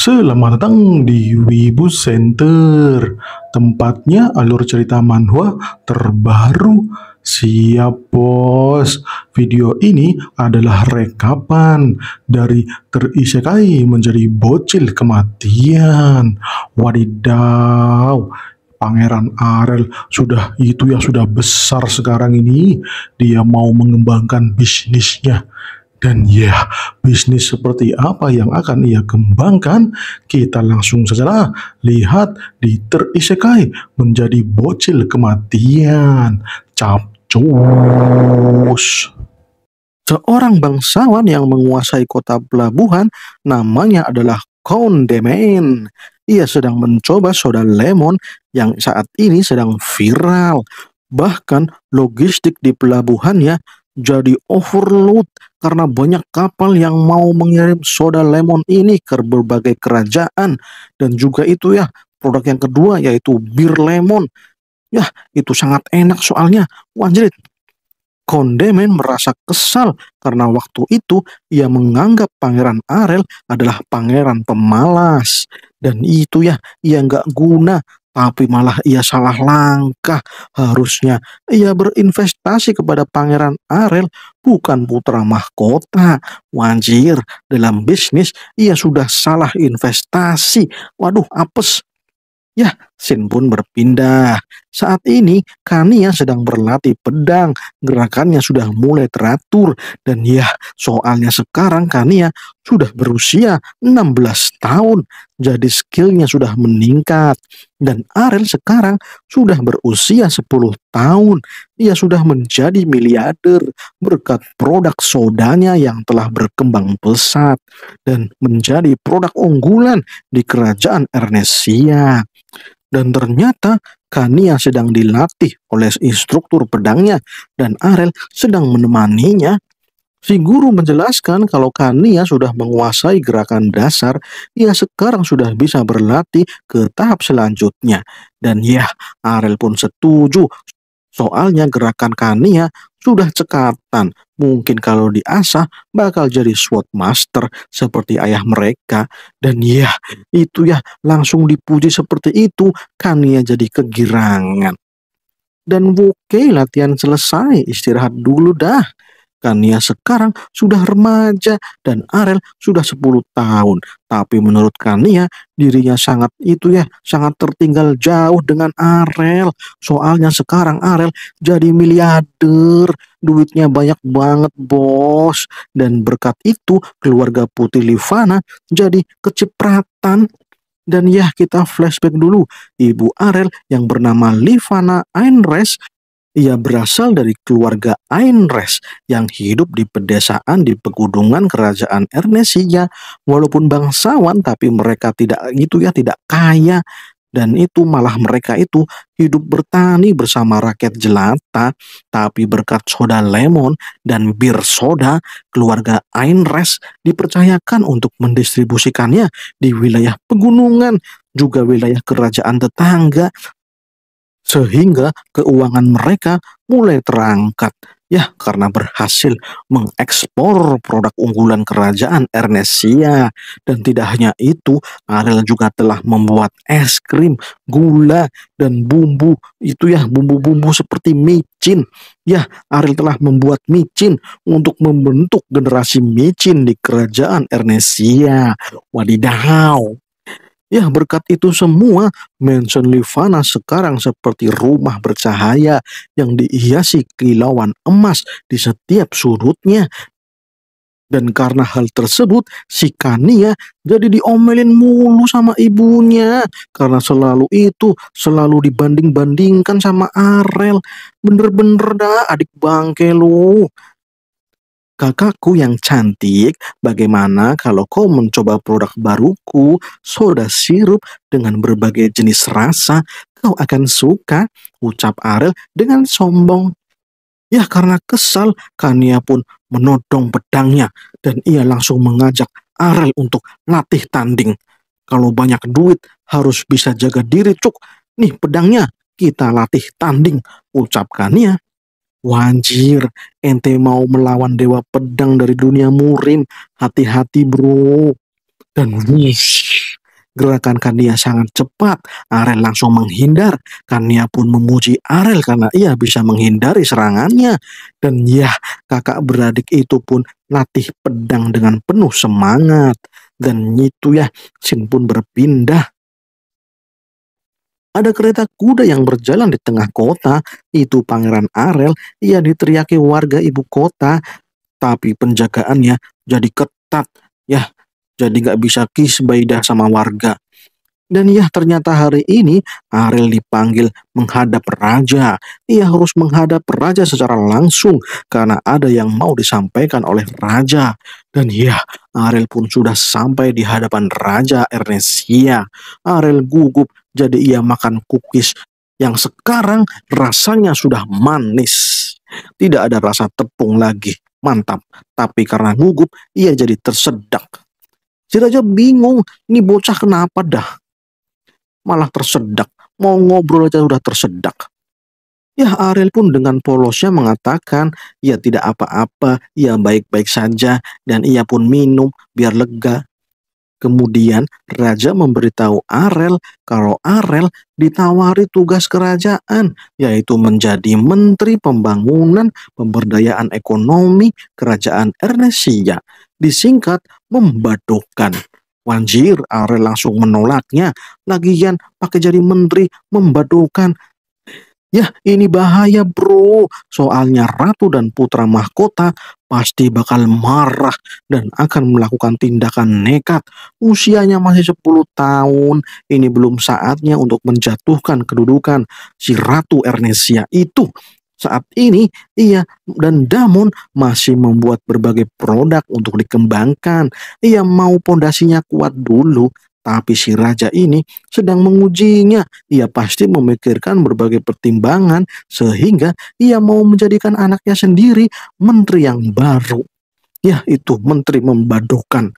Selamat datang di Wibu Center, tempatnya alur cerita manhwa terbaru. Siap bos, video ini adalah rekapan dari terisekai menjadi bocil kematian. Wadidaw, Pangeran Arel sudah itu yang sudah besar sekarang ini. Dia mau mengembangkan bisnisnya dan ya, yeah, bisnis seperti apa yang akan ia kembangkan? Kita langsung saja lihat di terisekai menjadi bocil kematian. Capcus. Seorang bangsawan yang menguasai kota pelabuhan namanya adalah Kondemen. Ia sedang mencoba soda lemon yang saat ini sedang viral. Bahkan logistik di pelabuhannya jadi overload karena banyak kapal yang mau mengirim soda lemon ini ke berbagai kerajaan dan juga itu ya produk yang kedua yaitu bir lemon ya itu sangat enak soalnya wanjrit Kondemen merasa kesal karena waktu itu ia menganggap pangeran Arel adalah pangeran pemalas. Dan itu ya, ia nggak guna tapi malah ia salah iya. langkah. Harusnya ia berinvestasi kepada Pangeran Arel, bukan putra mahkota. Wanjir, dalam bisnis ia sudah salah investasi. Waduh, apes. Ya, Sin pun berpindah. Saat ini, Kania sedang berlatih pedang. Gerakannya sudah mulai teratur. Dan ya, soalnya sekarang Kania sudah berusia 16 tahun. Jadi skillnya sudah meningkat. Dan Arel sekarang sudah berusia 10 tahun. Ia sudah menjadi miliarder berkat produk sodanya yang telah berkembang pesat. Dan menjadi produk unggulan di kerajaan Ernesia. Dan ternyata Kania sedang dilatih oleh instruktur pedangnya dan Arel sedang menemaninya. Si guru menjelaskan kalau Kania sudah menguasai gerakan dasar, ia sekarang sudah bisa berlatih ke tahap selanjutnya. Dan ya, Arel pun setuju. Soalnya gerakan Kania sudah cekatan. Mungkin kalau diasah bakal jadi SWAT master seperti ayah mereka. Dan ya, itu ya langsung dipuji seperti itu kan ya jadi kegirangan. Dan oke latihan selesai, istirahat dulu dah. Kania sekarang sudah remaja dan Arel sudah 10 tahun. Tapi menurut Kania, dirinya sangat itu ya, sangat tertinggal jauh dengan Arel. Soalnya sekarang Arel jadi miliarder, duitnya banyak banget bos. Dan berkat itu keluarga putih Livana jadi kecipratan dan ya kita flashback dulu, Ibu Arel yang bernama Livana Ainres ia berasal dari keluarga Ainres yang hidup di pedesaan di pegunungan kerajaan Ernesia. Walaupun bangsawan tapi mereka tidak itu ya tidak kaya dan itu malah mereka itu hidup bertani bersama rakyat jelata. Tapi berkat soda lemon dan bir soda, keluarga Ainres dipercayakan untuk mendistribusikannya di wilayah pegunungan juga wilayah kerajaan tetangga sehingga keuangan mereka mulai terangkat. Ya, karena berhasil mengekspor produk unggulan kerajaan Ernesia. Dan tidak hanya itu, Ariel juga telah membuat es krim, gula, dan bumbu. Itu ya, bumbu-bumbu seperti micin. Ya, Ariel telah membuat micin untuk membentuk generasi micin di kerajaan Ernesia. Wadidaw! Ya berkat itu semua mansion Livana sekarang seperti rumah bercahaya yang dihiasi kilauan emas di setiap sudutnya. Dan karena hal tersebut, si Kania jadi diomelin mulu sama ibunya. Karena selalu itu, selalu dibanding-bandingkan sama Arel. Bener-bener dah adik bangke lu. Kakakku yang cantik, bagaimana kalau kau mencoba produk baruku, soda sirup dengan berbagai jenis rasa, kau akan suka, ucap Ariel dengan sombong. Ya karena kesal, Kania pun menodong pedangnya dan ia langsung mengajak Ariel untuk latih tanding. Kalau banyak duit harus bisa jaga diri cuk, nih pedangnya kita latih tanding, ucap Kania Wajir, ente mau melawan dewa pedang dari dunia murim. Hati-hati bro. Dan wush, gerakan Kania sangat cepat. Arel langsung menghindar. Kania pun memuji Arel karena ia bisa menghindari serangannya. Dan ya, kakak beradik itu pun latih pedang dengan penuh semangat. Dan itu ya, Sin pun berpindah ada kereta kuda yang berjalan di tengah kota, itu Pangeran Arel, ia diteriaki warga ibu kota, tapi penjagaannya jadi ketat, ya, jadi nggak bisa kisbaidah sama warga. Dan ya ternyata hari ini Ariel dipanggil menghadap raja. Ia harus menghadap raja secara langsung karena ada yang mau disampaikan oleh raja. Dan ya Ariel pun sudah sampai di hadapan raja Ernesia. Ariel gugup jadi ia makan cookies yang sekarang rasanya sudah manis. Tidak ada rasa tepung lagi. Mantap. Tapi karena gugup, ia jadi tersedak. Si Raja bingung, ini bocah kenapa dah? Malah tersedak. Mau ngobrol aja sudah tersedak. Ya Ariel pun dengan polosnya mengatakan, ya tidak apa-apa, ia baik-baik saja, dan ia pun minum biar lega. Kemudian raja memberitahu Arel kalau Arel ditawari tugas kerajaan, yaitu menjadi menteri pembangunan pemberdayaan ekonomi kerajaan Ernesia, disingkat membadukan. Wanjir, Arel langsung menolaknya. Lagian pakai jadi menteri membadukan, Ya, ini bahaya bro. Soalnya ratu dan putra mahkota pasti bakal marah dan akan melakukan tindakan nekat. Usianya masih 10 tahun, ini belum saatnya untuk menjatuhkan kedudukan si Ratu Ernesia itu. Saat ini, ia dan Damon masih membuat berbagai produk untuk dikembangkan. Ia mau pondasinya kuat dulu tapi si raja ini sedang mengujinya. Ia pasti memikirkan berbagai pertimbangan sehingga ia mau menjadikan anaknya sendiri menteri yang baru. Ya, itu menteri membadukan.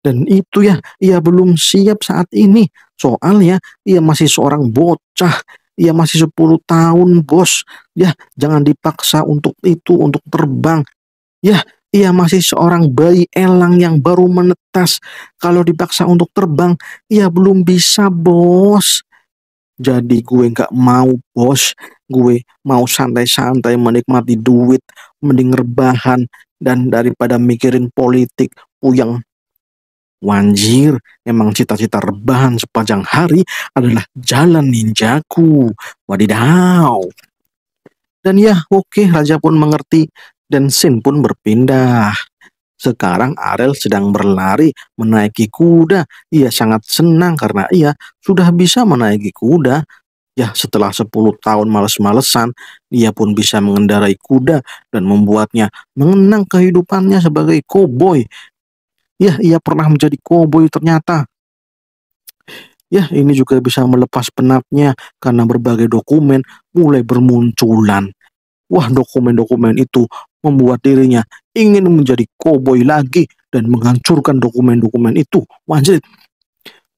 Dan itu ya, ia belum siap saat ini. Soalnya ia masih seorang bocah ia masih 10 tahun bos ya jangan dipaksa untuk itu untuk terbang ya ia masih seorang bayi elang yang baru menetas. Kalau dipaksa untuk terbang, ia belum bisa, bos. Jadi gue gak mau, bos. Gue mau santai-santai menikmati duit, mending rebahan, dan daripada mikirin politik, puyeng. Wanjir, emang cita-cita rebahan sepanjang hari adalah jalan ninjaku. Wadidaw. Dan ya, oke, okay, Raja pun mengerti dan Sin pun berpindah. Sekarang Arel sedang berlari menaiki kuda. Ia sangat senang karena ia sudah bisa menaiki kuda. Ya setelah 10 tahun males-malesan, ia pun bisa mengendarai kuda dan membuatnya mengenang kehidupannya sebagai koboi. Ya ia pernah menjadi koboi ternyata. Ya ini juga bisa melepas penatnya karena berbagai dokumen mulai bermunculan. Wah, dokumen-dokumen itu membuat dirinya ingin menjadi koboi lagi dan menghancurkan dokumen-dokumen itu. Wajib.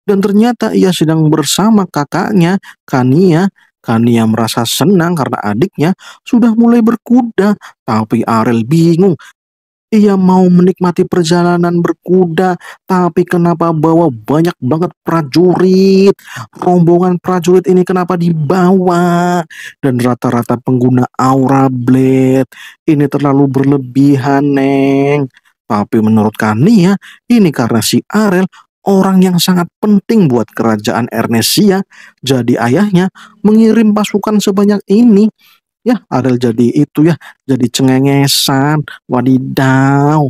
Dan ternyata ia sedang bersama kakaknya, Kania. Kania merasa senang karena adiknya sudah mulai berkuda. Tapi Ariel bingung ia mau menikmati perjalanan berkuda, tapi kenapa bawa banyak banget prajurit? Rombongan prajurit ini kenapa dibawa? Dan rata-rata pengguna aura blade ini terlalu berlebihan, Neng. Tapi menurut kami ya, ini karena si Arel orang yang sangat penting buat kerajaan Ernesia, jadi ayahnya mengirim pasukan sebanyak ini ya Ariel jadi itu ya jadi cengengesan wadidaw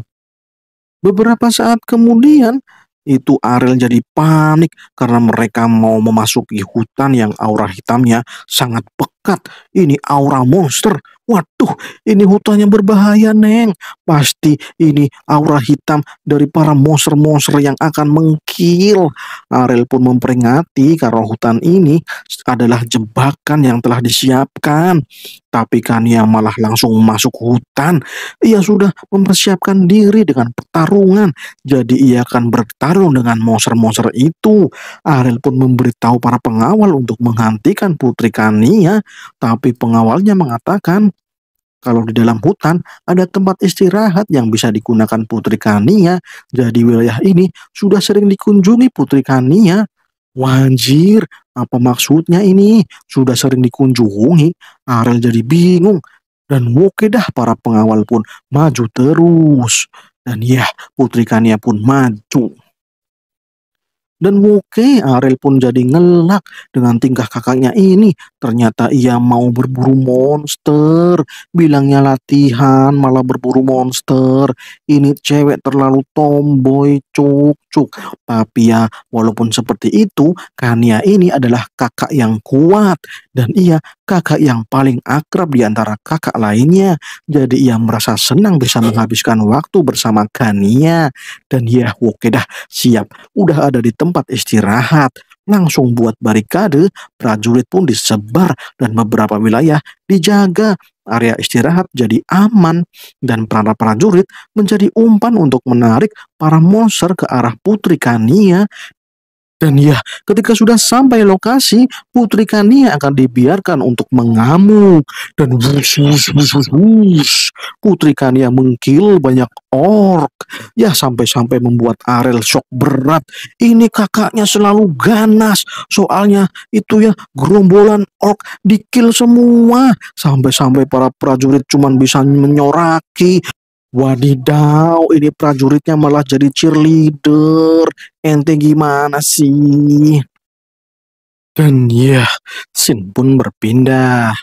beberapa saat kemudian itu Ariel jadi panik karena mereka mau memasuki hutan yang aura hitamnya sangat pekat ini aura monster Waduh, ini hutan yang berbahaya, Neng. Pasti ini aura hitam dari para monster-monster yang akan mengkil. Ariel pun memperingati karena hutan ini adalah jebakan yang telah disiapkan. Tapi Kania malah langsung masuk hutan. Ia sudah mempersiapkan diri dengan pertarungan. Jadi ia akan bertarung dengan monster-monster itu. Ariel pun memberitahu para pengawal untuk menghentikan putri Kania. Tapi pengawalnya mengatakan, kalau di dalam hutan ada tempat istirahat yang bisa digunakan Putri Kania. Jadi wilayah ini sudah sering dikunjungi Putri Kania. Wanjir, apa maksudnya ini? Sudah sering dikunjungi, Ariel jadi bingung. Dan oke dah para pengawal pun maju terus. Dan ya, putri Kania pun maju. Dan muke Ariel pun jadi ngelak dengan tingkah kakaknya ini. Ternyata ia mau berburu monster. Bilangnya latihan malah berburu monster. Ini cewek terlalu tomboy cuk-cuk. Tapi ya walaupun seperti itu Kania ini adalah kakak yang kuat. Dan ia kakak yang paling akrab di antara kakak lainnya. Jadi ia merasa senang bisa menghabiskan waktu bersama Kania. Dan ya, oke dah, siap. Udah ada di tempat istirahat. Langsung buat barikade, prajurit pun disebar dan beberapa wilayah dijaga. Area istirahat jadi aman dan para prajurit menjadi umpan untuk menarik para monster ke arah putri Kania dan ya, ketika sudah sampai lokasi, putri Kania akan dibiarkan untuk mengamuk. Dan wush, wush, wush, wush, wush. putri Kania mengkil banyak ork. Ya, sampai-sampai membuat Arel shock berat. Ini kakaknya selalu ganas. Soalnya itu ya gerombolan ork dikill semua. Sampai-sampai para prajurit cuma bisa menyoraki. Wadidaw, ini prajuritnya malah jadi cheerleader. Ente gimana sih? Dan ya, Sin pun berpindah.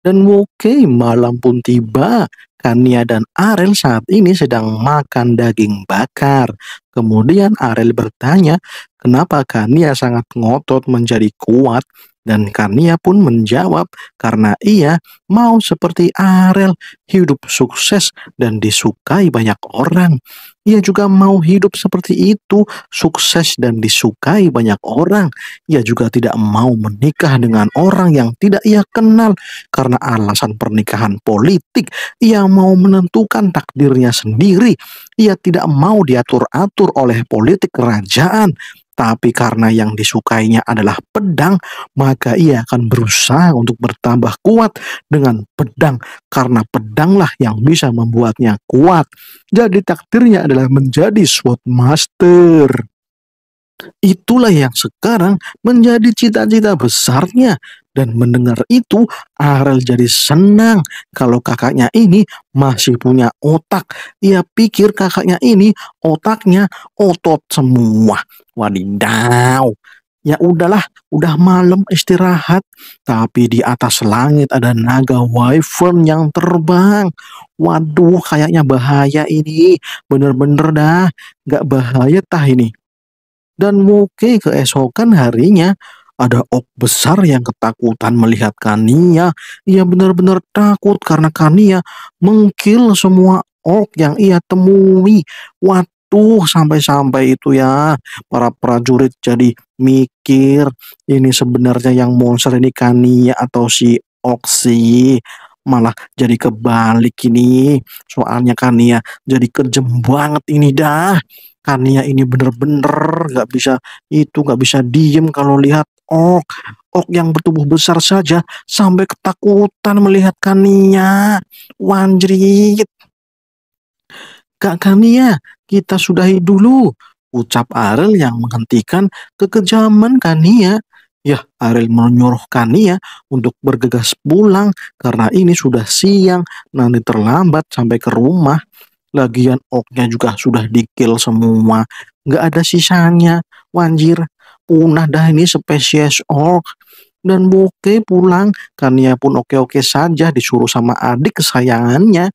Dan oke, malam pun tiba. Kania dan Arel saat ini sedang makan daging bakar. Kemudian Arel bertanya, kenapa Kania sangat ngotot menjadi kuat dan Karnia pun menjawab karena ia mau seperti Arel hidup sukses dan disukai banyak orang. Ia juga mau hidup seperti itu, sukses dan disukai banyak orang. Ia juga tidak mau menikah dengan orang yang tidak ia kenal karena alasan pernikahan politik. Ia mau menentukan takdirnya sendiri. Ia tidak mau diatur-atur oleh politik kerajaan. Tapi karena yang disukainya adalah pedang, maka ia akan berusaha untuk bertambah kuat dengan pedang, karena pedanglah yang bisa membuatnya kuat. Jadi takdirnya adalah menjadi sword master. Itulah yang sekarang menjadi cita-cita besarnya dan mendengar itu, Arel jadi senang kalau kakaknya ini masih punya otak. Ia pikir kakaknya ini otaknya otot semua. Wadidaw. Ya udahlah, udah malam istirahat. Tapi di atas langit ada naga wyvern yang terbang. Waduh, kayaknya bahaya ini. Bener-bener dah, gak bahaya tah ini. Dan mungkin keesokan harinya, ada ok besar yang ketakutan melihat Kania. Ia benar-benar takut karena Kania mengkil semua ok yang ia temui. Waduh, sampai-sampai itu ya para prajurit jadi mikir ini sebenarnya yang monster ini Kania atau si sih? malah jadi kebalik ini soalnya Kania jadi kejem banget ini dah Kania ini bener-bener nggak bisa itu nggak bisa diem kalau lihat ok. Ok yang bertubuh besar saja sampai ketakutan melihat Kania. Wanjrit. Kak Kania, ya, kita sudahi dulu. Ucap Ariel yang menghentikan kekejaman Kania. Ya. ya, Ariel menyuruh Kania ya untuk bergegas pulang karena ini sudah siang, nanti terlambat sampai ke rumah. Lagian oknya juga sudah dikil semua, nggak ada sisanya. Wanjir, punah dah ini spesies orc dan Boke pulang. Kania pun oke-oke saja disuruh sama adik kesayangannya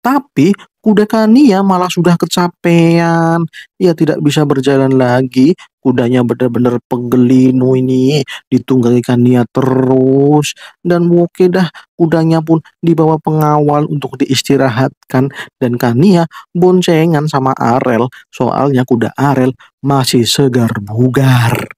tapi kuda Kania malah sudah kecapean. Ia tidak bisa berjalan lagi. Kudanya benar-benar penggelinu ini. Ditunggangi Kania terus. Dan oke dah kudanya pun dibawa pengawal untuk diistirahatkan. Dan Kania boncengan sama Arel. Soalnya kuda Arel masih segar bugar.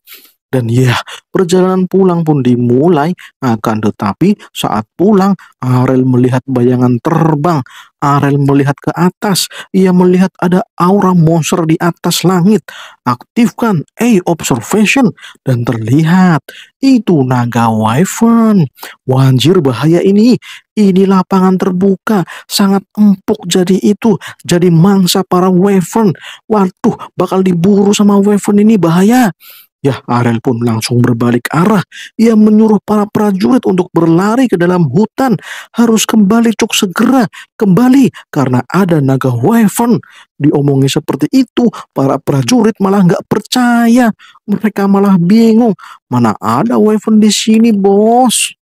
Dan ya, perjalanan pulang pun dimulai, akan tetapi saat pulang, Arel melihat bayangan terbang. Arel melihat ke atas, ia melihat ada aura monster di atas langit. Aktifkan A Observation dan terlihat, itu naga wyvern. Wanjir bahaya ini, ini lapangan terbuka, sangat empuk jadi itu, jadi mangsa para wyvern. Waduh, bakal diburu sama wyvern ini bahaya. Ya, Arel pun langsung berbalik arah. Ia menyuruh para prajurit untuk berlari ke dalam hutan. Harus kembali cuk segera, kembali karena ada naga Wyvern. Diomongi seperti itu, para prajurit malah nggak percaya. Mereka malah bingung. Mana ada Wyvern di sini, bos?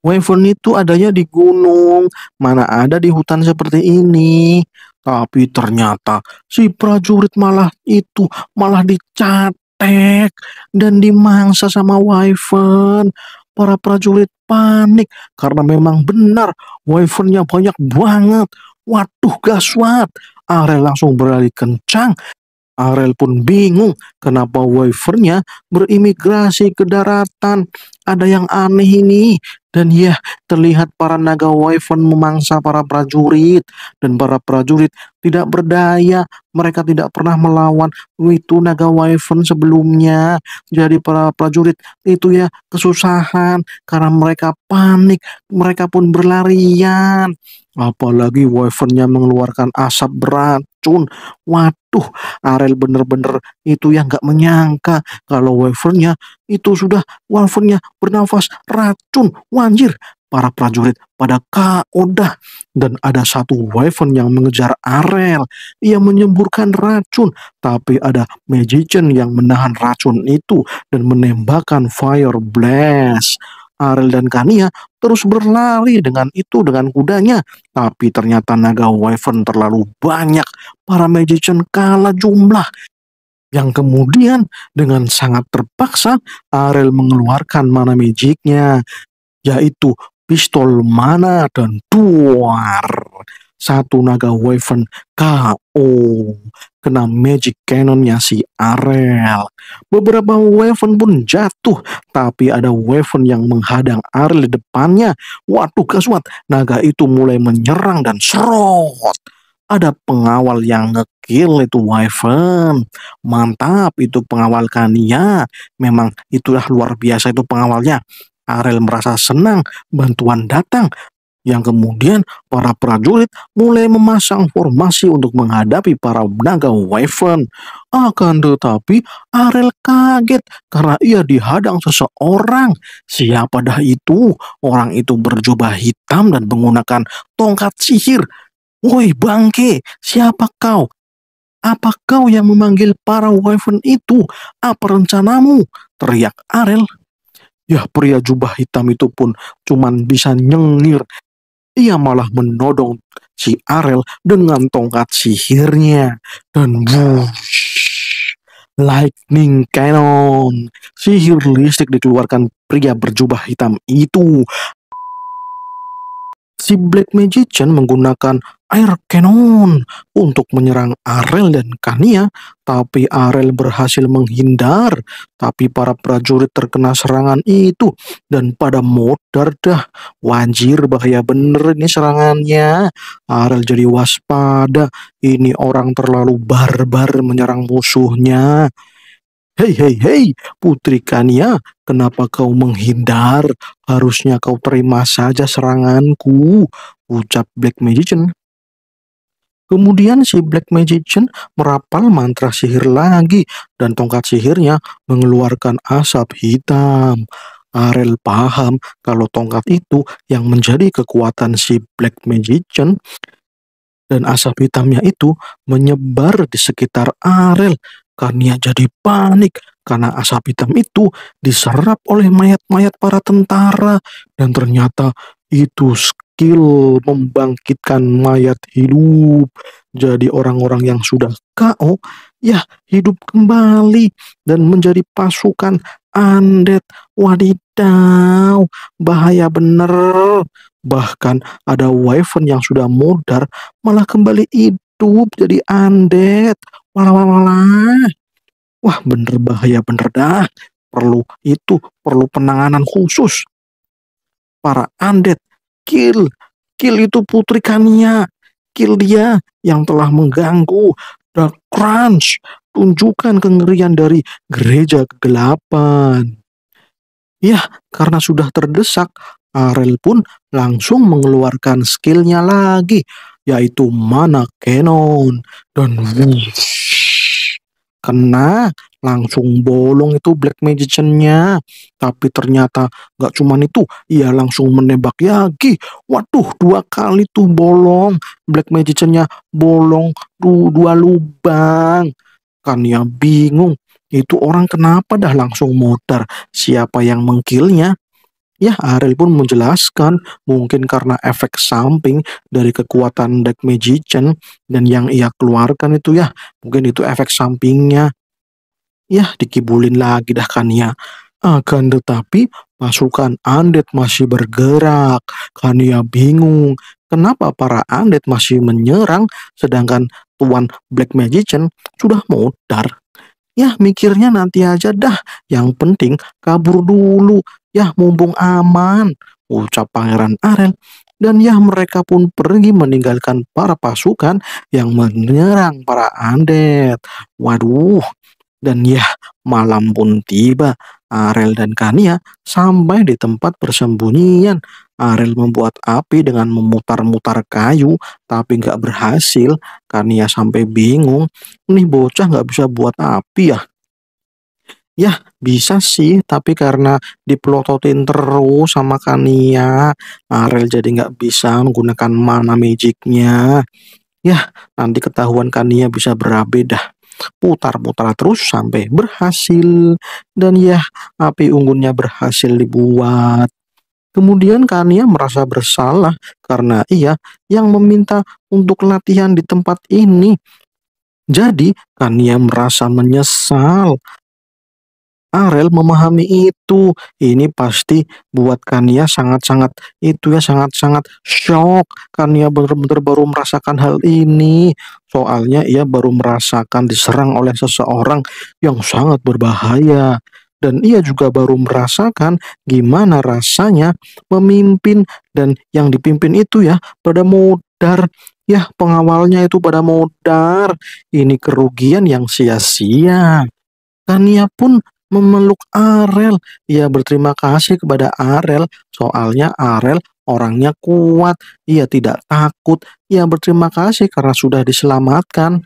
Wyvern itu adanya di gunung, mana ada di hutan seperti ini. Tapi ternyata si prajurit malah itu malah dicat attack dan dimangsa sama Wyvern. Para prajurit panik karena memang benar Wyvernnya banyak banget. Waduh gaswat, Arel langsung berlari kencang. Arel pun bingung kenapa Wyvernnya berimigrasi ke daratan ada yang aneh ini. Dan ya, terlihat para naga Wyvern memangsa para prajurit. Dan para prajurit tidak berdaya. Mereka tidak pernah melawan itu naga Wyvern sebelumnya. Jadi para prajurit itu ya kesusahan. Karena mereka panik. Mereka pun berlarian. Apalagi Wyvernnya mengeluarkan asap berat racun. Waduh, Arel bener-bener itu yang gak menyangka kalau wafernya itu sudah wafernya bernafas racun. Wanjir, para prajurit pada kaodah dan ada satu Wyvern yang mengejar Arel. Ia menyemburkan racun, tapi ada Magician yang menahan racun itu dan menembakkan Fire Blast. Ariel dan Kania terus berlari dengan itu dengan kudanya. Tapi ternyata naga Wyvern terlalu banyak. Para magician kalah jumlah. Yang kemudian dengan sangat terpaksa Ariel mengeluarkan mana magicnya. Yaitu pistol mana dan duar. Satu naga Wyvern KO kena magic cannonnya si Arel. Beberapa weapon pun jatuh, tapi ada weapon yang menghadang Arel di depannya. Waduh, kasuat, naga itu mulai menyerang dan serot. Ada pengawal yang ngekill itu Wyvern. Mantap itu pengawal Kania. Memang itulah luar biasa itu pengawalnya. Arel merasa senang bantuan datang yang kemudian para prajurit mulai memasang formasi untuk menghadapi para naga Wyvern. Akan tetapi Arel kaget karena ia dihadang seseorang. Siapa dah itu? Orang itu berjubah hitam dan menggunakan tongkat sihir. Woi bangke, siapa kau? Apa kau yang memanggil para Wyvern itu? Apa rencanamu? Teriak Arel. Ya pria jubah hitam itu pun cuman bisa nyengir ia malah menodong si Arel dengan tongkat sihirnya. Dan whoosh, lightning cannon, sihir listrik dikeluarkan pria berjubah hitam itu si Black Magician menggunakan air cannon untuk menyerang Arel dan Kania, tapi Arel berhasil menghindar. Tapi para prajurit terkena serangan itu dan pada modar dah. Wajir bahaya bener ini serangannya. Arel jadi waspada. Ini orang terlalu barbar menyerang musuhnya. Hei, hei, hei, Putri Kania, kenapa kau menghindar? Harusnya kau terima saja seranganku, ucap Black Magician. Kemudian si Black Magician merapal mantra sihir lagi dan tongkat sihirnya mengeluarkan asap hitam. Arel paham kalau tongkat itu yang menjadi kekuatan si Black Magician dan asap hitamnya itu menyebar di sekitar Arel. Karnia jadi panik karena asap hitam itu diserap oleh mayat-mayat para tentara dan ternyata itu skill membangkitkan mayat hidup. Jadi orang-orang yang sudah KO ya hidup kembali dan menjadi pasukan undead. Wadidaw, bahaya bener. Bahkan ada Wyvern yang sudah mudar malah kembali hidup jadi undead. Walah, Wah bener bahaya bener dah. Perlu itu, perlu penanganan khusus. Para undead, kill. Kill itu putri Kania. Kill dia yang telah mengganggu. The Crunch, tunjukkan kengerian dari gereja kegelapan. Ya, karena sudah terdesak, Arel pun langsung mengeluarkan skillnya lagi, yaitu mana cannon. Dan wush, kena langsung bolong itu Black Magician-nya. Tapi ternyata nggak cuman itu, ia langsung menembak lagi. Waduh, dua kali tuh bolong. Black Magician-nya bolong du dua lubang. Kan ya bingung, itu orang kenapa dah langsung muter? Siapa yang mengkilnya? Ya, Ariel pun menjelaskan mungkin karena efek samping dari kekuatan deck Magician dan yang ia keluarkan itu ya, mungkin itu efek sampingnya. Ya, dikibulin lagi dah kan ya. Akan tetapi pasukan Undead masih bergerak. Kania bingung kenapa para Undead masih menyerang sedangkan Tuan Black Magician sudah mudar. Ya mikirnya nanti aja dah, yang penting kabur dulu Yah mumpung aman, ucap Pangeran Arel. Dan yah mereka pun pergi meninggalkan para pasukan yang menyerang para andet. Waduh, dan yah malam pun tiba. Arel dan Kania sampai di tempat persembunyian. Arel membuat api dengan memutar-mutar kayu, tapi nggak berhasil. Kania sampai bingung, nih bocah nggak bisa buat api ya. Ya bisa sih, tapi karena dipelototin terus sama Kania, Ariel jadi nggak bisa menggunakan mana magicnya. Ya nanti ketahuan Kania bisa berabe dah. Putar-putar terus sampai berhasil. Dan ya api unggunnya berhasil dibuat. Kemudian Kania merasa bersalah karena ia yang meminta untuk latihan di tempat ini. Jadi Kania merasa menyesal Arel memahami itu. Ini pasti buat Kania sangat-sangat itu ya sangat-sangat shock. Kania benar-benar baru merasakan hal ini. Soalnya ia baru merasakan diserang oleh seseorang yang sangat berbahaya dan ia juga baru merasakan gimana rasanya memimpin dan yang dipimpin itu ya pada modar ya pengawalnya itu pada modar ini kerugian yang sia-sia Kania pun memeluk Arel. Ia berterima kasih kepada Arel, soalnya Arel orangnya kuat, ia tidak takut. Ia berterima kasih karena sudah diselamatkan.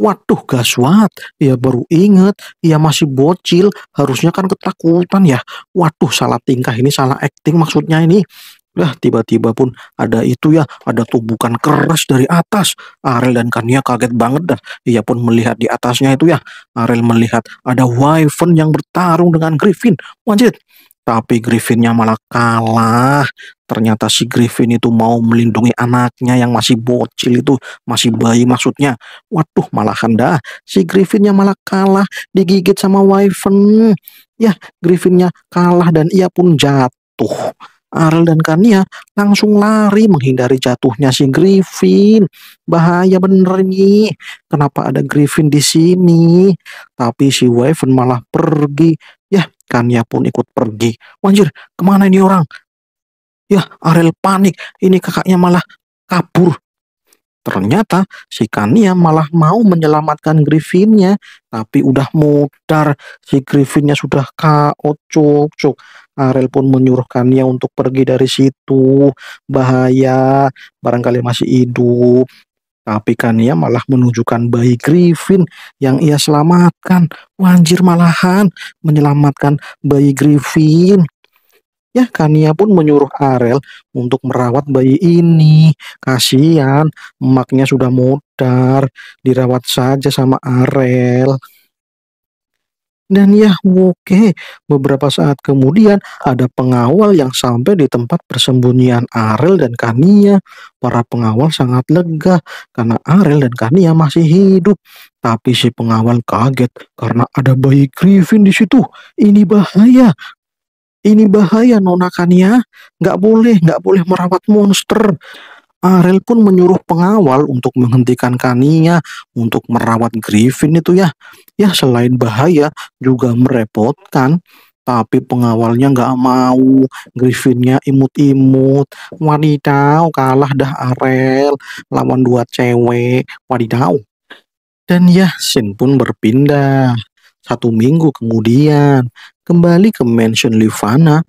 Waduh gaswat, ia baru ingat, ia masih bocil, harusnya kan ketakutan ya. Waduh salah tingkah ini, salah acting maksudnya ini lah tiba-tiba pun ada itu ya, ada tubukan keras dari atas. Arel dan Kania kaget banget dah. Ia pun melihat di atasnya itu ya. Arel melihat ada Wyvern yang bertarung dengan Griffin. Wajib. Tapi Griffinnya malah kalah. Ternyata si Griffin itu mau melindungi anaknya yang masih bocil itu, masih bayi maksudnya. Waduh, malahan dah. Si Griffinnya malah kalah, digigit sama Wyvern. Ya, Griffinnya kalah dan ia pun jatuh. Arel dan Kania langsung lari menghindari jatuhnya si Griffin. Bahaya bener nih. Kenapa ada Griffin di sini? Tapi si Waven malah pergi. Ya, Kania pun ikut pergi. Wanjir, kemana ini orang? Ya, Arel panik. Ini kakaknya malah kabur. Ternyata si Kania malah mau menyelamatkan Griffinnya, tapi udah mudar. Si Griffinnya sudah kacau cuk Arel pun menyuruhkannya untuk pergi dari situ, bahaya, barangkali masih hidup. Tapi kan ia malah menunjukkan bayi Griffin yang ia selamatkan. Wanjir malahan menyelamatkan bayi Griffin. Ya, Kania pun menyuruh Arel untuk merawat bayi ini. Kasihan, emaknya sudah mudar. dirawat saja sama Arel dan ya, oke. Beberapa saat kemudian ada pengawal yang sampai di tempat persembunyian Arel dan Kania. Para pengawal sangat lega karena Arel dan Kania masih hidup. Tapi si pengawal kaget karena ada bayi Griffin di situ. Ini bahaya. Ini bahaya Nona Kania. Nggak boleh, gak boleh merawat monster. Ariel pun menyuruh pengawal untuk menghentikan Kania untuk merawat Griffin itu ya. Ya selain bahaya juga merepotkan. Tapi pengawalnya nggak mau, Griffinnya imut-imut. Wadidaw, kalah dah Ariel lawan dua cewek. Wadidaw. Dan ya, Shin pun berpindah. Satu minggu kemudian, kembali ke mansion Livana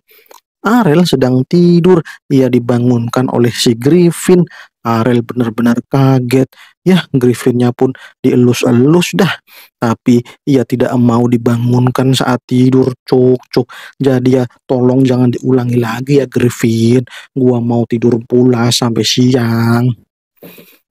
Arel sedang tidur. Ia dibangunkan oleh si Griffin. Arel benar-benar kaget. Ya, Griffinnya pun dielus-elus dah. Tapi ia tidak mau dibangunkan saat tidur, cuk-cuk. Jadi ya, tolong jangan diulangi lagi ya, Griffin. Gua mau tidur pula sampai siang.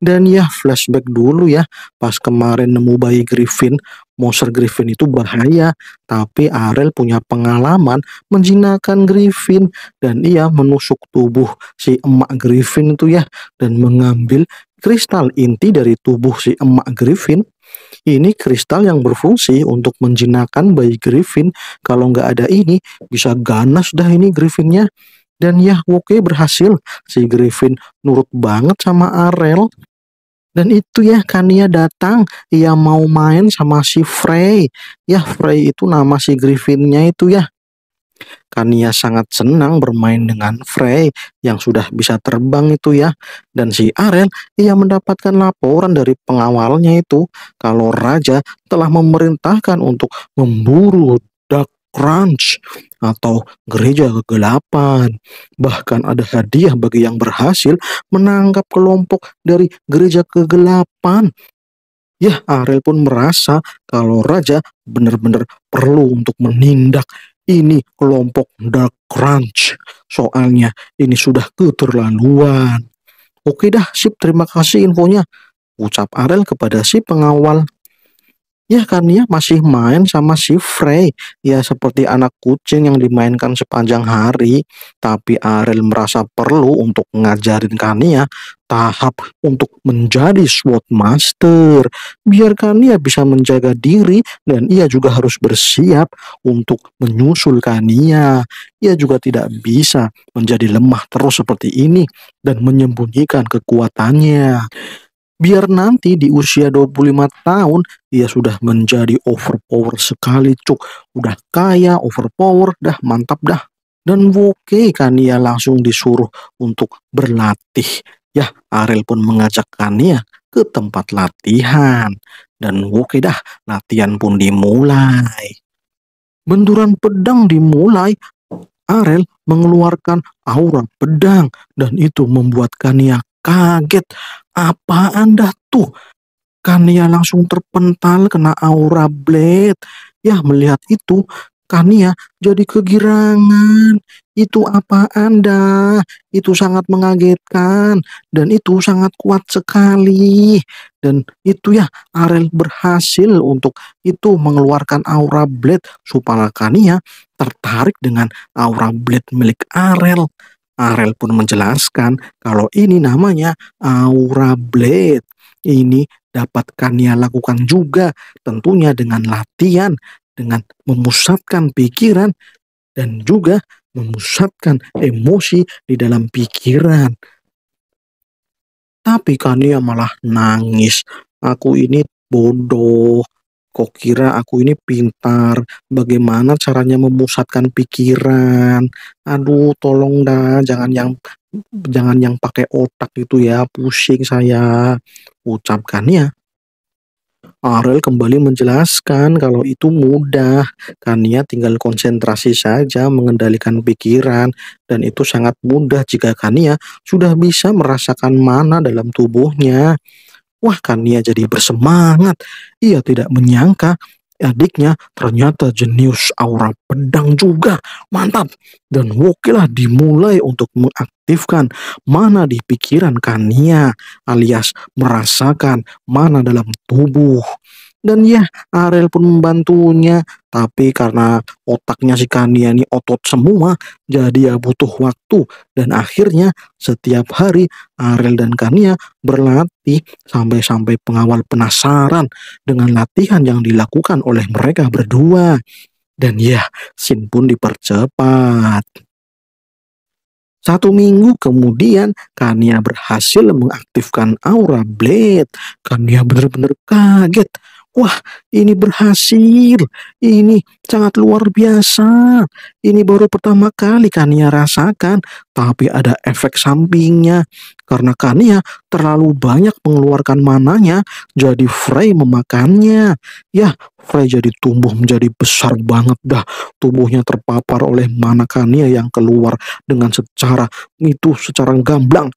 Dan ya flashback dulu ya, pas kemarin nemu bayi Griffin, monster Griffin itu bahaya, tapi Arel punya pengalaman menjinakkan Griffin dan ia menusuk tubuh si emak Griffin itu ya dan mengambil kristal inti dari tubuh si emak Griffin. Ini kristal yang berfungsi untuk menjinakkan bayi Griffin. Kalau nggak ada ini, bisa ganas dah ini Griffinnya. Dan ya, oke berhasil. Si Griffin nurut banget sama Arel. Dan itu ya Kania datang, ia mau main sama si Frey. Ya Frey itu nama si Griffinnya itu ya. Kania sangat senang bermain dengan Frey yang sudah bisa terbang itu ya. Dan si Arel ia mendapatkan laporan dari pengawalnya itu kalau raja telah memerintahkan untuk memburu Dak crunch atau gereja kegelapan. Bahkan ada hadiah bagi yang berhasil menangkap kelompok dari gereja kegelapan. Ya, Ariel pun merasa kalau raja benar-benar perlu untuk menindak ini kelompok dark crunch. Soalnya ini sudah keterlaluan. Oke dah, Sip, terima kasih infonya. Ucap Ariel kepada si pengawal Ya kan ya masih main sama si Frey, ya seperti anak kucing yang dimainkan sepanjang hari. Tapi Ariel merasa perlu untuk ngajarin Kania tahap untuk menjadi SWOT Master. Biar Kania bisa menjaga diri dan ia juga harus bersiap untuk menyusul Kania. Ia juga tidak bisa menjadi lemah terus seperti ini dan menyembunyikan kekuatannya biar nanti di usia 25 tahun dia sudah menjadi overpower sekali cuk udah kaya overpower dah mantap dah dan oke kan ia langsung disuruh untuk berlatih ya Ariel pun mengajak Kania ya, ke tempat latihan dan oke dah latihan pun dimulai benturan pedang dimulai Arel mengeluarkan aura pedang dan itu membuat Kania kaget. Apaan dah tuh? Kania langsung terpental kena aura blade. Ya melihat itu, Kania jadi kegirangan. Itu apa Anda? Itu sangat mengagetkan dan itu sangat kuat sekali. Dan itu ya Arel berhasil untuk itu mengeluarkan aura blade supaya Kania tertarik dengan aura blade milik Arel. Arel pun menjelaskan kalau ini namanya Aura Blade. Ini dapat Kania lakukan juga tentunya dengan latihan, dengan memusatkan pikiran dan juga memusatkan emosi di dalam pikiran. Tapi Kania malah nangis. Aku ini bodoh, Kok kira aku ini pintar? Bagaimana caranya memusatkan pikiran? Aduh, tolong dah, jangan yang jangan yang pakai otak itu ya, pusing saya. Ucapkannya. Ariel kembali menjelaskan kalau itu mudah, karena ya, tinggal konsentrasi saja mengendalikan pikiran dan itu sangat mudah jika Kania ya, sudah bisa merasakan mana dalam tubuhnya. Wah Kania jadi bersemangat. Ia tidak menyangka adiknya ternyata jenius aura pedang juga. Mantap. Dan Wokilah dimulai untuk mengaktifkan mana di pikiran Kania alias merasakan mana dalam tubuh. Dan ya, Ariel pun membantunya, tapi karena otaknya si Kania ini otot semua, jadi ya butuh waktu. Dan akhirnya setiap hari Ariel dan Kania berlatih sampai-sampai pengawal penasaran dengan latihan yang dilakukan oleh mereka berdua. Dan ya, Sin pun dipercepat. Satu minggu kemudian, Kania berhasil mengaktifkan aura blade. Kania benar-benar kaget Wah, ini berhasil. Ini sangat luar biasa. Ini baru pertama kali Kania rasakan, tapi ada efek sampingnya. Karena Kania terlalu banyak mengeluarkan mananya, jadi Frey memakannya. Ya, Frey jadi tumbuh menjadi besar banget dah. Tubuhnya terpapar oleh mana Kania yang keluar dengan secara itu secara gamblang.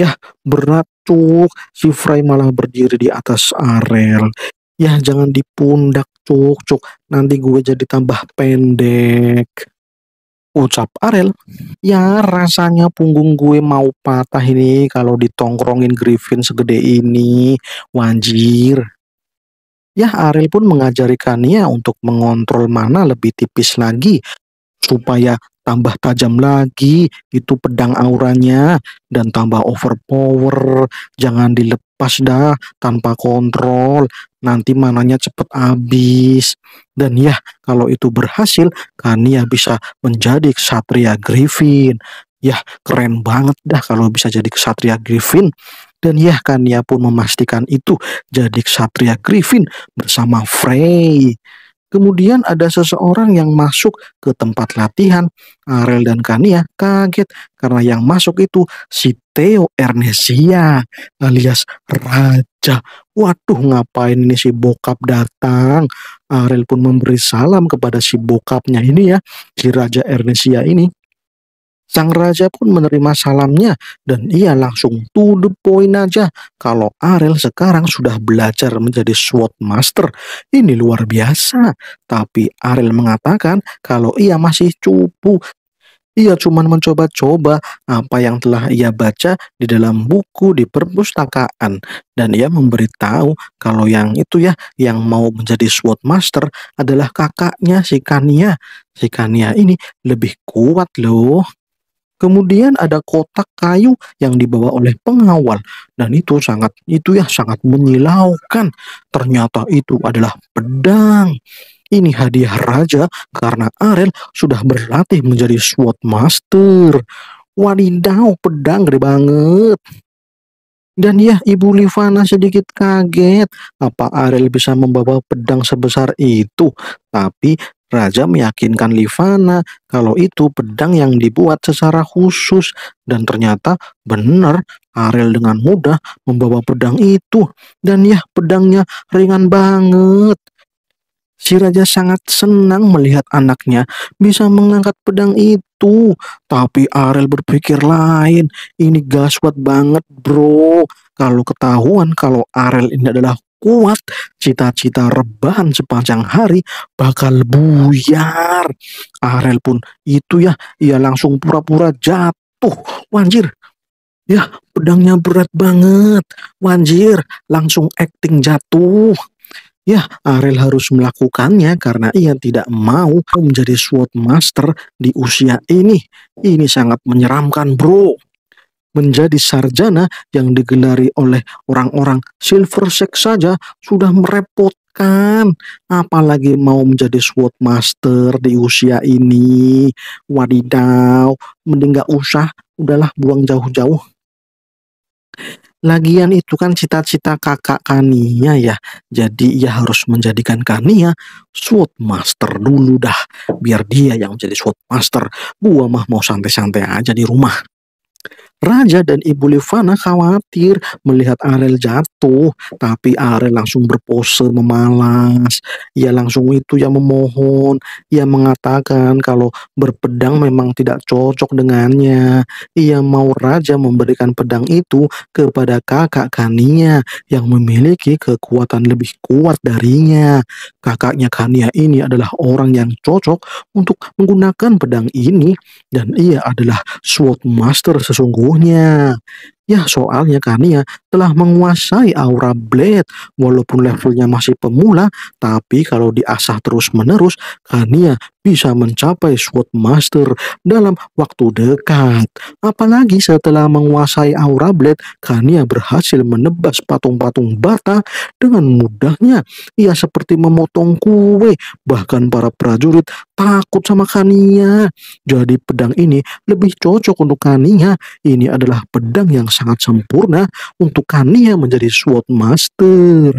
Ya, berat tuh si Frey malah berdiri di atas Arel. Ya jangan di pundak cuk cuk, nanti gue jadi tambah pendek. Ucap Arel. Ya rasanya punggung gue mau patah ini kalau ditongkrongin Griffin segede ini. Wanjir. Ya Arel pun mengajarkannya untuk mengontrol mana lebih tipis lagi supaya tambah tajam lagi itu pedang auranya dan tambah overpower jangan dilepas dah tanpa kontrol nanti mananya cepet habis dan ya kalau itu berhasil Kania bisa menjadi ksatria Griffin ya keren banget dah kalau bisa jadi ksatria Griffin dan ya Kania pun memastikan itu jadi ksatria Griffin bersama Frey Kemudian ada seseorang yang masuk ke tempat latihan. Arel dan Kania kaget karena yang masuk itu si Theo Ernesia alias Raja. Waduh ngapain ini si bokap datang. Arel pun memberi salam kepada si bokapnya ini ya. Si Raja Ernesia ini Sang raja pun menerima salamnya dan ia langsung to the point aja kalau Ariel sekarang sudah belajar menjadi SWOT master. Ini luar biasa. Tapi Ariel mengatakan kalau ia masih cupu ia cuma mencoba-coba apa yang telah ia baca di dalam buku di perpustakaan dan ia memberitahu kalau yang itu ya yang mau menjadi SWOT master adalah kakaknya si Kania. Si Kania ini lebih kuat loh. Kemudian ada kotak kayu yang dibawa oleh pengawal dan itu sangat itu ya sangat menyilaukan. Ternyata itu adalah pedang. Ini hadiah raja karena Arel sudah berlatih menjadi sword master. Wadidaw, pedang gede banget. Dan ya, Ibu Livana sedikit kaget apa Arel bisa membawa pedang sebesar itu. Tapi Raja meyakinkan Livana kalau itu pedang yang dibuat secara khusus dan ternyata benar Ariel dengan mudah membawa pedang itu dan ya pedangnya ringan banget. Si raja sangat senang melihat anaknya bisa mengangkat pedang itu. Tapi Ariel berpikir lain, ini gaswat banget bro. Kalau ketahuan kalau Ariel ini adalah kuat, cita-cita rebahan sepanjang hari bakal buyar. Arel pun itu ya, ia langsung pura-pura jatuh. Wanjir, ya pedangnya berat banget. Wanjir, langsung acting jatuh. Ya, Arel harus melakukannya karena ia tidak mau menjadi SWOT master di usia ini. Ini sangat menyeramkan, bro menjadi sarjana yang digelari oleh orang-orang silver sex saja sudah merepotkan apalagi mau menjadi sword master di usia ini wadidaw mending gak usah udahlah buang jauh-jauh Lagian itu kan cita-cita kakak Kania ya. Jadi ia harus menjadikan Kania sword Master dulu dah. Biar dia yang menjadi sword Master. Gua mah mau santai-santai aja di rumah. Raja dan Ibu Livana khawatir melihat Ariel jatuh itu tapi Are langsung berpose memalas ia langsung itu yang memohon ia mengatakan kalau berpedang memang tidak cocok dengannya ia mau raja memberikan pedang itu kepada kakak Kania yang memiliki kekuatan lebih kuat darinya kakaknya Kania ini adalah orang yang cocok untuk menggunakan pedang ini dan ia adalah sword master sesungguhnya Ya, soalnya Kania telah menguasai aura blade. Walaupun levelnya masih pemula, tapi kalau diasah terus-menerus, Kania bisa mencapai Sword Master dalam waktu dekat. Apalagi setelah menguasai aura blade, Kania berhasil menebas patung-patung bata dengan mudahnya. Ia seperti memotong kue, bahkan para prajurit takut sama Kania. Jadi pedang ini lebih cocok untuk Kania. Ini adalah pedang yang sangat sempurna untuk Kania menjadi Sword Master.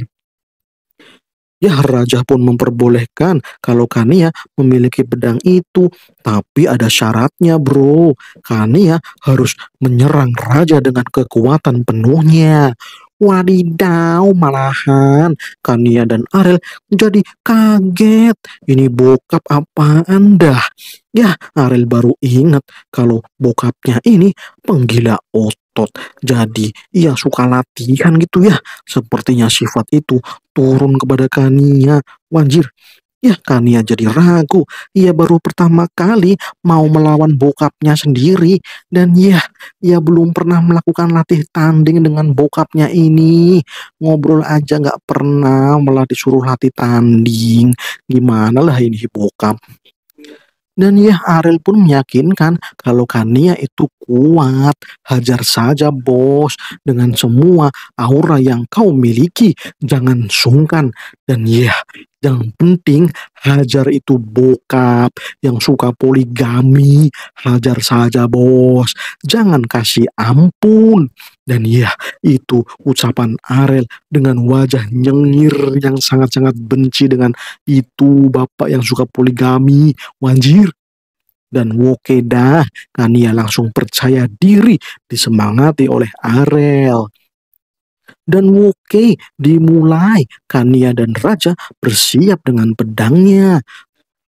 Ya, raja pun memperbolehkan kalau Kania memiliki pedang itu, tapi ada syaratnya, bro. Kania harus menyerang raja dengan kekuatan penuhnya. Wadidaw malahan Kania dan Ariel jadi kaget Ini bokap apa anda? Ya Ariel baru ingat kalau bokapnya ini penggila otak otot. Jadi, ia suka latihan gitu ya. Sepertinya sifat itu turun kepada Kania. Wanjir, ya Kania jadi ragu. Ia baru pertama kali mau melawan bokapnya sendiri. Dan ya, ia belum pernah melakukan latih tanding dengan bokapnya ini. Ngobrol aja nggak pernah malah disuruh latih tanding. Gimana lah ini bokap. Dan ya Ariel pun meyakinkan kalau Kania itu kuat. Hajar saja bos dengan semua aura yang kau miliki. Jangan sungkan. Dan ya. Yang penting Hajar itu bokap yang suka poligami. Hajar saja bos. Jangan kasih ampun. Dan ya, itu ucapan Arel dengan wajah nyengir yang sangat-sangat benci dengan itu bapak yang suka poligami. Wanjir, dan wokedah Kania langsung percaya diri disemangati oleh Arel dan Wukei dimulai. Kania dan Raja bersiap dengan pedangnya.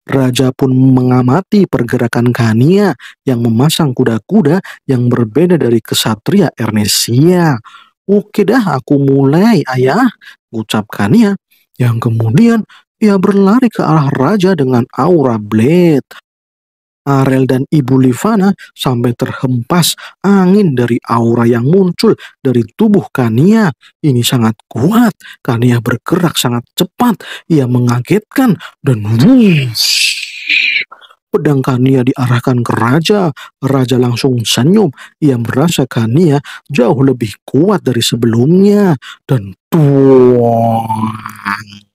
Raja pun mengamati pergerakan Kania yang memasang kuda-kuda yang berbeda dari kesatria Ernesia. Oke dah, aku mulai ayah, ucap Kania. Yang kemudian ia berlari ke arah raja dengan aura blade. Arel dan Ibu Livana sampai terhempas angin dari aura yang muncul dari tubuh Kania. Ini sangat kuat. Kania bergerak sangat cepat. Ia mengagetkan dan wush, Pedang Kania diarahkan ke raja. Raja langsung senyum. Ia merasa Kania jauh lebih kuat dari sebelumnya. Dan tuang.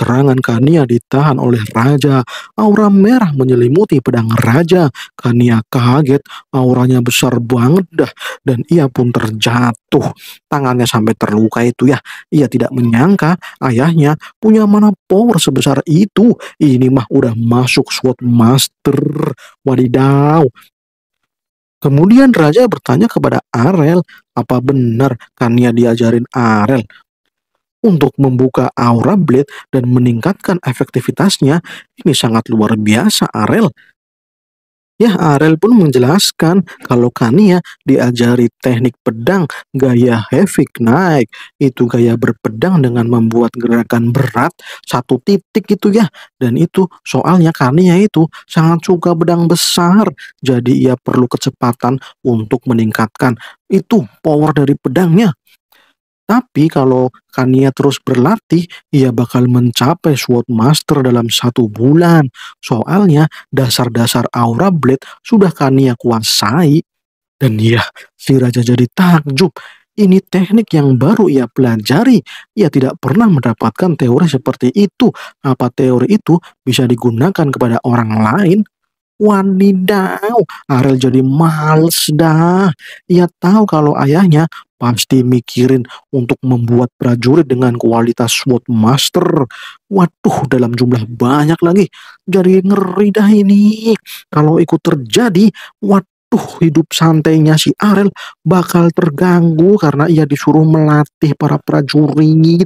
Serangan Kania ditahan oleh raja. Aura merah menyelimuti pedang raja. Kania kaget, auranya besar banget dah. Dan ia pun terjatuh. Tangannya sampai terluka itu ya. Ia tidak menyangka ayahnya punya mana power sebesar itu. Ini mah udah masuk SWOT Master. Wadidaw. Kemudian raja bertanya kepada Arel, apa benar Kania diajarin Arel? untuk membuka aura blade dan meningkatkan efektivitasnya ini sangat luar biasa Arel. Ya, Arel pun menjelaskan kalau Kania diajari teknik pedang gaya heavy knight. Itu gaya berpedang dengan membuat gerakan berat satu titik itu ya. Dan itu soalnya Kania itu sangat suka pedang besar. Jadi ia perlu kecepatan untuk meningkatkan itu power dari pedangnya. Tapi kalau Kania terus berlatih, ia bakal mencapai Sword Master dalam satu bulan. Soalnya dasar-dasar Aura Blade sudah Kania kuasai. Dan ya, si Raja jadi takjub. Ini teknik yang baru ia pelajari. Ia tidak pernah mendapatkan teori seperti itu. Apa teori itu bisa digunakan kepada orang lain? Wanidau, Ariel jadi males dah. Ia tahu kalau ayahnya pasti mikirin untuk membuat prajurit dengan kualitas SWOT master. Waduh, dalam jumlah banyak lagi. Jadi ngeri dah ini. Kalau ikut terjadi, waduh hidup santainya si Arel bakal terganggu karena ia disuruh melatih para prajurit.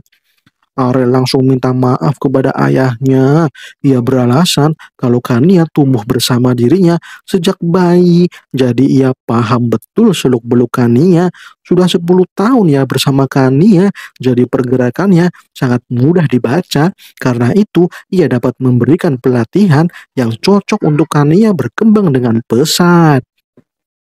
Arel langsung minta maaf kepada ayahnya. Ia beralasan kalau Kania tumbuh bersama dirinya sejak bayi. Jadi ia paham betul seluk-beluk Kania. Sudah 10 tahun ya bersama Kania. Jadi pergerakannya sangat mudah dibaca. Karena itu ia dapat memberikan pelatihan yang cocok untuk Kania berkembang dengan pesat.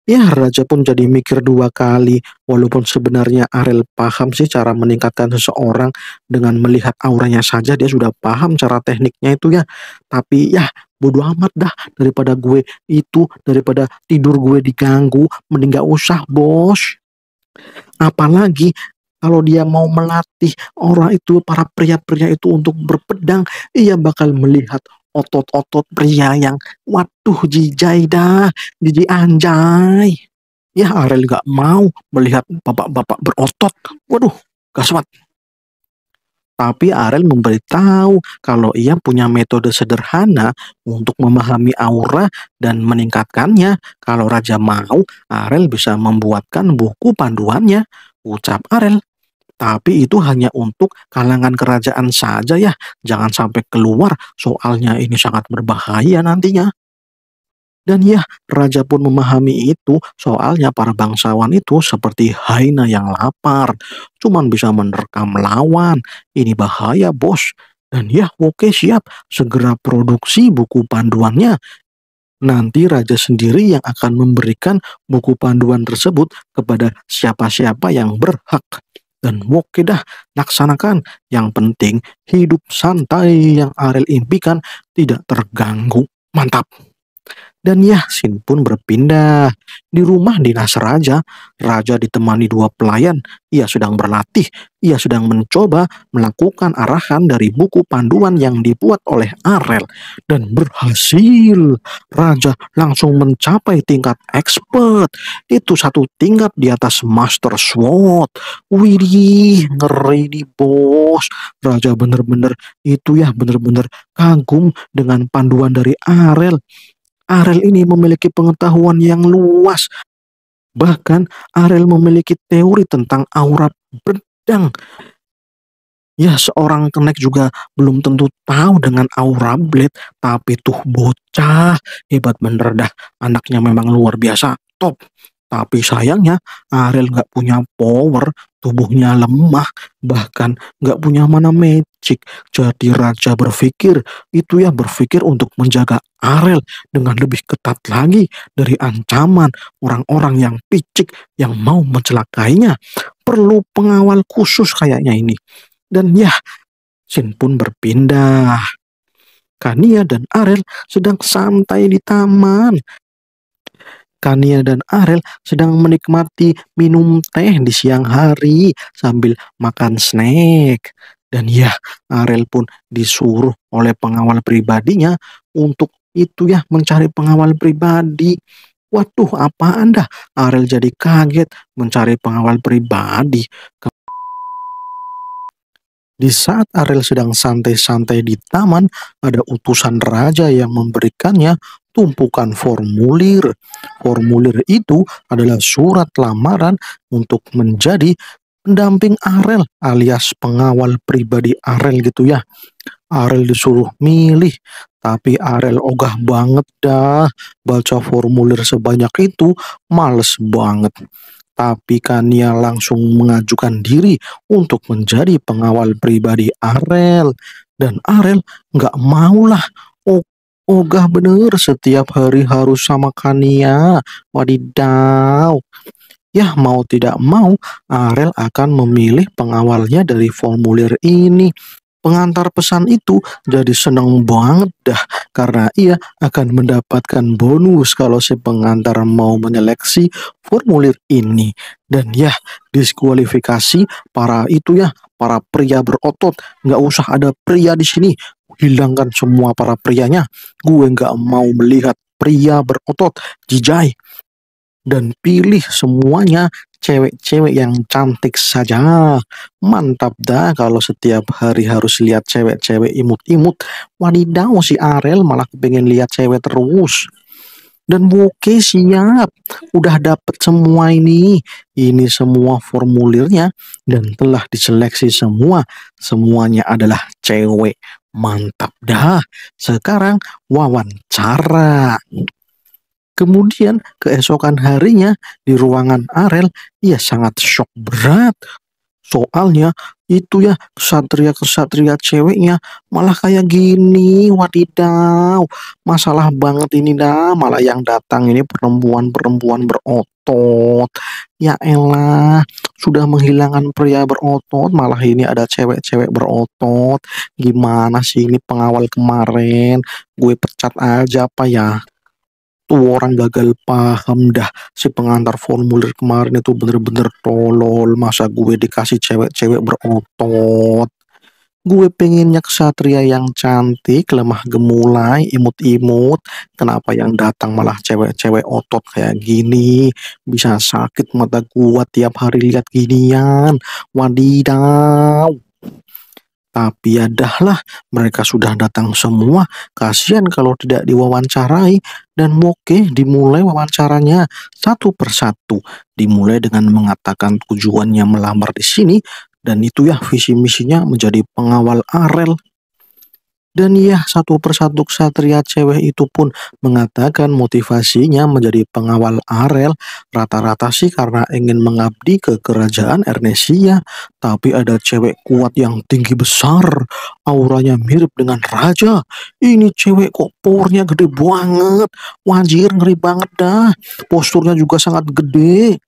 Ya Raja pun jadi mikir dua kali, walaupun sebenarnya Ariel paham sih cara meningkatkan seseorang dengan melihat auranya saja dia sudah paham cara tekniknya itu ya. Tapi ya bodoh amat dah daripada gue itu, daripada tidur gue diganggu, mending gak usah bos. Apalagi kalau dia mau melatih orang itu para pria-pria itu untuk berpedang ia bakal melihat otot-otot pria yang waduh jijai dah, jijai anjay. Ya Arel gak mau melihat bapak-bapak berotot. Waduh, gaswat. Tapi Arel memberitahu kalau ia punya metode sederhana untuk memahami aura dan meningkatkannya. Kalau Raja mau, Arel bisa membuatkan buku panduannya. Ucap Arel tapi itu hanya untuk kalangan kerajaan saja ya. Jangan sampai keluar, soalnya ini sangat berbahaya nantinya. Dan ya, raja pun memahami itu, soalnya para bangsawan itu seperti Haina yang lapar, cuman bisa menerkam lawan. Ini bahaya, bos. Dan ya, oke siap, segera produksi buku panduannya. Nanti raja sendiri yang akan memberikan buku panduan tersebut kepada siapa-siapa yang berhak dan oke dah laksanakan. Yang penting hidup santai yang Ariel impikan tidak terganggu. Mantap dan Yahsin pun berpindah. Di rumah dinas raja, raja ditemani dua pelayan. Ia sedang berlatih, ia sedang mencoba melakukan arahan dari buku panduan yang dibuat oleh Arel dan berhasil. Raja langsung mencapai tingkat expert. Itu satu tingkat di atas master sword. Widih, ngeri di bos. Raja bener-bener itu ya bener-bener kagum dengan panduan dari Arel. Arel ini memiliki pengetahuan yang luas. Bahkan Arel memiliki teori tentang aura bedang. Ya seorang kenek juga belum tentu tahu dengan aura blade, tapi tuh bocah hebat bener dah. Anaknya memang luar biasa, top. Tapi sayangnya Arel gak punya power, tubuhnya lemah, bahkan gak punya mana magic licik. Jadi raja berpikir, itu yang berpikir untuk menjaga Arel dengan lebih ketat lagi dari ancaman orang-orang yang picik yang mau mencelakainya. Perlu pengawal khusus kayaknya ini. Dan ya, Sin pun berpindah. Kania dan Arel sedang santai di taman. Kania dan Arel sedang menikmati minum teh di siang hari sambil makan snack. Dan ya, Arel pun disuruh oleh pengawal pribadinya untuk itu ya mencari pengawal pribadi. Waduh, apa Anda? Arel jadi kaget mencari pengawal pribadi. Di saat Arel sedang santai-santai di taman, ada utusan raja yang memberikannya tumpukan formulir. Formulir itu adalah surat lamaran untuk menjadi pendamping Arel alias pengawal pribadi Arel gitu ya. Arel disuruh milih, tapi Arel ogah banget dah baca formulir sebanyak itu, males banget. Tapi Kania langsung mengajukan diri untuk menjadi pengawal pribadi Arel. Dan Arel nggak maulah ogah bener setiap hari harus sama Kania. Wadidaw, Ya, mau tidak mau, Arel akan memilih pengawalnya dari formulir ini. Pengantar pesan itu jadi senang banget dah karena ia akan mendapatkan bonus kalau si pengantar mau menyeleksi formulir ini. Dan ya, diskualifikasi para itu ya, para pria berotot. Nggak usah ada pria di sini. Hilangkan semua para prianya. Gue nggak mau melihat pria berotot. Jijai dan pilih semuanya cewek-cewek yang cantik saja. Mantap dah kalau setiap hari harus lihat cewek-cewek imut-imut. Wadidaw si Arel malah pengen lihat cewek terus. Dan oke siap, udah dapet semua ini. Ini semua formulirnya dan telah diseleksi semua. Semuanya adalah cewek. Mantap dah. Sekarang wawancara. Kemudian keesokan harinya di ruangan Arel ia sangat shock berat. Soalnya itu ya kesatria-kesatria ceweknya malah kayak gini wadidaw masalah banget ini dah malah yang datang ini perempuan-perempuan berotot ya elah sudah menghilangkan pria berotot malah ini ada cewek-cewek berotot gimana sih ini pengawal kemarin gue pecat aja apa ya tuh orang gagal paham dah si pengantar formulir kemarin itu bener-bener tolol masa gue dikasih cewek-cewek berotot gue pengennya kesatria yang cantik lemah gemulai imut-imut kenapa yang datang malah cewek-cewek otot kayak gini bisa sakit mata gua tiap hari lihat ginian wadidaw tapi adahlah mereka sudah datang semua, kasihan kalau tidak diwawancarai. Dan Moke dimulai wawancaranya satu persatu, dimulai dengan mengatakan tujuannya melamar di sini, dan itu ya visi misinya menjadi pengawal Arel dan ya, satu persatu ksatria cewek itu pun mengatakan motivasinya menjadi pengawal Arel rata-rata sih karena ingin mengabdi ke kerajaan Ernesia. Tapi ada cewek kuat yang tinggi besar, auranya mirip dengan raja. Ini cewek kok powernya gede banget, wajir ngeri banget dah. Posturnya juga sangat gede.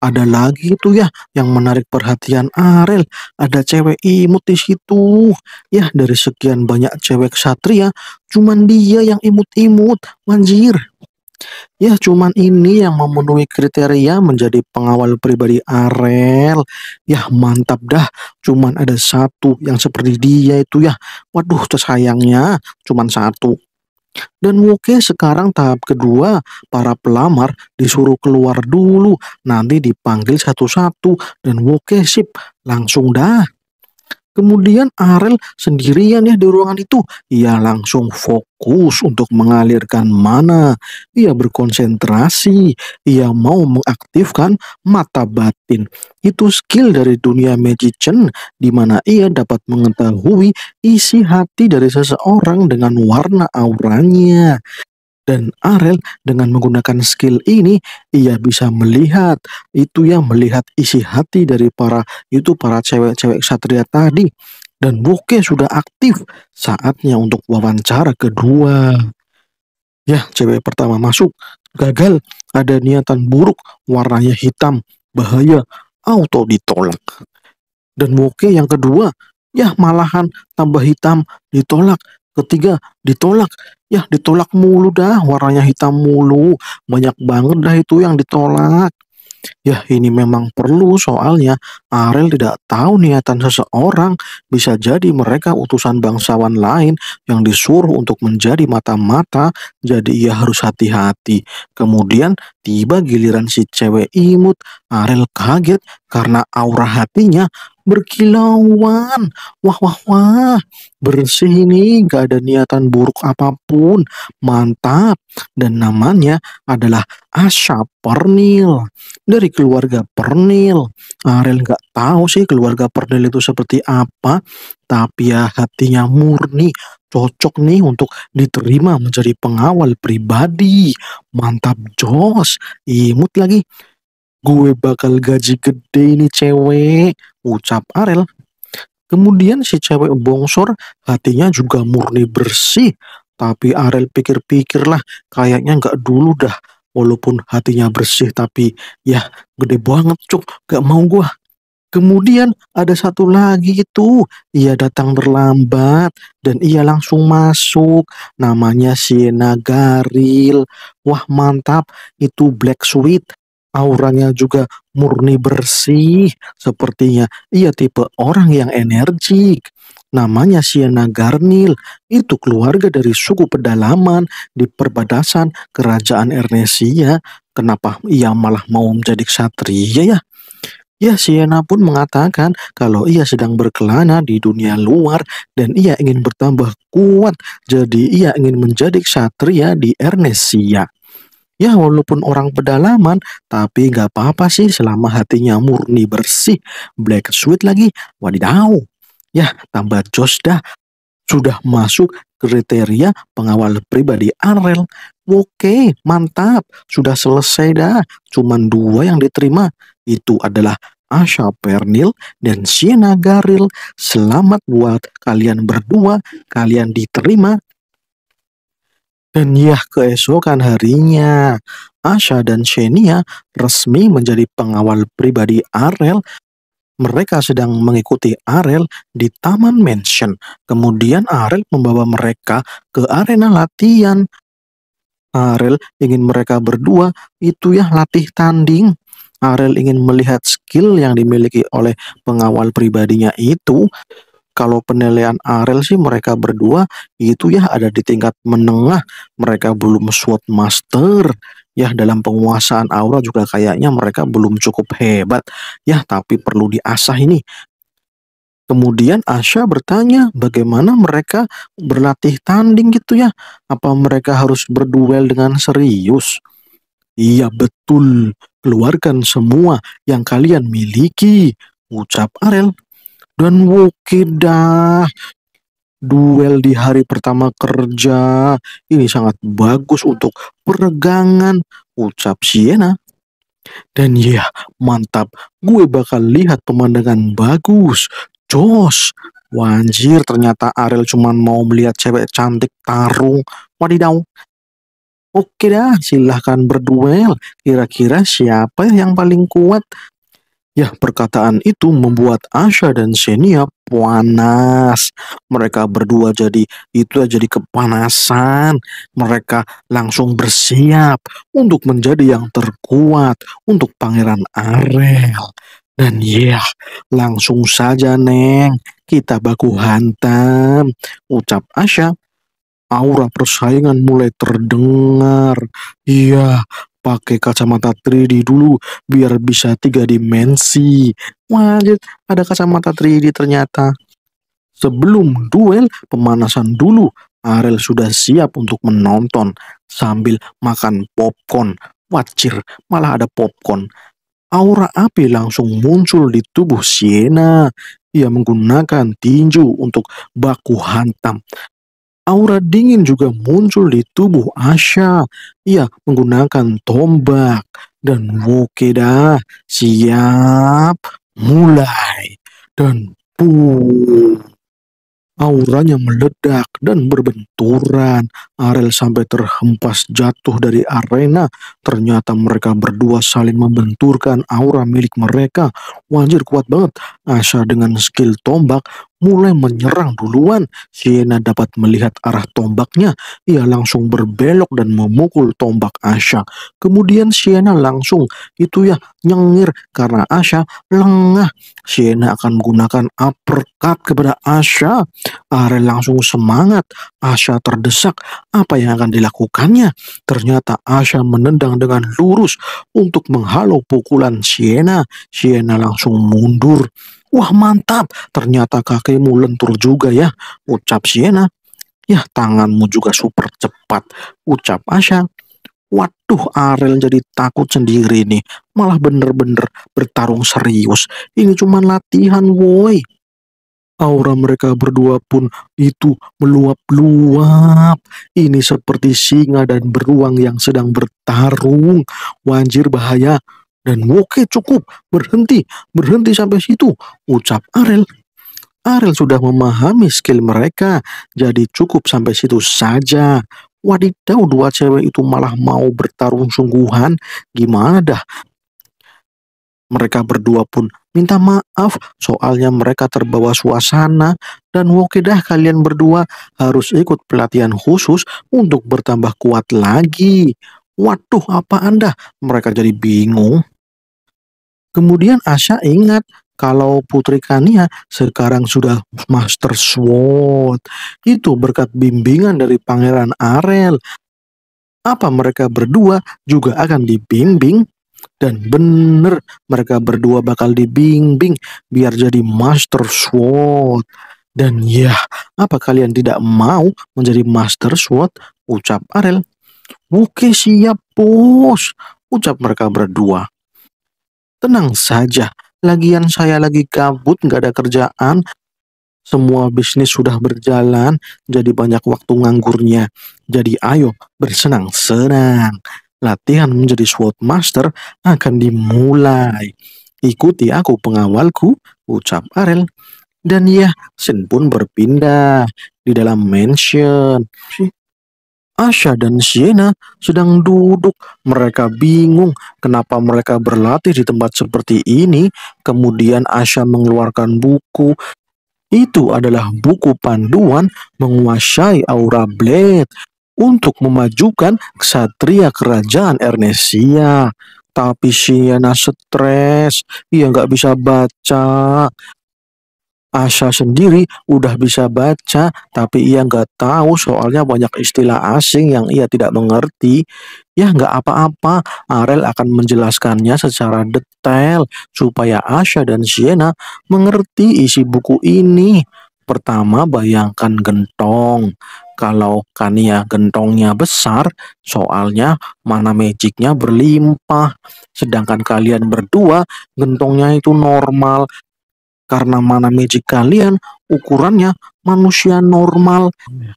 Ada lagi itu ya yang menarik perhatian Arel. Ada cewek imut di situ. Ya dari sekian banyak cewek satria, cuman dia yang imut-imut. Manjir. Ya cuman ini yang memenuhi kriteria menjadi pengawal pribadi Arel Ya mantap dah Cuman ada satu yang seperti dia itu ya Waduh tersayangnya cuman satu dan oke sekarang tahap kedua, para pelamar disuruh keluar dulu, nanti dipanggil satu-satu, dan oke sip, langsung dah. Kemudian Arel sendirian ya di ruangan itu. Ia langsung fokus untuk mengalirkan mana. Ia berkonsentrasi. Ia mau mengaktifkan mata batin. Itu skill dari dunia magician di mana ia dapat mengetahui isi hati dari seseorang dengan warna auranya. Dan Arel dengan menggunakan skill ini ia bisa melihat itu yang melihat isi hati dari para itu para cewek-cewek satria tadi dan Boke sudah aktif saatnya untuk wawancara kedua. Ya, cewek pertama masuk gagal, ada niatan buruk, warnanya hitam, bahaya, auto ditolak. Dan Boke yang kedua, ya malahan tambah hitam ditolak Ketiga, ditolak. Ya, ditolak mulu dah. Warnanya hitam mulu. Banyak banget dah itu yang ditolak. Ya, ini memang perlu soalnya Ariel tidak tahu niatan seseorang. Bisa jadi mereka utusan bangsawan lain yang disuruh untuk menjadi mata-mata, jadi ia harus hati-hati. Kemudian tiba giliran si cewek imut, Ariel kaget karena aura hatinya berkilauan. Wah, wah, wah. Bersih ini, gak ada niatan buruk apapun. Mantap. Dan namanya adalah Asya Pernil. Dari keluarga Pernil. Ariel gak tahu sih keluarga Pernil itu seperti apa. Tapi ya hatinya murni. Cocok nih untuk diterima menjadi pengawal pribadi. Mantap, Jos. Imut lagi gue bakal gaji gede ini cewek, ucap Arel. Kemudian si cewek bongsor hatinya juga murni bersih. Tapi Arel pikir-pikirlah kayaknya nggak dulu dah. Walaupun hatinya bersih tapi ya gede banget cuk gak mau gue. Kemudian ada satu lagi itu, ia datang terlambat dan ia langsung masuk. Namanya Siena Garil. Wah mantap, itu Black Sweet auranya juga murni bersih. Sepertinya ia tipe orang yang energik. Namanya Siena Garnil, itu keluarga dari suku pedalaman di perbatasan kerajaan Ernesia. Kenapa ia malah mau menjadi ksatria ya? Ya, Siena pun mengatakan kalau ia sedang berkelana di dunia luar dan ia ingin bertambah kuat, jadi ia ingin menjadi ksatria di Ernesia. Ya walaupun orang pedalaman, tapi nggak apa-apa sih selama hatinya murni bersih. Black sweet lagi, wadidaw. Ya tambah jos dah, sudah masuk kriteria pengawal pribadi Arel. Oke, mantap. Sudah selesai dah. Cuman dua yang diterima. Itu adalah Asha Pernil dan Sienna Garil. Selamat buat kalian berdua. Kalian diterima dan ya keesokan harinya, Asha dan Shania resmi menjadi pengawal pribadi Arel. Mereka sedang mengikuti Arel di Taman Mansion. Kemudian Arel membawa mereka ke arena latihan. Arel ingin mereka berdua itu ya latih tanding. Arel ingin melihat skill yang dimiliki oleh pengawal pribadinya itu kalau penilaian Arel sih mereka berdua itu ya ada di tingkat menengah mereka belum SWOT master ya dalam penguasaan aura juga kayaknya mereka belum cukup hebat ya tapi perlu diasah ini Kemudian Asya bertanya bagaimana mereka berlatih tanding gitu ya. Apa mereka harus berduel dengan serius? Iya betul, keluarkan semua yang kalian miliki, ucap Arel dan dah Duel di hari pertama kerja ini sangat bagus untuk peregangan, ucap Sienna. Dan ya, mantap. Gue bakal lihat pemandangan bagus. Jos, Wanjir, ternyata Ariel cuman mau melihat cewek cantik tarung. Wadidaw. Oke dah, silahkan berduel. Kira-kira siapa yang paling kuat? Ya, perkataan itu membuat Asha dan Xenia panas. Mereka berdua jadi itu jadi kepanasan. Mereka langsung bersiap untuk menjadi yang terkuat untuk Pangeran Arel. Dan ya, yeah, langsung saja Neng, kita baku hantam, ucap Asha. Aura persaingan mulai terdengar. Iya, pakai kacamata 3D dulu biar bisa tiga dimensi. Wajib ada kacamata 3D ternyata. Sebelum duel, pemanasan dulu. Arel sudah siap untuk menonton sambil makan popcorn. wajir malah ada popcorn. Aura api langsung muncul di tubuh Siena. Ia menggunakan tinju untuk baku hantam. Aura dingin juga muncul di tubuh Asha. Ia menggunakan tombak dan dah siap mulai dan boom. Auranya meledak dan berbenturan. Arel sampai terhempas jatuh dari arena. Ternyata mereka berdua saling membenturkan aura milik mereka. Wajir kuat banget. Asha dengan skill tombak mulai menyerang duluan. Siena dapat melihat arah tombaknya. Ia langsung berbelok dan memukul tombak Asha. Kemudian Siena langsung itu ya nyengir karena Asha lengah. Siena akan menggunakan uppercut kepada Asha. Are langsung semangat. Asha terdesak. Apa yang akan dilakukannya? Ternyata Asha menendang dengan lurus untuk menghalau pukulan Siena. Siena langsung mundur. Wah mantap, ternyata kakekmu lentur juga ya, ucap Siena. Ya, tanganmu juga super cepat, ucap Asha. Waduh Arel jadi takut sendiri nih, malah bener-bener bertarung serius. Ini cuma latihan woi. Aura mereka berdua pun itu meluap-luap. Ini seperti singa dan beruang yang sedang bertarung. Wanjir bahaya, dan oke cukup berhenti berhenti sampai situ ucap Arel Arel sudah memahami skill mereka jadi cukup sampai situ saja wadidaw dua cewek itu malah mau bertarung sungguhan gimana dah mereka berdua pun minta maaf soalnya mereka terbawa suasana dan oke dah kalian berdua harus ikut pelatihan khusus untuk bertambah kuat lagi. Waduh, apa Anda? Mereka jadi bingung. Kemudian Asya ingat kalau Putri Kania sekarang sudah Master Sword. Itu berkat bimbingan dari Pangeran Arel. Apa mereka berdua juga akan dibimbing? Dan bener mereka berdua bakal dibimbing biar jadi Master Sword. Dan ya, apa kalian tidak mau menjadi Master Sword? Ucap Arel. Oke siap bos, ucap mereka berdua. Tenang saja, lagian saya lagi kabut, nggak ada kerjaan. Semua bisnis sudah berjalan, jadi banyak waktu nganggurnya. Jadi ayo bersenang-senang. Latihan menjadi SWOT Master akan dimulai. Ikuti aku pengawalku, ucap Arel. Dan ya, Sen pun berpindah di dalam mansion. Asha dan Siena sedang duduk. Mereka bingung kenapa mereka berlatih di tempat seperti ini. Kemudian Asha mengeluarkan buku. Itu adalah buku panduan menguasai aura blade untuk memajukan ksatria kerajaan Ernesia. Tapi Siena stres, ia nggak bisa baca. Asya sendiri udah bisa baca, tapi ia nggak tahu soalnya banyak istilah asing yang ia tidak mengerti. Ya nggak apa-apa, Arel akan menjelaskannya secara detail supaya Asya dan Siena mengerti isi buku ini. Pertama bayangkan gentong. Kalau Kania gentongnya besar, soalnya mana magicnya berlimpah. Sedangkan kalian berdua gentongnya itu normal, karena mana magic kalian ukurannya manusia normal. Iya.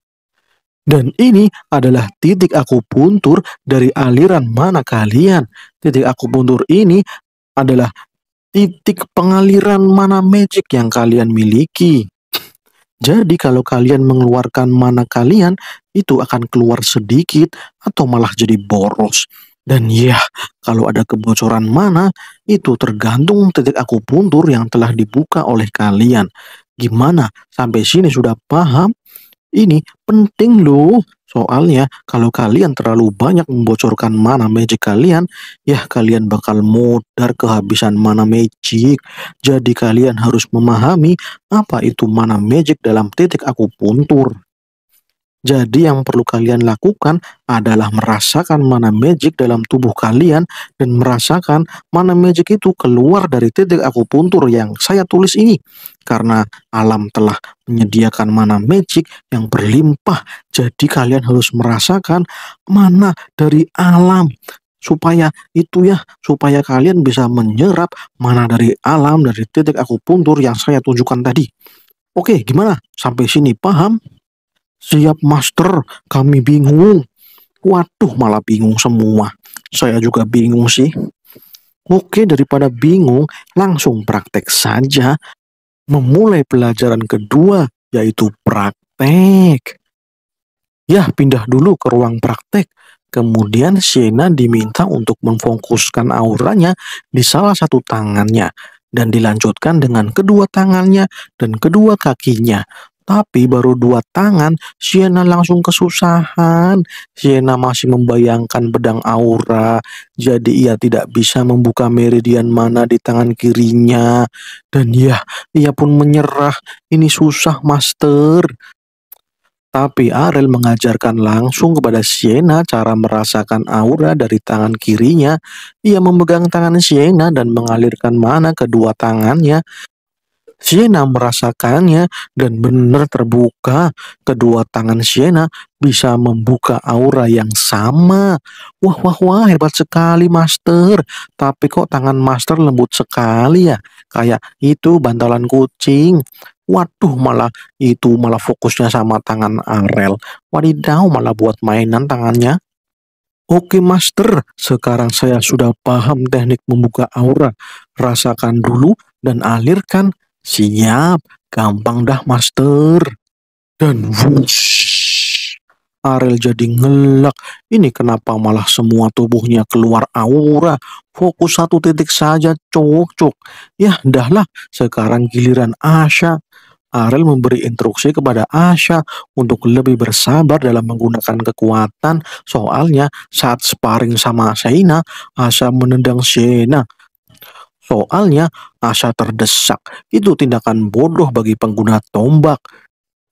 Dan ini adalah titik aku puntur dari aliran mana kalian. Titik aku puntur ini adalah titik pengaliran mana magic yang kalian miliki. Jadi kalau kalian mengeluarkan mana kalian, itu akan keluar sedikit atau malah jadi boros. Dan ya, kalau ada kebocoran mana, itu tergantung titik aku puntur yang telah dibuka oleh kalian. Gimana? Sampai sini sudah paham? Ini penting loh. Soalnya kalau kalian terlalu banyak membocorkan mana magic kalian, ya kalian bakal mudar kehabisan mana magic. Jadi kalian harus memahami apa itu mana magic dalam titik aku puntur. Jadi yang perlu kalian lakukan adalah merasakan mana magic dalam tubuh kalian dan merasakan mana magic itu keluar dari titik akupuntur yang saya tulis ini. Karena alam telah menyediakan mana magic yang berlimpah, jadi kalian harus merasakan mana dari alam supaya itu ya supaya kalian bisa menyerap mana dari alam dari titik akupuntur yang saya tunjukkan tadi. Oke, gimana? Sampai sini paham? Siap master, kami bingung. Waduh malah bingung semua. Saya juga bingung sih. Oke daripada bingung, langsung praktek saja. Memulai pelajaran kedua yaitu praktek. Yah pindah dulu ke ruang praktek. Kemudian Siena diminta untuk memfokuskan auranya di salah satu tangannya dan dilanjutkan dengan kedua tangannya dan kedua kakinya. Tapi baru dua tangan, Sienna langsung kesusahan. Sienna masih membayangkan pedang aura, jadi ia tidak bisa membuka meridian mana di tangan kirinya. Dan ya, ia pun menyerah. Ini susah, Master. Tapi Arel mengajarkan langsung kepada Sienna cara merasakan aura dari tangan kirinya. Ia memegang tangan Sienna dan mengalirkan mana kedua tangannya Siena merasakannya dan benar terbuka. Kedua tangan Siena bisa membuka aura yang sama. Wah, wah, wah, hebat sekali master. Tapi kok tangan master lembut sekali ya? Kayak itu bantalan kucing. Waduh malah itu malah fokusnya sama tangan Arel. Wadidaw malah buat mainan tangannya. Oke master, sekarang saya sudah paham teknik membuka aura. Rasakan dulu dan alirkan Siap, gampang dah master. Dan wush, Ariel jadi ngelak. Ini kenapa malah semua tubuhnya keluar aura. Fokus satu titik saja, cocok. Ya, dahlah. Sekarang giliran Asha. Ariel memberi instruksi kepada Asha untuk lebih bersabar dalam menggunakan kekuatan. Soalnya saat sparring sama Shayna, Asha menendang Shayna Soalnya Asha terdesak. Itu tindakan bodoh bagi pengguna tombak.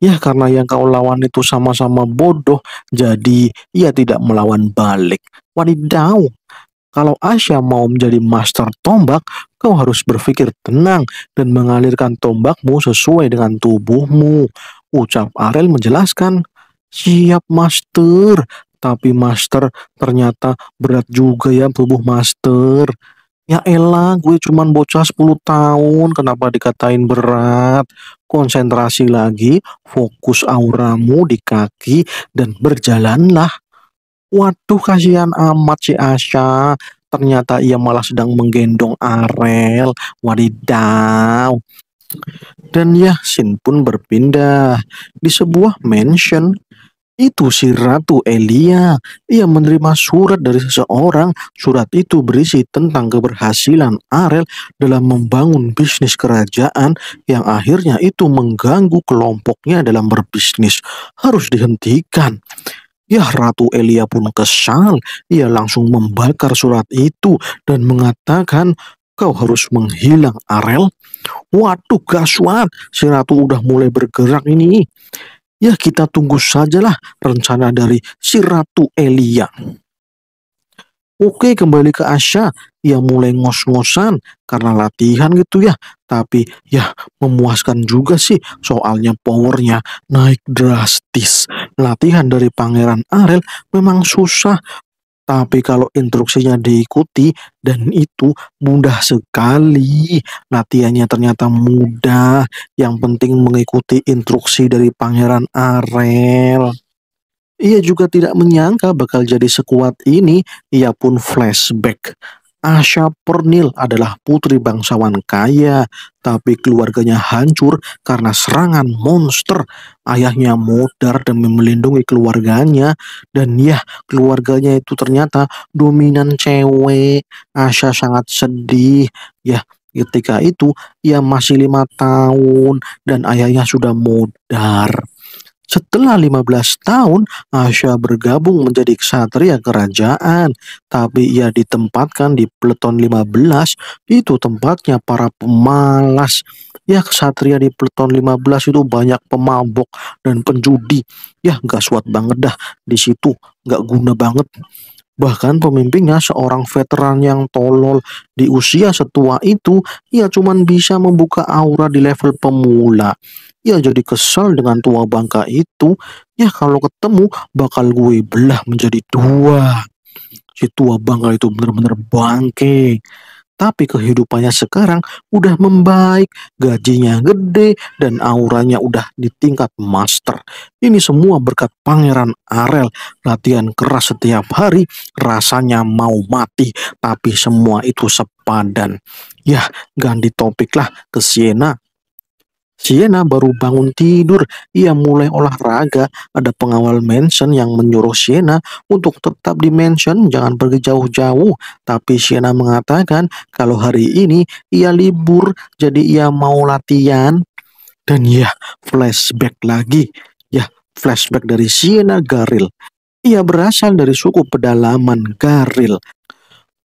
Ya karena yang kau lawan itu sama-sama bodoh, jadi ia tidak melawan balik. Wadidaw, kalau Asya mau menjadi master tombak, kau harus berpikir tenang dan mengalirkan tombakmu sesuai dengan tubuhmu. Ucap Arel menjelaskan, siap master, tapi master ternyata berat juga ya tubuh master. Ya elah, gue cuman bocah 10 tahun, kenapa dikatain berat? Konsentrasi lagi, fokus auramu di kaki, dan berjalanlah. Waduh, kasihan amat si Asya. Ternyata ia malah sedang menggendong Arel. Wadidaw. Dan ya, sin pun berpindah di sebuah mansion itu si Ratu Elia. Ia menerima surat dari seseorang. Surat itu berisi tentang keberhasilan Arel dalam membangun bisnis kerajaan yang akhirnya itu mengganggu kelompoknya dalam berbisnis. Harus dihentikan. Ya Ratu Elia pun kesal. Ia langsung membakar surat itu dan mengatakan kau harus menghilang Arel. Waduh gaswat, si Ratu udah mulai bergerak ini. Ya kita tunggu sajalah rencana dari si Ratu Elia. Oke kembali ke Asya ia mulai ngos-ngosan karena latihan gitu ya. Tapi ya memuaskan juga sih soalnya powernya naik drastis. Latihan dari Pangeran Arel memang susah tapi kalau instruksinya diikuti dan itu mudah sekali. Latihannya ternyata mudah. Yang penting mengikuti instruksi dari Pangeran Arel. Ia juga tidak menyangka bakal jadi sekuat ini. Ia pun flashback. Asha Pernil adalah putri bangsawan kaya, tapi keluarganya hancur karena serangan monster. Ayahnya modar demi melindungi keluarganya, dan ya, keluarganya itu ternyata dominan cewek. Asha sangat sedih, ya. Ketika itu ia masih lima tahun dan ayahnya sudah modar. Setelah 15 tahun, Asya bergabung menjadi ksatria kerajaan, tapi ia ditempatkan di peleton 15, itu tempatnya para pemalas. Ya, ksatria di peleton 15 itu banyak pemabok dan penjudi. Ya, gak suat banget dah di situ, gak guna banget. Bahkan pemimpinnya seorang veteran yang tolol di usia setua itu, ia cuman bisa membuka aura di level pemula ya jadi kesal dengan tua bangka itu. Ya kalau ketemu bakal gue belah menjadi dua. Si tua bangka itu bener-bener bangke. Tapi kehidupannya sekarang udah membaik, gajinya gede, dan auranya udah di tingkat master. Ini semua berkat pangeran Arel, latihan keras setiap hari, rasanya mau mati, tapi semua itu sepadan. Yah, ganti topik lah ke Siena, Sienna baru bangun tidur. Ia mulai olahraga. Ada pengawal mansion yang menyuruh Sienna untuk tetap di mansion, jangan pergi jauh-jauh. Tapi Sienna mengatakan kalau hari ini ia libur, jadi ia mau latihan. Dan ya, flashback lagi. Ya, flashback dari Sienna Garil. Ia berasal dari suku pedalaman Garil.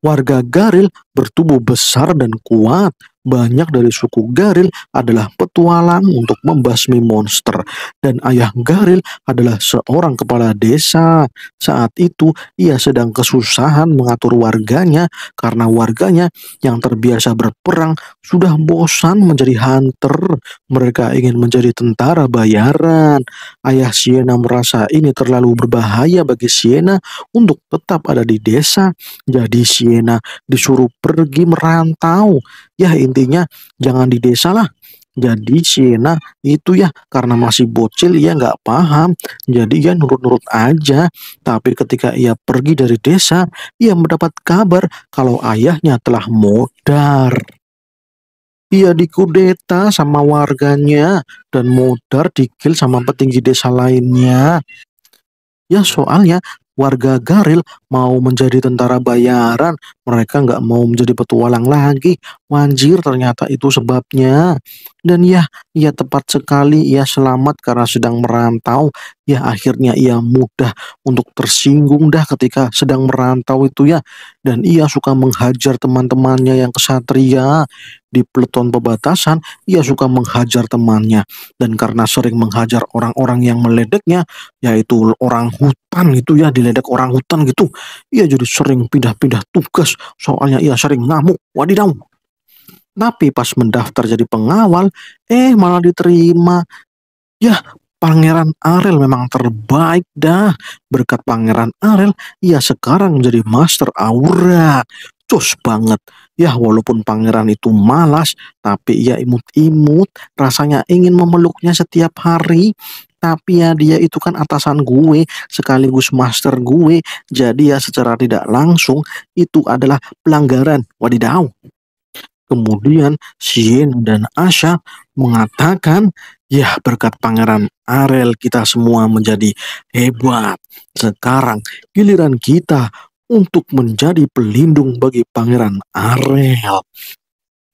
Warga Garil bertubuh besar dan kuat, banyak dari suku Garil adalah petualang untuk membasmi monster dan ayah Garil adalah seorang kepala desa. Saat itu ia sedang kesusahan mengatur warganya karena warganya yang terbiasa berperang sudah bosan menjadi hunter. Mereka ingin menjadi tentara bayaran. Ayah Siena merasa ini terlalu berbahaya bagi Siena untuk tetap ada di desa. Jadi Siena disuruh pergi merantau. Ya intinya intinya jangan di desa lah jadi Siena itu ya karena masih bocil ia ya nggak paham jadi ia ya nurut-nurut aja tapi ketika ia pergi dari desa ia mendapat kabar kalau ayahnya telah modar ia dikudeta sama warganya dan modar digil sama petinggi desa lainnya ya soalnya warga Garil mau menjadi tentara bayaran, mereka nggak mau menjadi petualang lagi. Manjir ternyata itu sebabnya. Dan ya, ia ya tepat sekali ia ya selamat karena sedang merantau. Ya akhirnya ia mudah untuk tersinggung dah ketika sedang merantau itu ya. Dan ia suka menghajar teman-temannya yang kesatria. Di peleton pebatasan, ia suka menghajar temannya. Dan karena sering menghajar orang-orang yang meledeknya, yaitu orang hutan itu ya, diledek orang hutan gitu. Ia jadi sering pindah-pindah tugas, soalnya ia sering ngamuk. Wadidaw. Tapi pas mendaftar jadi pengawal, eh malah diterima. Ya, Pangeran Arel memang terbaik dah. Berkat Pangeran Arel, ia sekarang menjadi master aura. Cus banget. Ya walaupun pangeran itu malas, tapi ia imut-imut, rasanya ingin memeluknya setiap hari tapi ya dia itu kan atasan gue sekaligus master gue jadi ya secara tidak langsung itu adalah pelanggaran wadidaw kemudian Shien dan Asha mengatakan ya berkat pangeran Arel kita semua menjadi hebat sekarang giliran kita untuk menjadi pelindung bagi pangeran Arel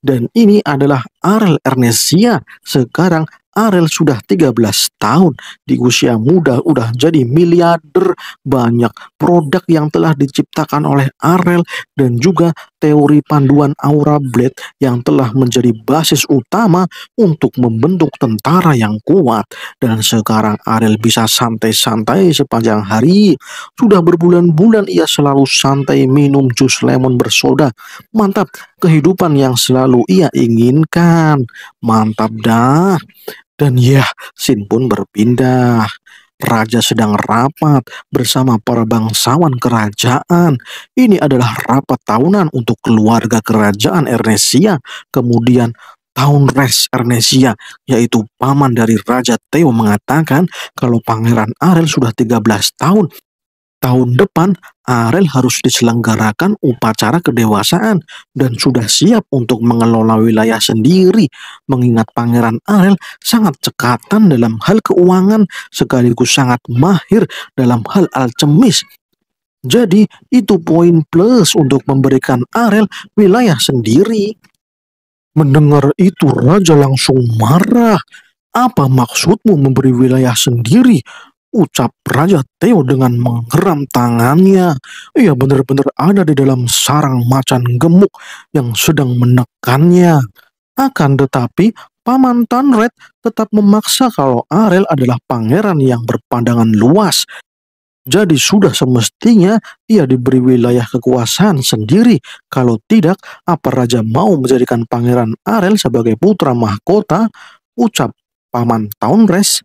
dan ini adalah Arel Ernesia sekarang Arel sudah 13 tahun di usia muda udah jadi miliarder banyak produk yang telah diciptakan oleh Arel dan juga teori panduan aura blade yang telah menjadi basis utama untuk membentuk tentara yang kuat. Dan sekarang Ariel bisa santai-santai sepanjang hari. Sudah berbulan-bulan ia selalu santai minum jus lemon bersoda. Mantap, kehidupan yang selalu ia inginkan. Mantap dah. Dan ya, Sin pun berpindah. Raja sedang rapat bersama para bangsawan kerajaan. Ini adalah rapat tahunan untuk keluarga kerajaan Ernesia. Kemudian tahun res Ernesia, yaitu paman dari Raja Theo mengatakan kalau Pangeran Arel sudah 13 tahun Tahun depan, Arel harus diselenggarakan upacara kedewasaan dan sudah siap untuk mengelola wilayah sendiri, mengingat Pangeran Arel sangat cekatan dalam hal keuangan sekaligus sangat mahir dalam hal alchemis. Jadi, itu poin plus untuk memberikan Arel wilayah sendiri. Mendengar itu, Raja langsung marah. Apa maksudmu memberi wilayah sendiri? Ucap Raja Theo dengan menggeram tangannya. Ia benar-benar ada di dalam sarang macan gemuk yang sedang menekannya. Akan tetapi, Paman Tanred tetap memaksa kalau Arel adalah pangeran yang berpandangan luas. Jadi sudah semestinya ia diberi wilayah kekuasaan sendiri. Kalau tidak, apa Raja mau menjadikan pangeran Arel sebagai putra mahkota? Ucap Paman Townres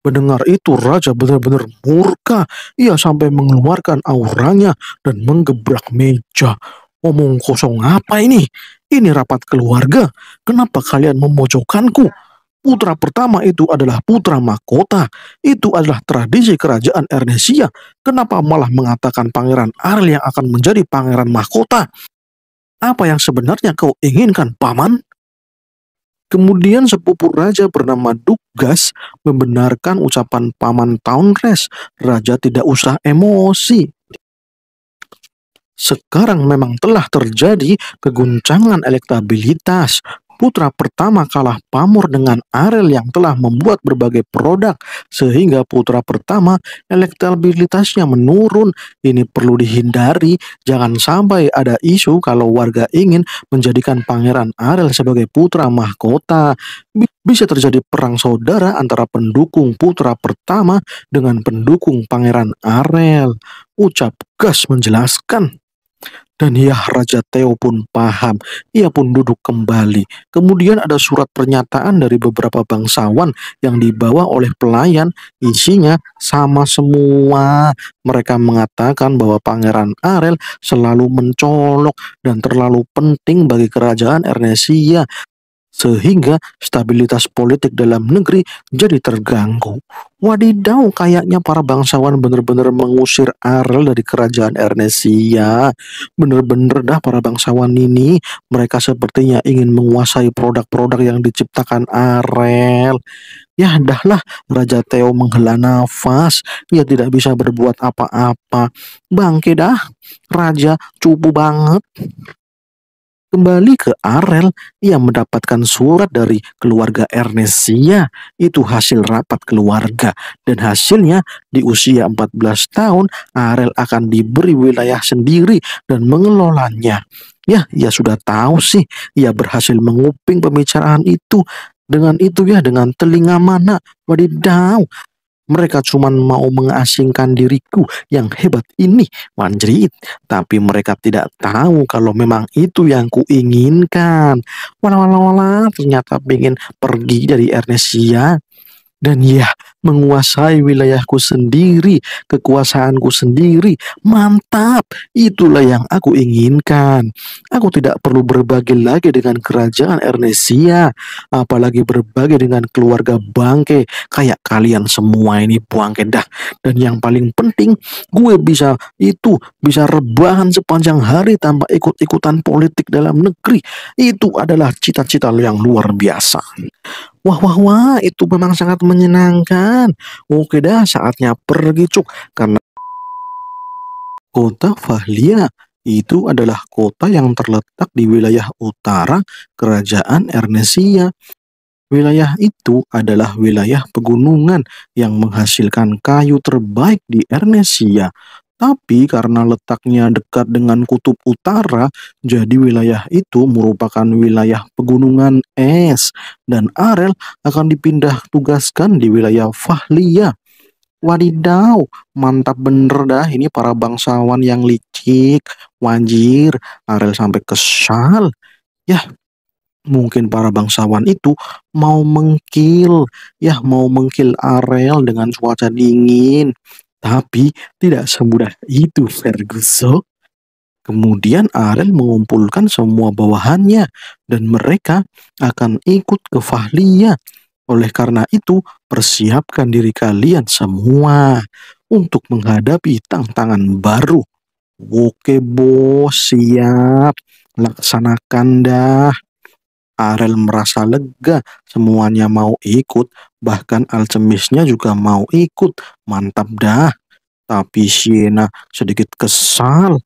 Mendengar itu raja benar-benar murka. Ia sampai mengeluarkan auranya dan menggebrak meja. Omong kosong apa ini? Ini rapat keluarga. Kenapa kalian memojokkanku? Putra pertama itu adalah putra mahkota. Itu adalah tradisi kerajaan Ernesia. Kenapa malah mengatakan pangeran Arl yang akan menjadi pangeran mahkota? Apa yang sebenarnya kau inginkan, paman? Kemudian sepupu raja bernama Dugas membenarkan ucapan paman Townres, raja tidak usah emosi. Sekarang memang telah terjadi keguncangan elektabilitas, putra pertama kalah pamor dengan Arel yang telah membuat berbagai produk sehingga putra pertama elektabilitasnya menurun. Ini perlu dihindari, jangan sampai ada isu kalau warga ingin menjadikan pangeran Arel sebagai putra mahkota. Bisa terjadi perang saudara antara pendukung putra pertama dengan pendukung pangeran Arel. Ucap Gas menjelaskan. Dan Yah Raja Theo pun paham, ia pun duduk kembali. Kemudian ada surat pernyataan dari beberapa bangsawan yang dibawa oleh pelayan, isinya sama semua. Mereka mengatakan bahwa Pangeran Arel selalu mencolok dan terlalu penting bagi kerajaan Ernesia sehingga stabilitas politik dalam negeri jadi terganggu. Wadidaw, kayaknya para bangsawan benar-benar mengusir Arel dari kerajaan Ernesia. Benar-benar dah para bangsawan ini, mereka sepertinya ingin menguasai produk-produk yang diciptakan Arel. Ya dahlah, Raja Theo menghela nafas, ia tidak bisa berbuat apa-apa. Bangke dah, Raja cupu banget. Kembali ke Arel yang mendapatkan surat dari keluarga Ernesia, itu hasil rapat keluarga dan hasilnya di usia 14 tahun Arel akan diberi wilayah sendiri dan mengelolanya. Ya, ia sudah tahu sih, ia berhasil menguping pembicaraan itu dengan itu ya dengan telinga mana wadidaw mereka cuma mau mengasingkan diriku yang hebat ini, Wanjrit. Tapi mereka tidak tahu kalau memang itu yang kuinginkan. walau wala ternyata ingin pergi dari Ernesia dan ya menguasai wilayahku sendiri, kekuasaanku sendiri. Mantap, itulah yang aku inginkan. Aku tidak perlu berbagi lagi dengan kerajaan Ernesia, apalagi berbagi dengan keluarga bangke kayak kalian semua ini bangke dah. Dan yang paling penting, gue bisa itu bisa rebahan sepanjang hari tanpa ikut-ikutan politik dalam negeri. Itu adalah cita-cita yang luar biasa. Wah, wah, wah, itu memang sangat menyenangkan. Oke dah, saatnya pergi cuk. Karena kota Fahlia itu adalah kota yang terletak di wilayah utara kerajaan Ernesia. Wilayah itu adalah wilayah pegunungan yang menghasilkan kayu terbaik di Ernesia. Tapi karena letaknya dekat dengan kutub utara, jadi wilayah itu merupakan wilayah pegunungan es dan Arel akan dipindah tugaskan di wilayah Fahlia. Wadidaw, mantap bener dah ini para bangsawan yang licik, wajir, Arel sampai kesal. Yah, mungkin para bangsawan itu mau mengkil, ya mau mengkil Arel dengan cuaca dingin. Tapi tidak semudah itu, Ferguson. Kemudian Arlen mengumpulkan semua bawahannya dan mereka akan ikut ke Fahlia. Oleh karena itu, persiapkan diri kalian semua untuk menghadapi tantangan baru. Oke bos, siap. Laksanakan dah. Arel merasa lega, semuanya mau ikut, bahkan alchemisnya juga mau ikut. Mantap dah. Tapi Siena sedikit kesal.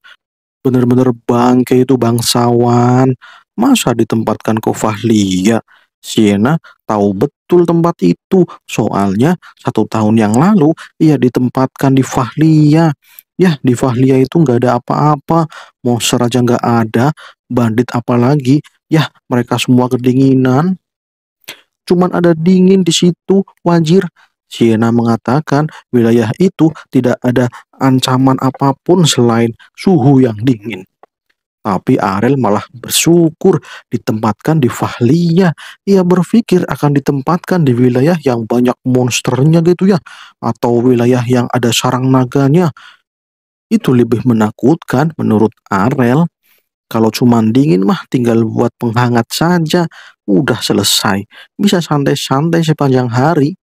Bener-bener bangke itu bangsawan. Masa ditempatkan ke Fahlia? Siena tahu betul tempat itu. Soalnya satu tahun yang lalu ia ditempatkan di Fahlia. Ya di Fahlia itu nggak ada apa-apa. Monster aja nggak ada. Bandit apalagi Ya, mereka semua kedinginan. Cuman ada dingin di situ, wajir. Siena mengatakan wilayah itu tidak ada ancaman apapun selain suhu yang dingin. Tapi Arel malah bersyukur ditempatkan di Fahlia. Ia berpikir akan ditempatkan di wilayah yang banyak monsternya gitu ya. Atau wilayah yang ada sarang naganya. Itu lebih menakutkan menurut Arel. Kalau cuma dingin mah tinggal buat penghangat saja, udah selesai. Bisa santai-santai sepanjang hari.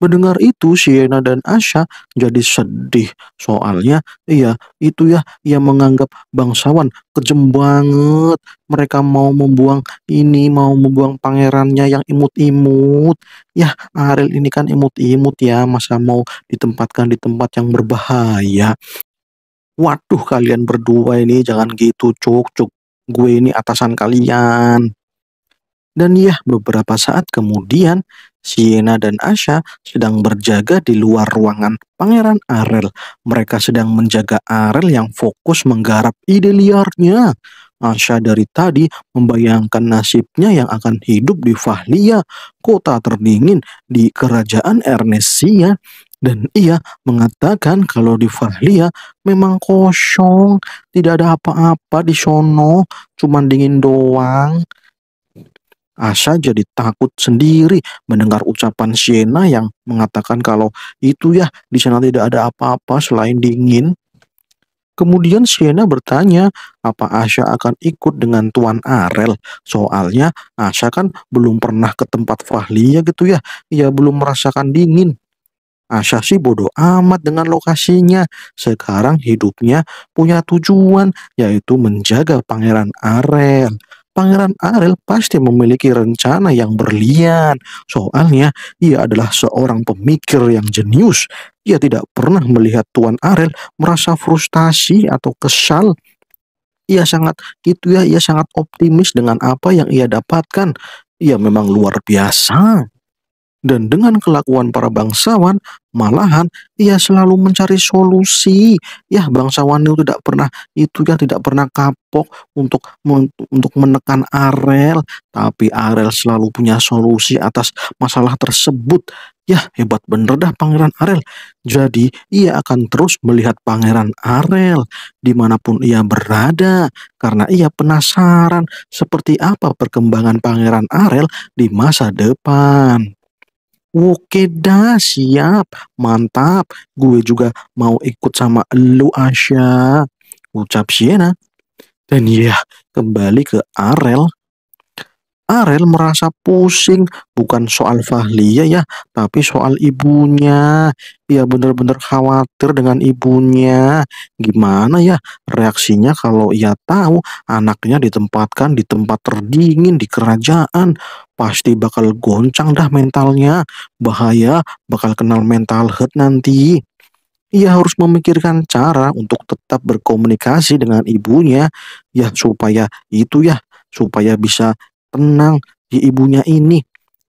Mendengar itu, Sienna dan Asha jadi sedih. Soalnya, iya, itu ya, ia menganggap bangsawan kejem banget. Mereka mau membuang ini, mau membuang pangerannya yang imut-imut. Ya, Ariel ini kan imut-imut ya, masa mau ditempatkan di tempat yang berbahaya waduh kalian berdua ini jangan gitu cuk cuk gue ini atasan kalian dan ya beberapa saat kemudian Siena dan Asha sedang berjaga di luar ruangan pangeran Arel mereka sedang menjaga Arel yang fokus menggarap ide liarnya Asha dari tadi membayangkan nasibnya yang akan hidup di Fahlia, kota terdingin di kerajaan Ernesia. Dan ia mengatakan kalau di Fahlia memang kosong, tidak ada apa-apa di sono, cuman dingin doang. Asa jadi takut sendiri mendengar ucapan Siena yang mengatakan kalau itu ya di sana tidak ada apa-apa selain dingin. Kemudian Siena bertanya, apa Asya akan ikut dengan Tuan Arel? Soalnya Asya kan belum pernah ke tempat Fahlia gitu ya, ia belum merasakan dingin. Asya ah, sih bodoh amat dengan lokasinya. Sekarang hidupnya punya tujuan, yaitu menjaga Pangeran Arel. Pangeran Arel pasti memiliki rencana yang berlian. Soalnya, ia adalah seorang pemikir yang jenius. Ia tidak pernah melihat Tuan Arel merasa frustasi atau kesal. Ia sangat itu ya, ia sangat optimis dengan apa yang ia dapatkan. Ia memang luar biasa dan dengan kelakuan para bangsawan, malahan ia selalu mencari solusi. Ya, bangsawan itu tidak pernah itu ya tidak pernah kapok untuk untuk menekan Arel, tapi Arel selalu punya solusi atas masalah tersebut. Ya, hebat bener dah Pangeran Arel. Jadi, ia akan terus melihat Pangeran Arel dimanapun ia berada, karena ia penasaran seperti apa perkembangan Pangeran Arel di masa depan. Oke dah, siap. Mantap. Gue juga mau ikut sama lu Asya. Ucap Sienna Dan ya, kembali ke Arel Arel merasa pusing bukan soal Fahlia ya, tapi soal ibunya. Ia benar-benar khawatir dengan ibunya. Gimana ya reaksinya kalau ia tahu anaknya ditempatkan di tempat terdingin di kerajaan? Pasti bakal goncang dah mentalnya. Bahaya bakal kenal mental head nanti ia harus memikirkan cara untuk tetap berkomunikasi dengan ibunya ya supaya itu ya supaya bisa Tenang, di ibunya ini.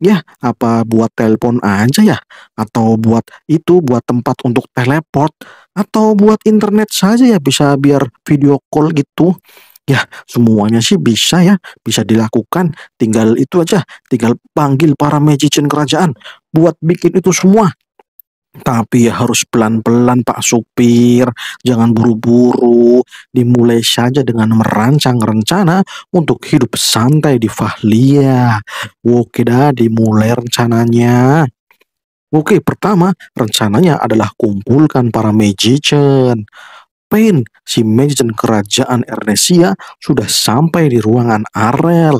Ya, apa buat telepon aja ya? Atau buat itu, buat tempat untuk teleport? Atau buat internet saja ya bisa biar video call gitu? Ya, semuanya sih bisa ya, bisa dilakukan. Tinggal itu aja, tinggal panggil para magician kerajaan buat bikin itu semua. Tapi ya harus pelan-pelan Pak Supir, jangan buru-buru, dimulai saja dengan merancang rencana untuk hidup santai di Fahlia. Oke dah, dimulai rencananya. Oke, pertama rencananya adalah kumpulkan para magician. Pain, si magician kerajaan Ernesia sudah sampai di ruangan Arel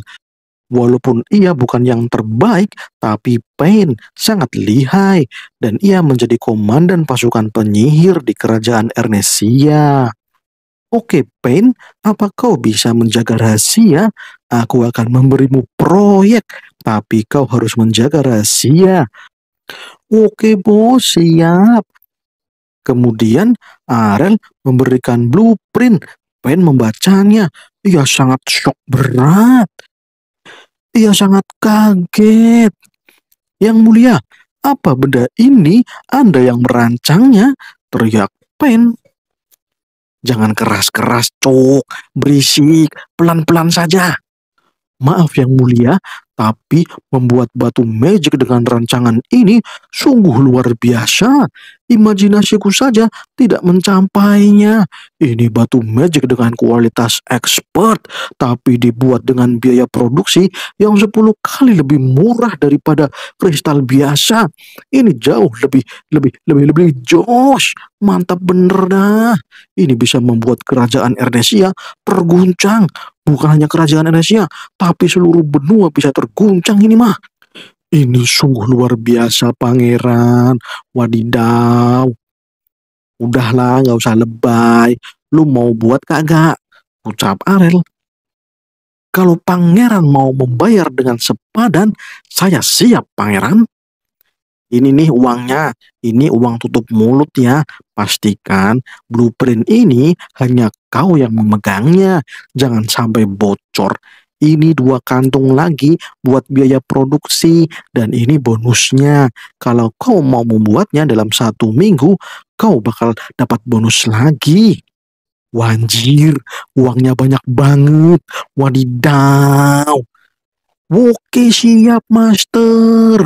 Walaupun ia bukan yang terbaik, tapi Pain sangat lihai dan ia menjadi komandan pasukan penyihir di kerajaan Ernesia. Oke Pain, apa kau bisa menjaga rahasia? Aku akan memberimu proyek, tapi kau harus menjaga rahasia. Oke bos, siap. Kemudian Arel memberikan blueprint. Pain membacanya. Ia sangat shock berat ia sangat kaget. Yang mulia, apa benda ini? Anda yang merancangnya, teriak Pen. Jangan keras-keras, cok, berisik, pelan-pelan saja. Maaf yang mulia, tapi membuat batu magic dengan rancangan ini sungguh luar biasa. Imajinasiku saja tidak mencapainya. Ini batu magic dengan kualitas expert, tapi dibuat dengan biaya produksi yang 10 kali lebih murah daripada kristal biasa. Ini jauh lebih lebih lebih lebih josh, Mantap bener dah. Ini bisa membuat kerajaan Ernesia terguncang Bukan hanya kerajaan Indonesia, tapi seluruh benua bisa terguncang ini mah. Ini sungguh luar biasa pangeran, wadidaw. Udahlah, nggak usah lebay. Lu mau buat kagak? Ucap Arel. Kalau pangeran mau membayar dengan sepadan, saya siap pangeran ini nih uangnya, ini uang tutup mulut ya. Pastikan blueprint ini hanya kau yang memegangnya, jangan sampai bocor. Ini dua kantung lagi buat biaya produksi dan ini bonusnya. Kalau kau mau membuatnya dalam satu minggu, kau bakal dapat bonus lagi. Wanjir, uangnya banyak banget. Wadidaw, Oke siap master,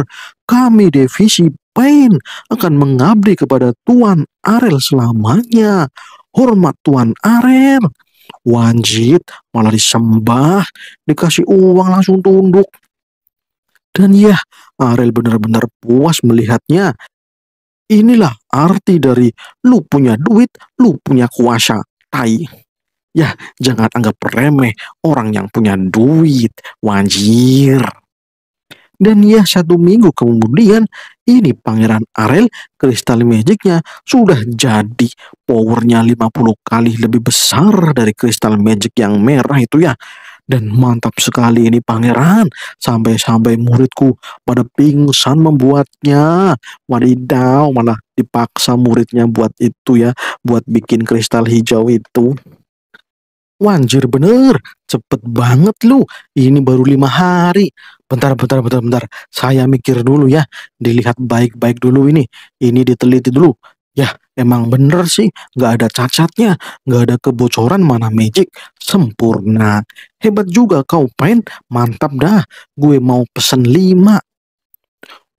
kami divisi Pain akan mengabdi kepada Tuan Arel selamanya. Hormat Tuan Arel. Wanjit malah disembah, dikasih uang langsung tunduk. Dan ya, Arel benar-benar puas melihatnya. Inilah arti dari lu punya duit, lu punya kuasa. Tai. Ya, jangan anggap remeh orang yang punya duit, wajir. Dan ya satu minggu kemudian, ini pangeran Arel kristal magicnya sudah jadi. Powernya 50 kali lebih besar dari kristal magic yang merah itu ya. Dan mantap sekali ini pangeran. Sampai-sampai muridku pada pingsan membuatnya. Wadidaw, malah dipaksa muridnya buat itu ya. Buat bikin kristal hijau itu. Wanjir bener, cepet banget lu. Ini baru lima hari. Bentar, bentar, bentar, bentar. Saya mikir dulu ya. Dilihat baik-baik dulu ini. Ini diteliti dulu. Ya, emang bener sih. Gak ada cacatnya. Gak ada kebocoran mana magic. Sempurna. Hebat juga kau, Pen. Mantap dah. Gue mau pesen lima.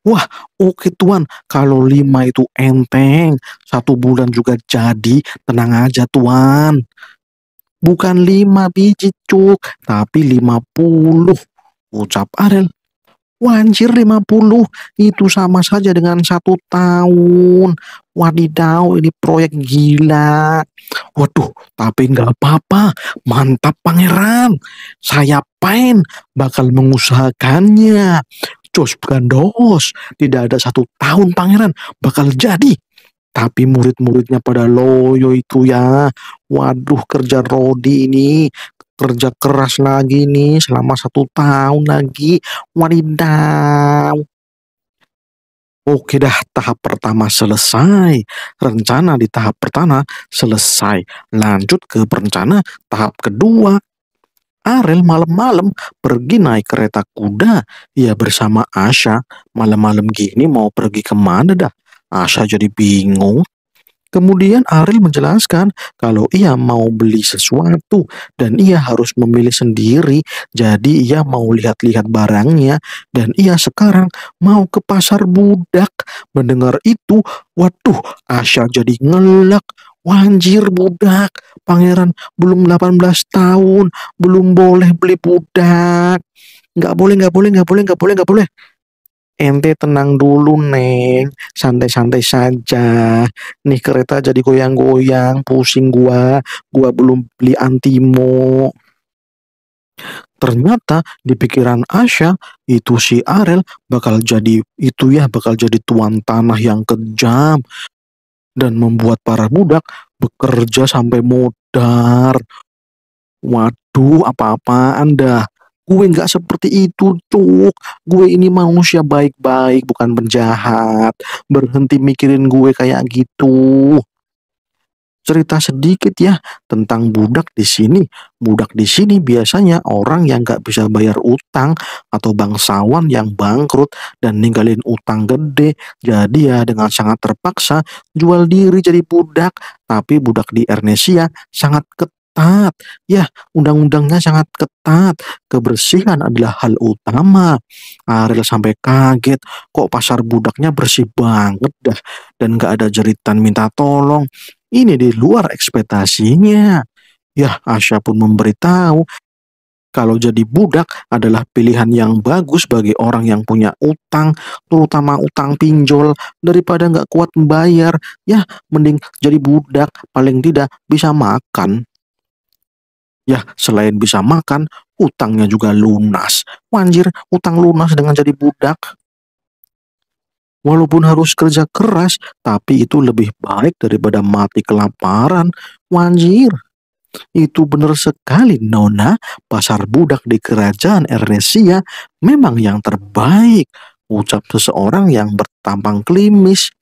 Wah, oke okay, tuan, kalau lima itu enteng, satu bulan juga jadi, tenang aja tuan. Bukan lima biji cuk, tapi lima puluh. Ucap Arel. lima puluh itu sama saja dengan satu tahun. Wadidaw ini proyek gila. Waduh tapi nggak apa-apa. Mantap pangeran. Saya pain, bakal mengusahakannya. Jos bukan dos. Tidak ada satu tahun pangeran bakal jadi. Tapi murid-muridnya pada loyo itu ya. Waduh kerja Rodi ini kerja keras lagi nih selama satu tahun lagi. Wadidaw. Oke dah, tahap pertama selesai. Rencana di tahap pertama selesai. Lanjut ke rencana tahap kedua. Arel malam-malam pergi naik kereta kuda. Ya bersama Asya, malam-malam gini mau pergi kemana dah? Asha ah, jadi bingung. Kemudian Aril menjelaskan kalau ia mau beli sesuatu dan ia harus memilih sendiri, jadi ia mau lihat-lihat barangnya dan ia sekarang mau ke pasar budak. Mendengar itu, waduh, Asya jadi ngelak. Wanjir budak, pangeran belum 18 tahun, belum boleh beli budak. Gak boleh, gak boleh, gak boleh, gak boleh, nggak boleh ente tenang dulu neng santai-santai saja nih kereta jadi goyang-goyang pusing gua gua belum beli antimo Ternyata di pikiran Asya itu si Arel bakal jadi itu ya bakal jadi tuan tanah yang kejam dan membuat para budak bekerja sampai modar. Waduh, apa-apaan dah gue nggak seperti itu tuh. gue ini manusia baik-baik bukan penjahat berhenti mikirin gue kayak gitu cerita sedikit ya tentang budak di sini budak di sini biasanya orang yang nggak bisa bayar utang atau bangsawan yang bangkrut dan ninggalin utang gede jadi ya dengan sangat terpaksa jual diri jadi budak tapi budak di Ernesia sangat ketat ketat. Ya, undang-undangnya sangat ketat. Kebersihan adalah hal utama. Ariel sampai kaget, kok pasar budaknya bersih banget dah. Dan gak ada jeritan minta tolong. Ini di luar ekspektasinya. Ya, Asya pun memberitahu kalau jadi budak adalah pilihan yang bagus bagi orang yang punya utang, terutama utang pinjol, daripada nggak kuat membayar. Ya, mending jadi budak, paling tidak bisa makan. Ya, selain bisa makan, utangnya juga lunas. Wanjir, utang lunas dengan jadi budak. Walaupun harus kerja keras, tapi itu lebih baik daripada mati kelaparan. Wanjir. Itu benar sekali, Nona. Pasar budak di kerajaan Ernesia memang yang terbaik, ucap seseorang yang bertampang klimis.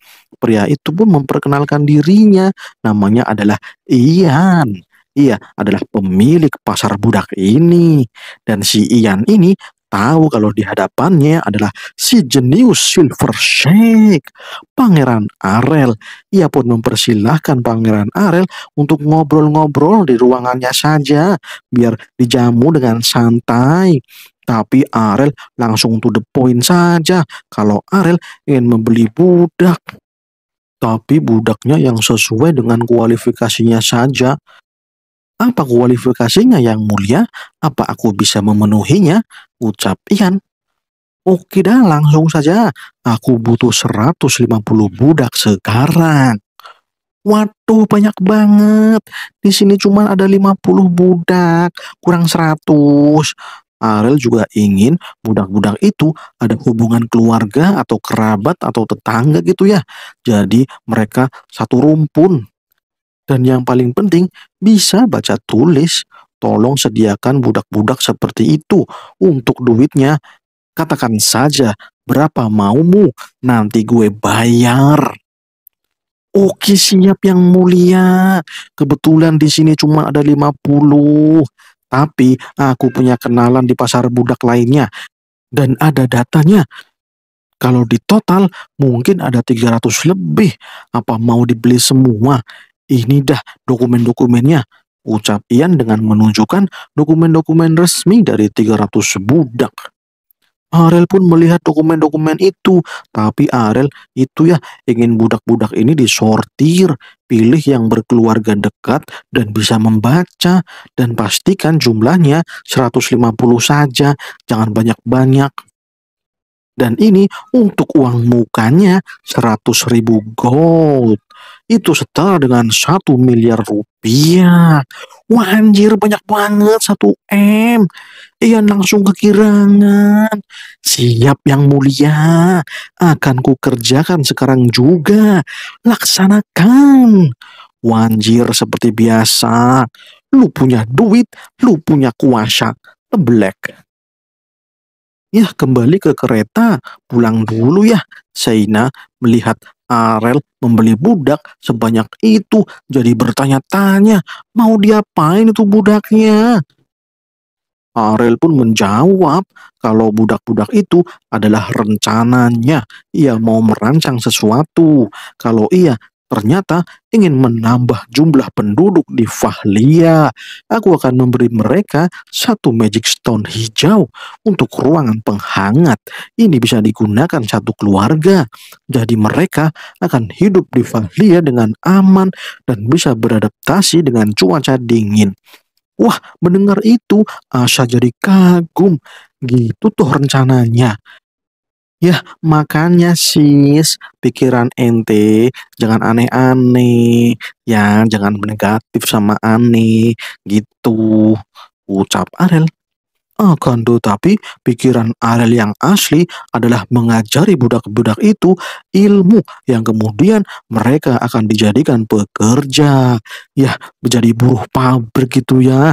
Pria itu pun memperkenalkan dirinya, namanya adalah Ian. Ia adalah pemilik pasar budak ini. Dan si Ian ini tahu kalau di hadapannya adalah si jenius Silver Shake, Pangeran Arel. Ia pun mempersilahkan Pangeran Arel untuk ngobrol-ngobrol di ruangannya saja, biar dijamu dengan santai. Tapi Arel langsung to the point saja kalau Arel ingin membeli budak. Tapi budaknya yang sesuai dengan kualifikasinya saja, apa kualifikasinya yang mulia? Apa aku bisa memenuhinya? Ucap Ian. Oke dah langsung saja. Aku butuh 150 budak sekarang. Waduh banyak banget. Di sini cuma ada 50 budak, kurang 100. Ariel juga ingin budak-budak itu ada hubungan keluarga atau kerabat atau tetangga gitu ya. Jadi mereka satu rumpun dan yang paling penting, bisa baca tulis. Tolong sediakan budak-budak seperti itu untuk duitnya. Katakan saja, berapa maumu? Nanti gue bayar. Oke siap yang mulia. Kebetulan di sini cuma ada 50. Tapi aku punya kenalan di pasar budak lainnya. Dan ada datanya. Kalau di total mungkin ada 300 lebih. Apa mau dibeli semua? ini dah dokumen-dokumennya, ucap Ian dengan menunjukkan dokumen-dokumen resmi dari 300 budak. Arel pun melihat dokumen-dokumen itu, tapi Arel itu ya ingin budak-budak ini disortir, pilih yang berkeluarga dekat dan bisa membaca, dan pastikan jumlahnya 150 saja, jangan banyak-banyak. Dan ini untuk uang mukanya 100 ribu gold itu setara dengan satu miliar rupiah. Wah anjir banyak banget satu M. Iya langsung kekirangan. Siap yang mulia, akan ku kerjakan sekarang juga. Laksanakan. Wanjir seperti biasa. Lu punya duit, lu punya kuasa. Teblek. Ya kembali ke kereta, pulang dulu ya. Saina melihat Arel ah, membeli budak sebanyak itu jadi bertanya-tanya mau diapain itu budaknya. Arel ah, pun menjawab kalau budak-budak itu adalah rencananya. Ia mau merancang sesuatu. Kalau ia ternyata ingin menambah jumlah penduduk di Fahlia. Aku akan memberi mereka satu magic stone hijau untuk ruangan penghangat. Ini bisa digunakan satu keluarga. Jadi mereka akan hidup di Fahlia dengan aman dan bisa beradaptasi dengan cuaca dingin. Wah, mendengar itu Asha jadi kagum. Gitu tuh rencananya. Ya makanya sis pikiran ente jangan aneh-aneh ya jangan negatif sama aneh gitu ucap Arel. Kondo ah, tapi pikiran Arel yang asli adalah mengajari budak-budak itu ilmu yang kemudian mereka akan dijadikan pekerja ya menjadi buruh pabrik gitu ya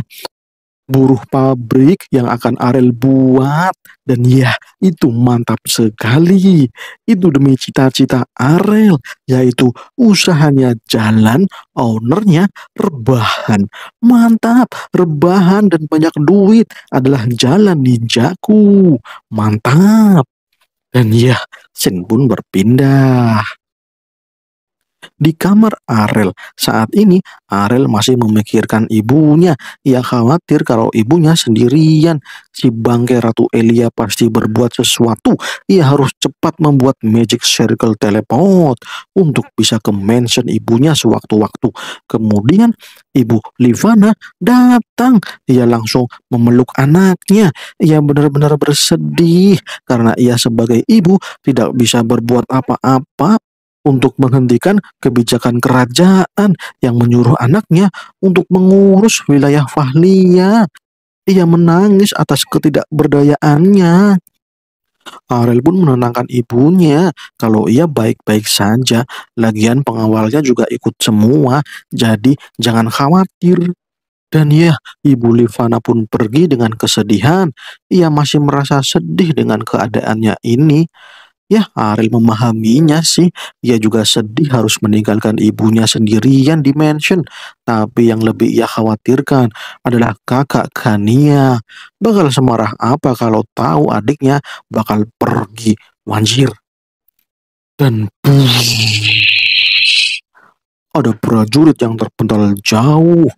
buruh pabrik yang akan Arel buat dan ya itu mantap sekali itu demi cita-cita Arel yaitu usahanya jalan ownernya rebahan mantap rebahan dan banyak duit adalah jalan ninjaku mantap dan ya Sen pun berpindah di kamar Arel. Saat ini Arel masih memikirkan ibunya. Ia khawatir kalau ibunya sendirian. Si bangke Ratu Elia pasti berbuat sesuatu. Ia harus cepat membuat magic circle teleport untuk bisa ke mansion ibunya sewaktu-waktu. Kemudian ibu Livana datang. Ia langsung memeluk anaknya. Ia benar-benar bersedih karena ia sebagai ibu tidak bisa berbuat apa-apa untuk menghentikan kebijakan kerajaan yang menyuruh anaknya untuk mengurus wilayah Fahlia. Ia menangis atas ketidakberdayaannya. Aurel pun menenangkan ibunya kalau ia baik-baik saja. Lagian pengawalnya juga ikut semua, jadi jangan khawatir. Dan ya, Ibu Livana pun pergi dengan kesedihan. Ia masih merasa sedih dengan keadaannya ini. Ya, Ariel memahaminya sih. Ia juga sedih harus meninggalkan ibunya sendirian di mansion. Tapi yang lebih ia khawatirkan adalah kakak Kania. Bakal semarah apa kalau tahu adiknya bakal pergi. Wanjir. Dan ada prajurit yang terpental jauh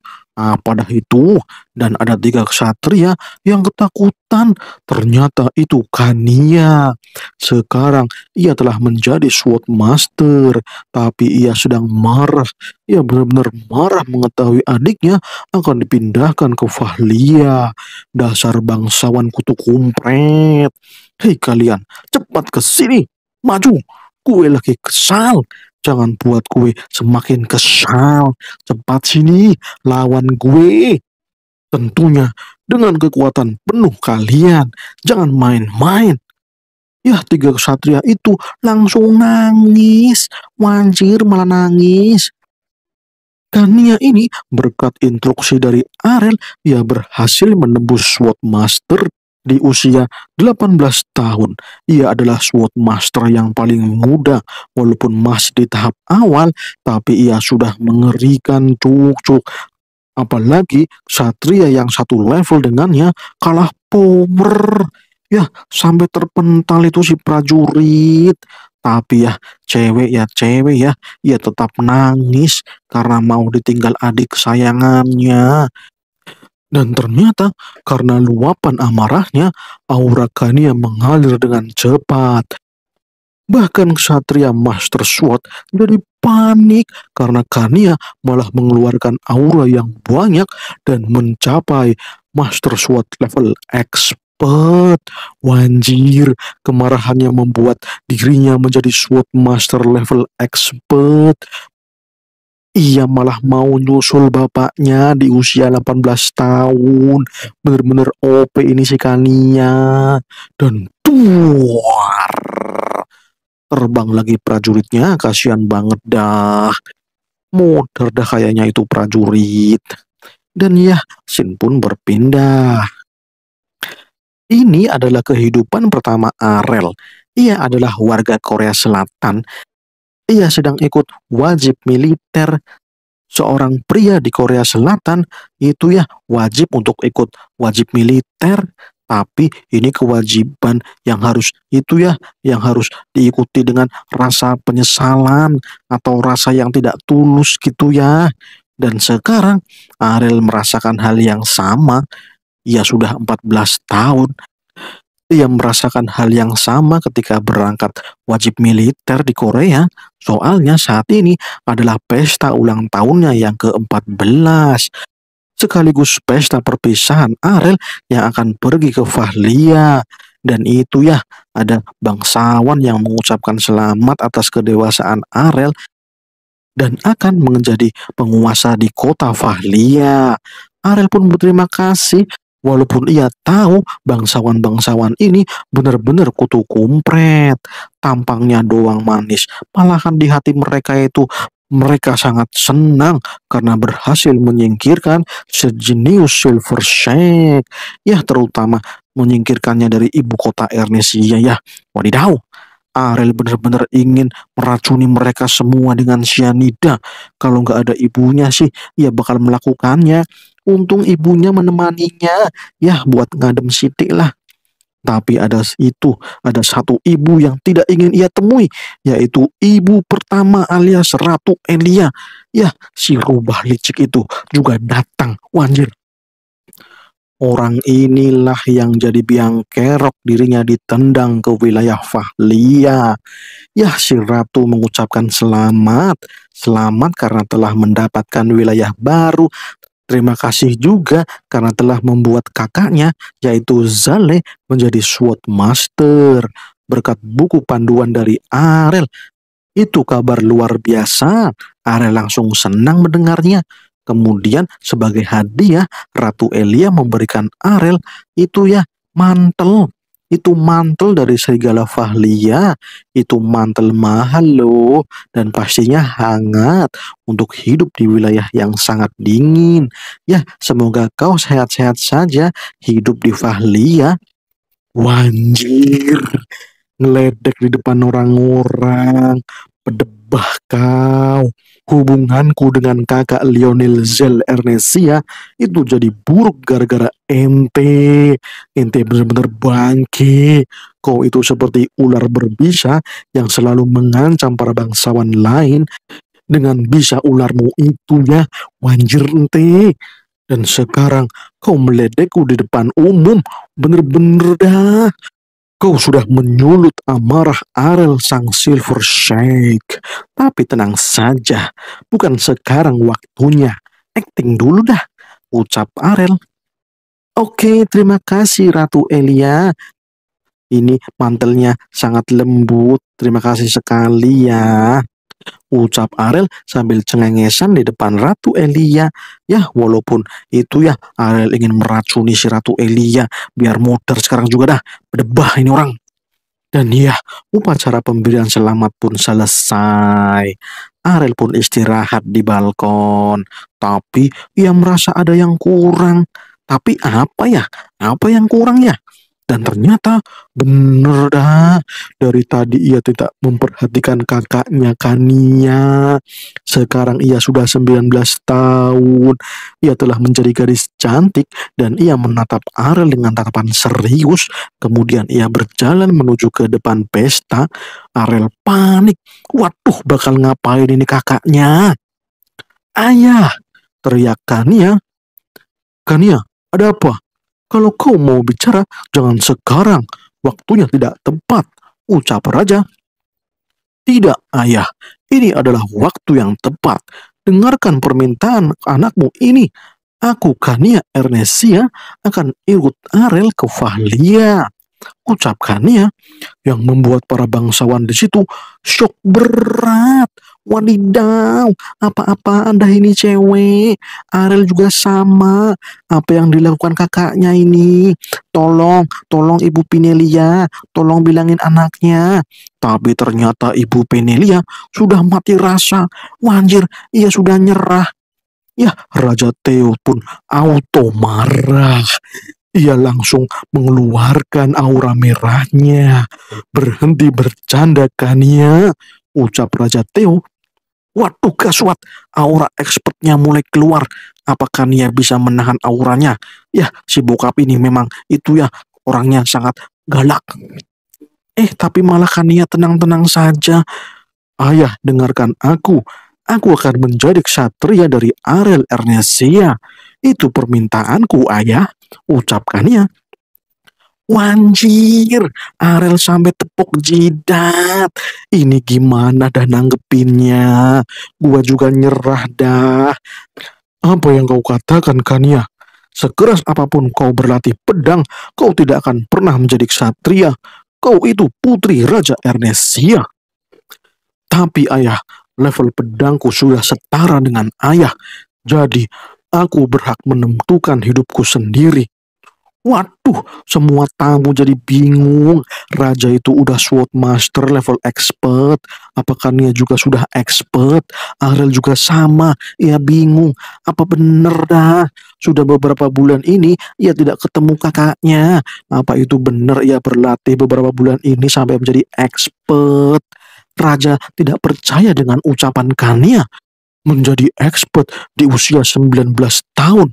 pada itu dan ada tiga kesatria yang ketakutan. Ternyata itu Kania. Sekarang ia telah menjadi Sword Master, tapi ia sedang marah. Ia benar-benar marah mengetahui adiknya akan dipindahkan ke Fahlia. Dasar bangsawan kutu kumpret. Hei kalian, cepat ke sini, maju. Gue lagi kesal. Jangan buat gue semakin kesal. Cepat sini, lawan gue. Tentunya dengan kekuatan penuh kalian. Jangan main-main. Ya, tiga kesatria itu langsung nangis. Wanjir malah nangis. Kania ini berkat instruksi dari Arel, ia berhasil menembus Swordmaster Master di usia 18 tahun. Ia adalah SWOT Master yang paling muda walaupun masih di tahap awal tapi ia sudah mengerikan cuk Apalagi Satria yang satu level dengannya kalah power. Ya sampai terpental itu si prajurit. Tapi ya cewek ya cewek ya ia tetap nangis karena mau ditinggal adik sayangannya. Dan ternyata karena luapan amarahnya, aura Kania mengalir dengan cepat. Bahkan Ksatria Master Sword jadi panik karena Kania malah mengeluarkan aura yang banyak dan mencapai Master Sword level expert. Wanjir, kemarahannya membuat dirinya menjadi Sword Master level expert. Ia malah mau nyusul bapaknya di usia 18 tahun. Bener-bener OP ini si Kania. Dan tuar. Terbang lagi prajuritnya, kasihan banget dah. Mudah dah kayaknya itu prajurit. Dan ya, Sin pun berpindah. Ini adalah kehidupan pertama Arel. Ia adalah warga Korea Selatan ia sedang ikut wajib militer seorang pria di Korea Selatan itu ya wajib untuk ikut wajib militer tapi ini kewajiban yang harus itu ya yang harus diikuti dengan rasa penyesalan atau rasa yang tidak tulus gitu ya dan sekarang Ariel merasakan hal yang sama ia sudah 14 tahun ia merasakan hal yang sama ketika berangkat wajib militer di Korea Soalnya saat ini adalah pesta ulang tahunnya yang ke-14. Sekaligus pesta perpisahan Arel yang akan pergi ke Fahlia. Dan itu ya, ada bangsawan yang mengucapkan selamat atas kedewasaan Arel dan akan menjadi penguasa di kota Fahlia. Arel pun berterima kasih Walaupun ia tahu bangsawan-bangsawan ini benar-benar kutu kumpret, tampangnya doang manis, malahan di hati mereka itu mereka sangat senang karena berhasil menyingkirkan sejenius Silver Shake. Ya, terutama menyingkirkannya dari ibu kota Ernesia ya. Wadidaw, Ariel benar-benar ingin meracuni mereka semua dengan sianida. Kalau nggak ada ibunya sih, ia bakal melakukannya. Untung ibunya menemaninya, ya buat ngadem Siti lah. Tapi ada itu, ada satu ibu yang tidak ingin ia temui, yaitu ibu pertama alias Ratu Elia. Ya, si rubah licik itu juga datang. Wanjir. Orang inilah yang jadi biang kerok dirinya ditendang ke wilayah Fahlia. Ya, si Ratu mengucapkan selamat. Selamat karena telah mendapatkan wilayah baru Terima kasih juga karena telah membuat kakaknya, yaitu Zale, menjadi SWOT Master. Berkat buku panduan dari Arel, itu kabar luar biasa. Arel langsung senang mendengarnya. Kemudian sebagai hadiah, Ratu Elia memberikan Arel itu ya mantel itu mantel dari serigala Fahlia, itu mantel mahal loh, dan pastinya hangat untuk hidup di wilayah yang sangat dingin. Ya, semoga kau sehat-sehat saja hidup di Fahlia. Wanjir, ngeledek di depan orang-orang, pedebah kau hubunganku dengan kakak Lionel Zel Ernesia itu jadi buruk gara-gara ente. Ente benar-benar bangke. Kau itu seperti ular berbisa yang selalu mengancam para bangsawan lain dengan bisa ularmu itu ya, wanjir ente. Dan sekarang kau meledekku di depan umum, bener-bener dah. Kau sudah menyulut amarah Arel sang Silver Shake. Tapi tenang saja, bukan sekarang waktunya. Acting dulu dah, ucap Arel. Oke, terima kasih Ratu Elia. Ini mantelnya sangat lembut. Terima kasih sekali ya ucap Arel sambil cengengesan di depan Ratu Elia. Ya, walaupun itu ya Arel ingin meracuni si Ratu Elia biar muter sekarang juga dah. Bedebah ini orang. Dan ya, upacara pemberian selamat pun selesai. Arel pun istirahat di balkon. Tapi ia merasa ada yang kurang. Tapi apa ya? Apa yang kurang ya? Dan ternyata bener dah dari tadi ia tidak memperhatikan kakaknya Kania. Sekarang ia sudah 19 tahun. Ia telah menjadi gadis cantik dan ia menatap Arel dengan tatapan serius. Kemudian ia berjalan menuju ke depan pesta. Arel panik. Waduh bakal ngapain ini kakaknya? Ayah, teriak Kania. Kania, ada apa? Kalau kau mau bicara, jangan sekarang. Waktunya tidak tepat. Ucap raja. Tidak, ayah. Ini adalah waktu yang tepat. Dengarkan permintaan anakmu ini. Aku, Kania Ernesia, akan ikut Arel ke Fahlia. Ucapkannya yang membuat para bangsawan di situ shock berat. Wadidaw, apa-apa anda ini cewek. Ariel juga sama. Apa yang dilakukan kakaknya ini? Tolong, tolong Ibu Penelia, tolong bilangin anaknya. Tapi ternyata Ibu Penelia sudah mati rasa. Wanjir, ia sudah nyerah. Ya, Raja Theo pun auto marah. Ia langsung mengeluarkan aura merahnya. Berhenti bercanda Kania, ucap Raja Teo. Waduh gaswat, aura expertnya mulai keluar. Apakah Nia bisa menahan auranya? Ya, si bokap ini memang itu ya orangnya sangat galak. Eh, tapi malah Kania tenang-tenang saja. Ayah, dengarkan aku. Aku akan menjadi ksatria dari Arel Ernesia. Itu permintaanku, ayah ucapkannya Wanjir, Arel sampai tepuk jidat. Ini gimana dah nanggepinnya? Gua juga nyerah dah. Apa yang kau katakan, Kania? Sekeras apapun kau berlatih pedang, kau tidak akan pernah menjadi ksatria. Kau itu putri Raja Ernesia. Tapi ayah, level pedangku sudah setara dengan ayah. Jadi Aku berhak menentukan hidupku sendiri. Waduh, semua tamu jadi bingung. Raja itu udah SWOT master level expert. Apakah Nia juga sudah expert? Ariel juga sama. Ia bingung. Apa bener dah? Sudah beberapa bulan ini ia tidak ketemu kakaknya. Apa itu bener ia berlatih beberapa bulan ini sampai menjadi expert? Raja tidak percaya dengan ucapan Kania menjadi expert di usia 19 tahun.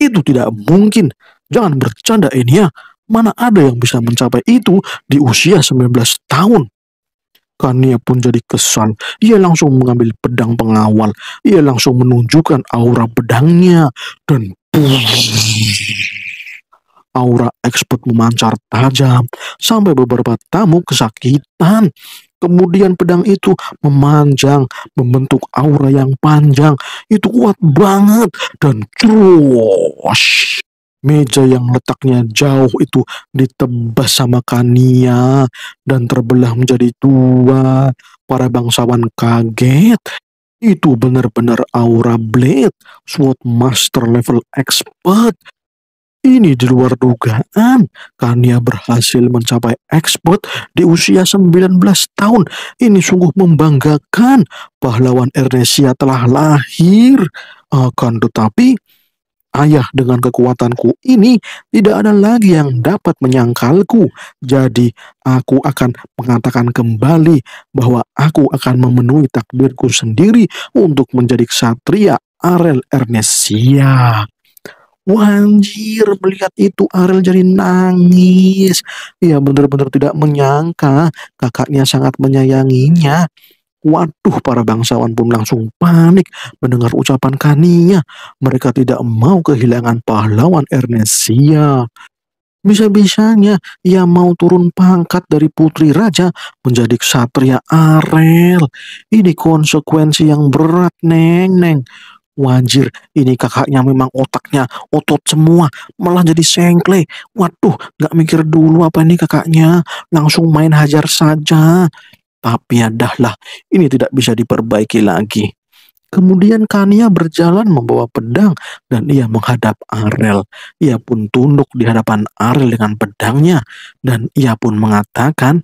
Itu tidak mungkin. Jangan bercanda ini ya. Mana ada yang bisa mencapai itu di usia 19 tahun? Kania pun jadi kesal Ia langsung mengambil pedang pengawal. Ia langsung menunjukkan aura pedangnya. Dan... Aura expert memancar tajam sampai beberapa tamu kesakitan. Kemudian pedang itu memanjang, membentuk aura yang panjang. Itu kuat banget dan terus. Meja yang letaknya jauh itu ditebas sama Kania dan terbelah menjadi dua. Para bangsawan kaget. Itu benar-benar aura blade, sword master level expert. Ini di luar dugaan. Kania berhasil mencapai ekspor di usia 19 tahun. Ini sungguh membanggakan. Pahlawan Ernesia telah lahir. Akan tetapi, ayah dengan kekuatanku ini tidak ada lagi yang dapat menyangkalku. Jadi aku akan mengatakan kembali bahwa aku akan memenuhi takdirku sendiri untuk menjadi ksatria Arel Ernesia. Wanjir melihat itu Ariel jadi nangis. Ia benar-benar tidak menyangka kakaknya sangat menyayanginya. Waduh para bangsawan pun langsung panik mendengar ucapan Kania. Mereka tidak mau kehilangan pahlawan Ernesia. Bisa-bisanya ia mau turun pangkat dari putri raja menjadi ksatria Arel. Ini konsekuensi yang berat, Neng-Neng. Wajir, ini kakaknya memang otaknya otot semua, malah jadi sengkle. Waduh, nggak mikir dulu apa ini kakaknya, langsung main hajar saja. Tapi adahlah, ini tidak bisa diperbaiki lagi. Kemudian Kania berjalan membawa pedang dan ia menghadap Arel. Ia pun tunduk di hadapan Arel dengan pedangnya dan ia pun mengatakan,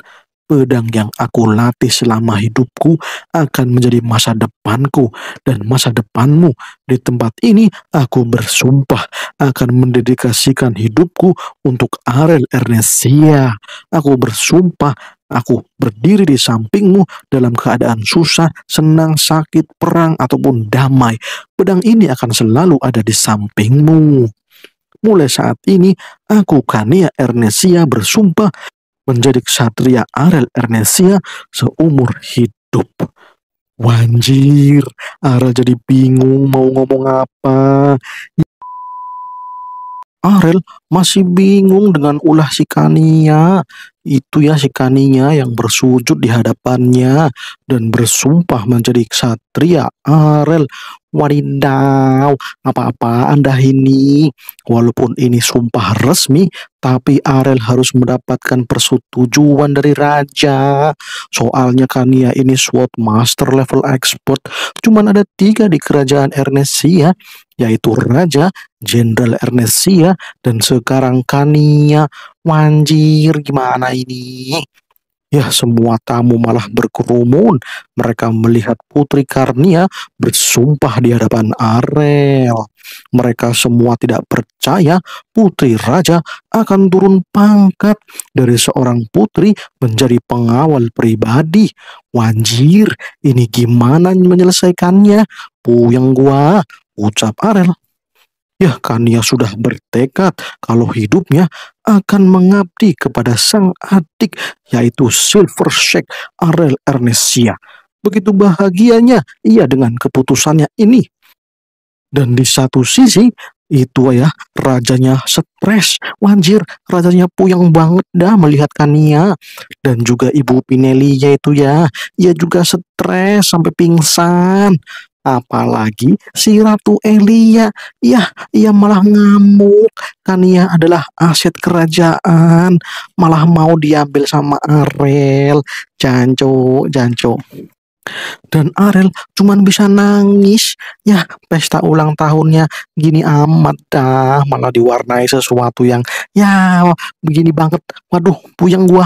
pedang yang aku latih selama hidupku akan menjadi masa depanku dan masa depanmu. Di tempat ini aku bersumpah akan mendedikasikan hidupku untuk Arel Ernesia. Aku bersumpah Aku berdiri di sampingmu dalam keadaan susah, senang, sakit, perang, ataupun damai. Pedang ini akan selalu ada di sampingmu. Mulai saat ini, aku Kania Ernesia bersumpah menjadi ksatria Arel Ernesia seumur hidup. Wanjir, Arel jadi bingung mau ngomong apa. Arel masih bingung dengan ulah si Kania. Itu ya si Kania yang bersujud di hadapannya dan bersumpah menjadi ksatria teriak Arel ah, Wadidaw, apa-apa Anda ini? Walaupun ini sumpah resmi, tapi Arel harus mendapatkan persetujuan dari Raja. Soalnya Kania ini SWOT Master Level Expert. Cuman ada tiga di kerajaan Ernesia, yaitu Raja, Jenderal Ernesia, dan sekarang Kania. Wanjir, gimana ini? Ya, semua tamu malah berkerumun. Mereka melihat Putri Karnia bersumpah di hadapan Arel. Mereka semua tidak percaya Putri Raja akan turun pangkat dari seorang putri menjadi pengawal pribadi. Wanjir, ini gimana menyelesaikannya? Puyeng gua, ucap Arel Ya, Kania sudah bertekad kalau hidupnya akan mengabdi kepada sang adik yaitu Silver Sheik Arel Ernesia. Begitu bahagianya ia dengan keputusannya ini. Dan di satu sisi itu ya rajanya stres wanjir rajanya puyang banget dah melihat Kania dan juga ibu Pinelli yaitu ya ia juga stres sampai pingsan Apalagi si Ratu Elia, ya ia malah ngamuk, kan ia adalah aset kerajaan, malah mau diambil sama Arel, janco, janco. Dan Arel cuman bisa nangis, ya pesta ulang tahunnya gini amat dah, malah diwarnai sesuatu yang ya begini banget, waduh puyeng gua.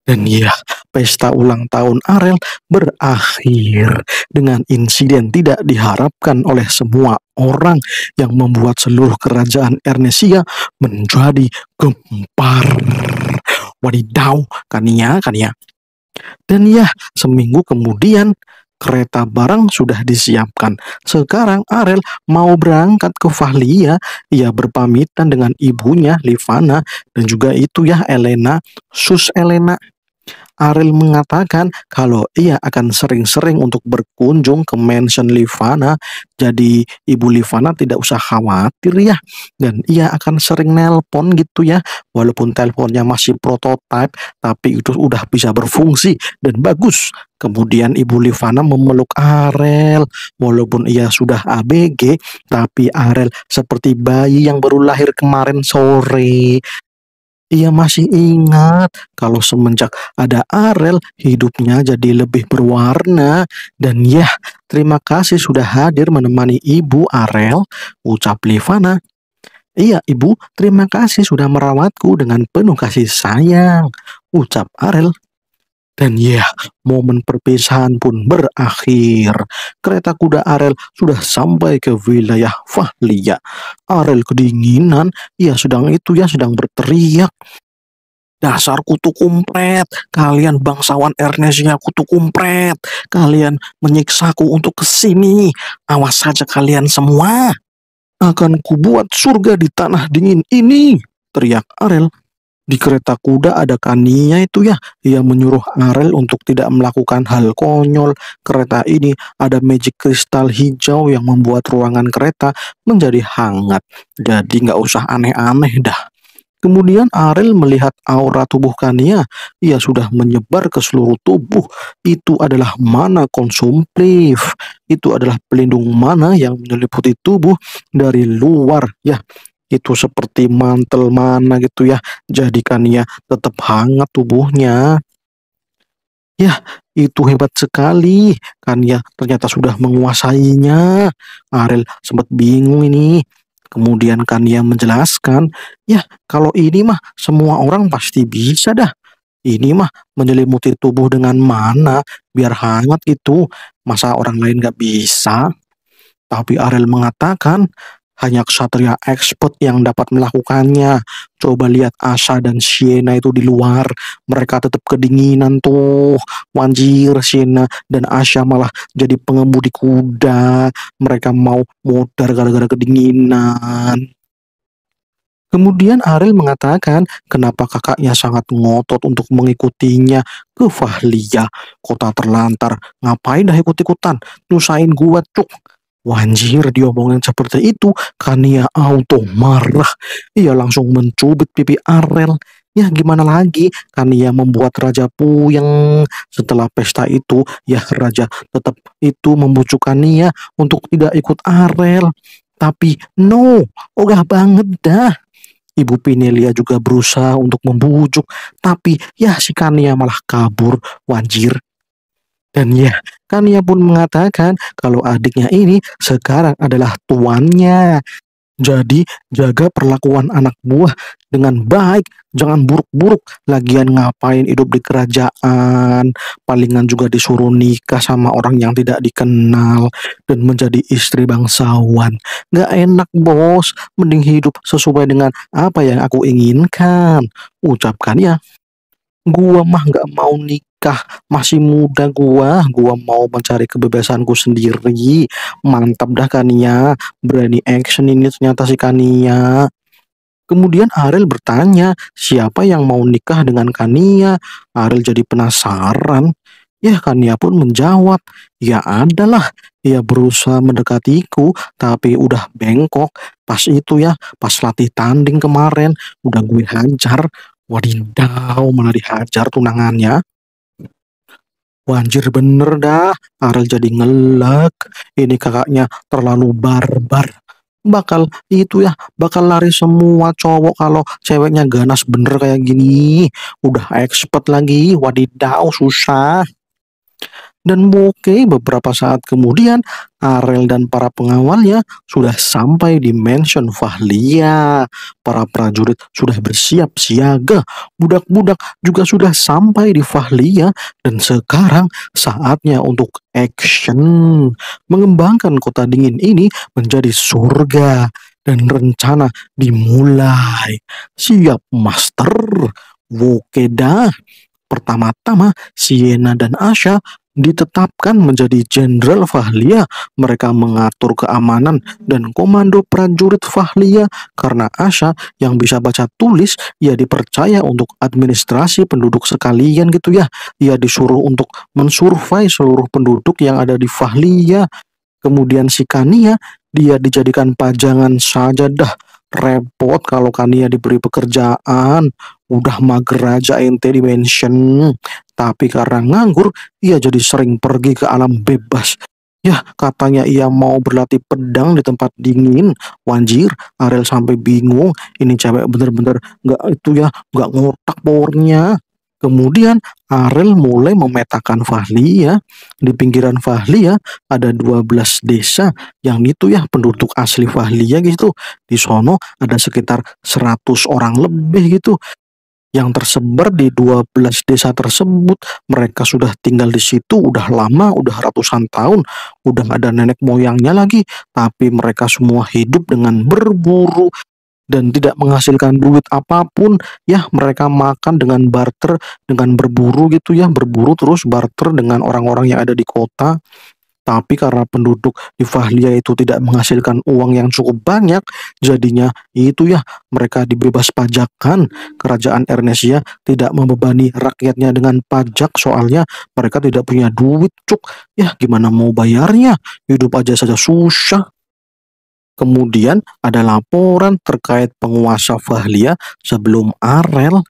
Dan ya, pesta ulang tahun Arel berakhir dengan insiden tidak diharapkan oleh semua orang yang membuat seluruh kerajaan Ernesia menjadi gempar. Wadidaw, kan ya, kan ya. Dan ya, seminggu kemudian kereta barang sudah disiapkan. Sekarang Arel mau berangkat ke Fahlia, ia berpamitan dengan ibunya Livana dan juga itu ya Elena, Sus Elena Ariel mengatakan kalau ia akan sering-sering untuk berkunjung ke mansion Livana, jadi ibu Livana tidak usah khawatir ya. Dan ia akan sering nelpon gitu ya, walaupun teleponnya masih prototipe, tapi itu sudah bisa berfungsi dan bagus. Kemudian ibu Livana memeluk Arel, walaupun ia sudah ABG, tapi Arel seperti bayi yang baru lahir kemarin sore. Ia masih ingat kalau semenjak ada Arel, hidupnya jadi lebih berwarna. Dan ya, terima kasih sudah hadir menemani Ibu Arel, ucap Livana. Iya Ibu, terima kasih sudah merawatku dengan penuh kasih sayang, ucap Arel dan ya, yeah, momen perpisahan pun berakhir. Kereta kuda Arel sudah sampai ke wilayah Fahlia. Arel kedinginan, ia sedang itu ya sedang berteriak. Dasar kutu kumpret, kalian bangsawan Ernestnya kutu kumpret, kalian menyiksaku untuk kesini, awas saja kalian semua. Akan kubuat surga di tanah dingin ini, teriak Arel di kereta kuda ada kaninya itu ya. yang menyuruh Arel untuk tidak melakukan hal konyol. Kereta ini ada magic kristal hijau yang membuat ruangan kereta menjadi hangat. Jadi nggak usah aneh-aneh dah. Kemudian Arel melihat aura tubuh Kania. Ia sudah menyebar ke seluruh tubuh. Itu adalah mana konsumtif. Itu adalah pelindung mana yang menyeliputi tubuh dari luar. Ya, itu seperti mantel mana gitu ya. Jadikan ia tetap hangat tubuhnya. Ya, itu hebat sekali. kan ya ternyata sudah menguasainya. Ariel sempat bingung ini. Kemudian kan Kania menjelaskan, ya kalau ini mah semua orang pasti bisa dah. Ini mah menyelimuti tubuh dengan mana biar hangat itu. Masa orang lain gak bisa? Tapi Ariel mengatakan, hanya kesatria expert yang dapat melakukannya. Coba lihat Asa dan Siena itu di luar. Mereka tetap kedinginan tuh. Wanjir, Siena dan Asa malah jadi pengemudi kuda. Mereka mau modar gara-gara kedinginan. Kemudian Ariel mengatakan kenapa kakaknya sangat ngotot untuk mengikutinya ke Fahlia, kota terlantar. Ngapain dah ikut-ikutan? nusain gua cuk. Wanjir, diomongin seperti itu, Kania auto marah. Ia langsung mencubit pipi Arel. Ya gimana lagi, Kania membuat Raja puyeng. Setelah pesta itu, ya Raja tetap itu membujuk Kania untuk tidak ikut Arel. Tapi no, ogah banget dah. Ibu Pinelia juga berusaha untuk membujuk, tapi ya si Kania malah kabur. Wanjir, dan ya, Kania pun mengatakan kalau adiknya ini sekarang adalah tuannya. Jadi jaga perlakuan anak buah dengan baik, jangan buruk-buruk. Lagian ngapain hidup di kerajaan, palingan juga disuruh nikah sama orang yang tidak dikenal dan menjadi istri bangsawan. Gak enak bos, mending hidup sesuai dengan apa yang aku inginkan. Ucapkan ya. gua mah gak mau nikah nikah masih muda gua gua mau mencari kebebasanku sendiri mantap dah Kania berani action ini ternyata si Kania kemudian Ariel bertanya siapa yang mau nikah dengan Kania Ariel jadi penasaran Ya Kania pun menjawab, ya adalah, ia berusaha mendekatiku tapi udah bengkok. Pas itu ya, pas latih tanding kemarin, udah gue hajar. Wadidaw, malah dihajar tunangannya. Wanjir bener dah, Ariel jadi ngelek. Ini kakaknya terlalu barbar. Bakal itu ya, bakal lari semua cowok kalau ceweknya ganas bener kayak gini. Udah expert lagi, wadidaw susah. Dan Bokeh beberapa saat kemudian, Arel dan para pengawalnya sudah sampai di mansion Fahlia. Para prajurit sudah bersiap siaga, budak-budak juga sudah sampai di Fahlia dan sekarang saatnya untuk action. Mengembangkan kota dingin ini menjadi surga dan rencana dimulai. Siap, Master. Woke dah. Pertama-tama, Siena dan Asha ditetapkan menjadi Jenderal Fahlia. Mereka mengatur keamanan dan komando prajurit Fahlia. karena Asya yang bisa baca tulis, ia dipercaya untuk administrasi penduduk sekalian gitu ya. Ia disuruh untuk mensurvei seluruh penduduk yang ada di Fahlia. Kemudian si Kania, dia dijadikan pajangan saja dah repot kalau Kania diberi pekerjaan udah mager aja ente di tapi karena nganggur ia jadi sering pergi ke alam bebas Ya, katanya ia mau berlatih pedang di tempat dingin. Wanjir, Ariel sampai bingung. Ini cewek bener-bener nggak itu ya, nggak ngotak powernya. Kemudian Arel mulai memetakan Fahli ya. Di pinggiran Fahli ya ada 12 desa yang itu ya penduduk asli Fahli ya gitu. Di sono ada sekitar 100 orang lebih gitu yang tersebar di 12 desa tersebut. Mereka sudah tinggal di situ udah lama, udah ratusan tahun, udah ada nenek moyangnya lagi, tapi mereka semua hidup dengan berburu, dan tidak menghasilkan duit apapun ya mereka makan dengan barter dengan berburu gitu ya berburu terus barter dengan orang-orang yang ada di kota tapi karena penduduk di Fahlia itu tidak menghasilkan uang yang cukup banyak jadinya itu ya mereka dibebas pajakan kerajaan Ernesia ya, tidak membebani rakyatnya dengan pajak soalnya mereka tidak punya duit cuk ya gimana mau bayarnya hidup aja saja susah Kemudian ada laporan terkait penguasa Fahlia sebelum Arel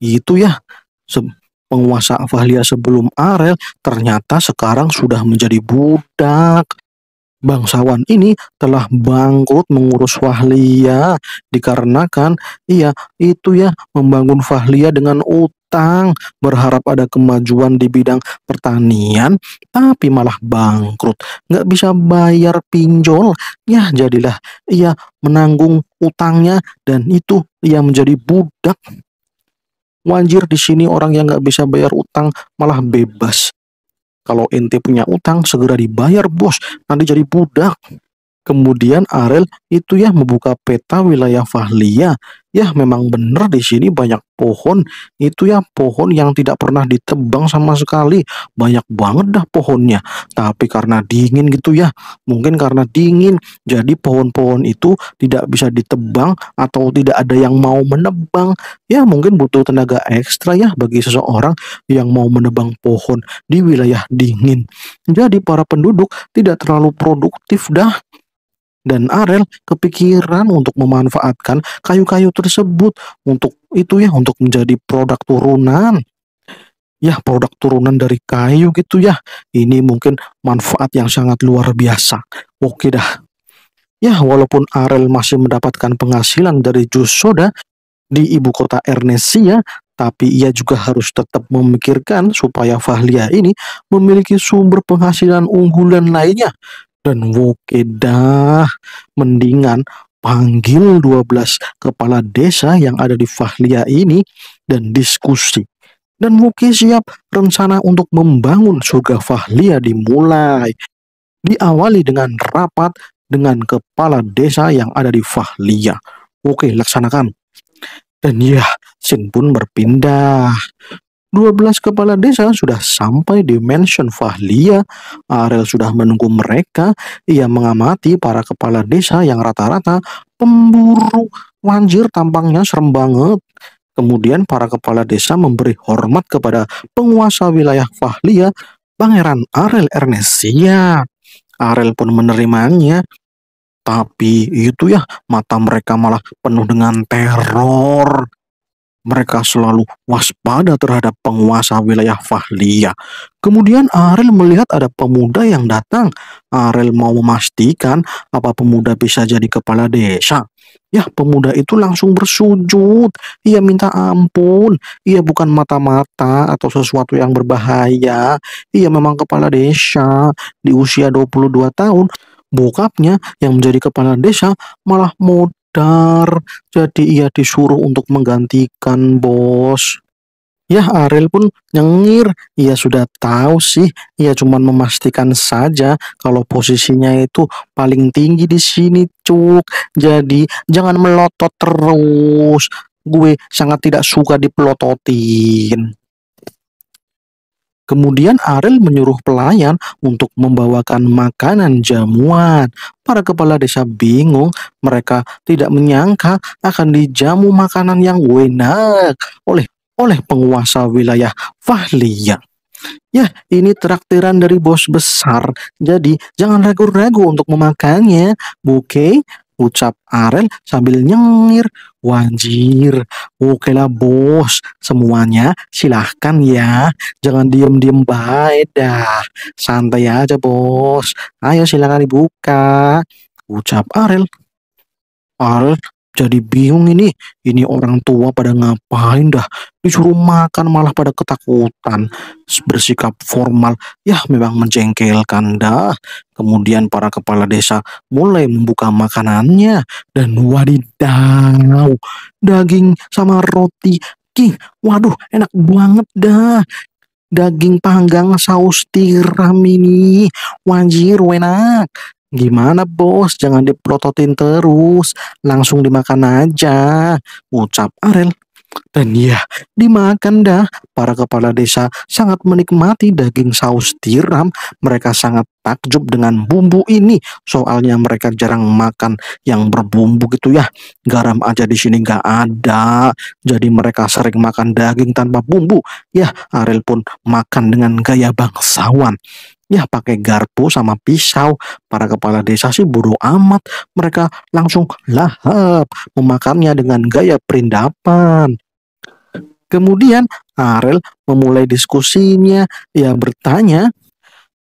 itu ya. Se penguasa Fahlia sebelum Arel ternyata sekarang sudah menjadi budak. Bangsawan ini telah bangkrut mengurus Fahlia dikarenakan ia itu ya membangun Fahlia dengan utang utang, berharap ada kemajuan di bidang pertanian, tapi malah bangkrut, nggak bisa bayar pinjol, ya jadilah ia menanggung utangnya dan itu ia menjadi budak. Wanjir di sini orang yang nggak bisa bayar utang malah bebas. Kalau ente punya utang segera dibayar bos, nanti jadi budak. Kemudian Arel itu ya membuka peta wilayah Fahlia. Ya memang benar di sini banyak pohon. Itu ya pohon yang tidak pernah ditebang sama sekali. Banyak banget dah pohonnya. Tapi karena dingin gitu ya. Mungkin karena dingin. Jadi pohon-pohon itu tidak bisa ditebang atau tidak ada yang mau menebang. Ya mungkin butuh tenaga ekstra ya bagi seseorang yang mau menebang pohon di wilayah dingin. Jadi para penduduk tidak terlalu produktif dah dan Arel kepikiran untuk memanfaatkan kayu-kayu tersebut untuk itu ya untuk menjadi produk turunan. Ya, produk turunan dari kayu gitu ya. Ini mungkin manfaat yang sangat luar biasa. Oke dah. Ya, walaupun Arel masih mendapatkan penghasilan dari jus soda di ibu kota Ernesia, tapi ia juga harus tetap memikirkan supaya Fahlia ini memiliki sumber penghasilan unggulan lainnya dan woke mendingan panggil 12 kepala desa yang ada di Fahlia ini dan diskusi dan woke siap rencana untuk membangun surga Fahlia dimulai diawali dengan rapat dengan kepala desa yang ada di Fahlia oke laksanakan dan ya Sin pun berpindah 12 kepala desa sudah sampai di mansion Fahlia. Arel sudah menunggu mereka. Ia mengamati para kepala desa yang rata-rata pemburu wanjir tampangnya serem banget. Kemudian para kepala desa memberi hormat kepada penguasa wilayah Fahlia, Pangeran Arel Ernesia. Arel pun menerimanya. Tapi itu ya, mata mereka malah penuh dengan teror. Mereka selalu waspada terhadap penguasa wilayah Fahlia. Kemudian Arel melihat ada pemuda yang datang. Arel mau memastikan apa pemuda bisa jadi kepala desa. Ya, pemuda itu langsung bersujud. Ia minta ampun. Ia bukan mata-mata atau sesuatu yang berbahaya. Ia memang kepala desa di usia 22 tahun. Bokapnya yang menjadi kepala desa malah mau sadar, jadi ia disuruh untuk menggantikan bos. ya Ariel pun nyengir, ia sudah tahu sih, ia cuma memastikan saja kalau posisinya itu paling tinggi di sini cuk, jadi jangan melotot terus, gue sangat tidak suka dipelototin. Kemudian Ariel menyuruh pelayan untuk membawakan makanan jamuan. Para kepala desa bingung, mereka tidak menyangka akan dijamu makanan yang enak oleh oleh penguasa wilayah Fahliya. Ya, ini traktiran dari bos besar. Jadi, jangan ragu-ragu untuk memakannya. oke? ucap Arel sambil nyengir. Wanjir, oke lah bos, semuanya silahkan ya, jangan diem-diem baik dah, santai aja bos, ayo silahkan dibuka, ucap Arel. Arel jadi bingung ini, ini orang tua pada ngapain dah? Disuruh makan malah pada ketakutan, bersikap formal, ya memang menjengkelkan dah. Kemudian para kepala desa mulai membuka makanannya dan wadidaw, daging sama roti. Kih, waduh enak banget dah daging panggang saus tiram ini. Wajir, enak. Gimana bos, jangan diprototin terus, langsung dimakan aja, ucap Arel. Dan ya, dimakan dah. Para kepala desa sangat menikmati daging saus tiram. Mereka sangat takjub dengan bumbu ini. Soalnya mereka jarang makan yang berbumbu gitu ya. Garam aja di sini gak ada. Jadi mereka sering makan daging tanpa bumbu. Ya, Arel pun makan dengan gaya bangsawan. Ya pakai garpu sama pisau. Para kepala desa sih buru amat. Mereka langsung lahap memakannya dengan gaya perindapan. Kemudian Arel memulai diskusinya. Ia bertanya,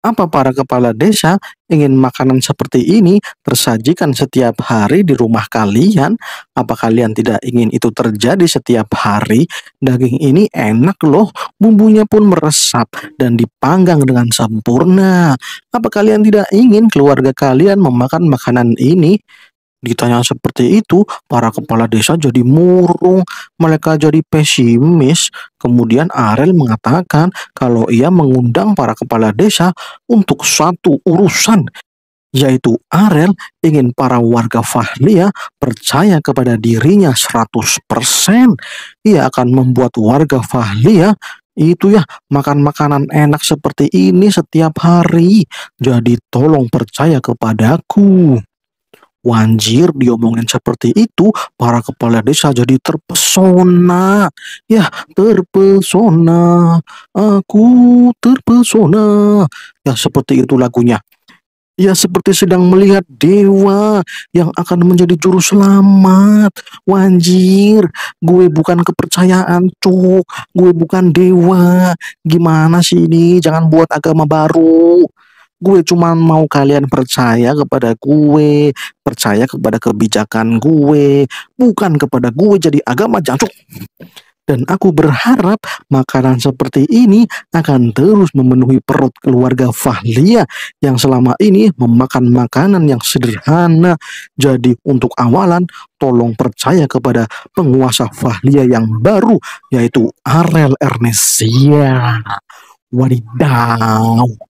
apa para kepala desa ingin makanan seperti ini tersajikan setiap hari di rumah kalian? Apa kalian tidak ingin itu terjadi setiap hari? Daging ini enak loh, bumbunya pun meresap dan dipanggang dengan sempurna. Apa kalian tidak ingin keluarga kalian memakan makanan ini? ditanya seperti itu, para kepala desa jadi murung, mereka jadi pesimis. Kemudian Arel mengatakan kalau ia mengundang para kepala desa untuk satu urusan, yaitu Arel ingin para warga Fahlia percaya kepada dirinya 100%. Ia akan membuat warga Fahlia itu ya makan makanan enak seperti ini setiap hari. Jadi tolong percaya kepadaku. Wanjir diomongin seperti itu, para kepala desa jadi terpesona. Ya, terpesona. Aku terpesona. Ya, seperti itu lagunya. Ya, seperti sedang melihat dewa yang akan menjadi juru selamat. Wanjir, gue bukan kepercayaan, cuk. Gue bukan dewa. Gimana sih ini? Jangan buat agama baru. Gue cuma mau kalian percaya kepada gue, percaya kepada kebijakan gue, bukan kepada gue jadi agama jancuk. Dan aku berharap makanan seperti ini akan terus memenuhi perut keluarga Fahlia yang selama ini memakan makanan yang sederhana. Jadi untuk awalan, tolong percaya kepada penguasa Fahlia yang baru, yaitu Arel Ernesia. Wadidaw.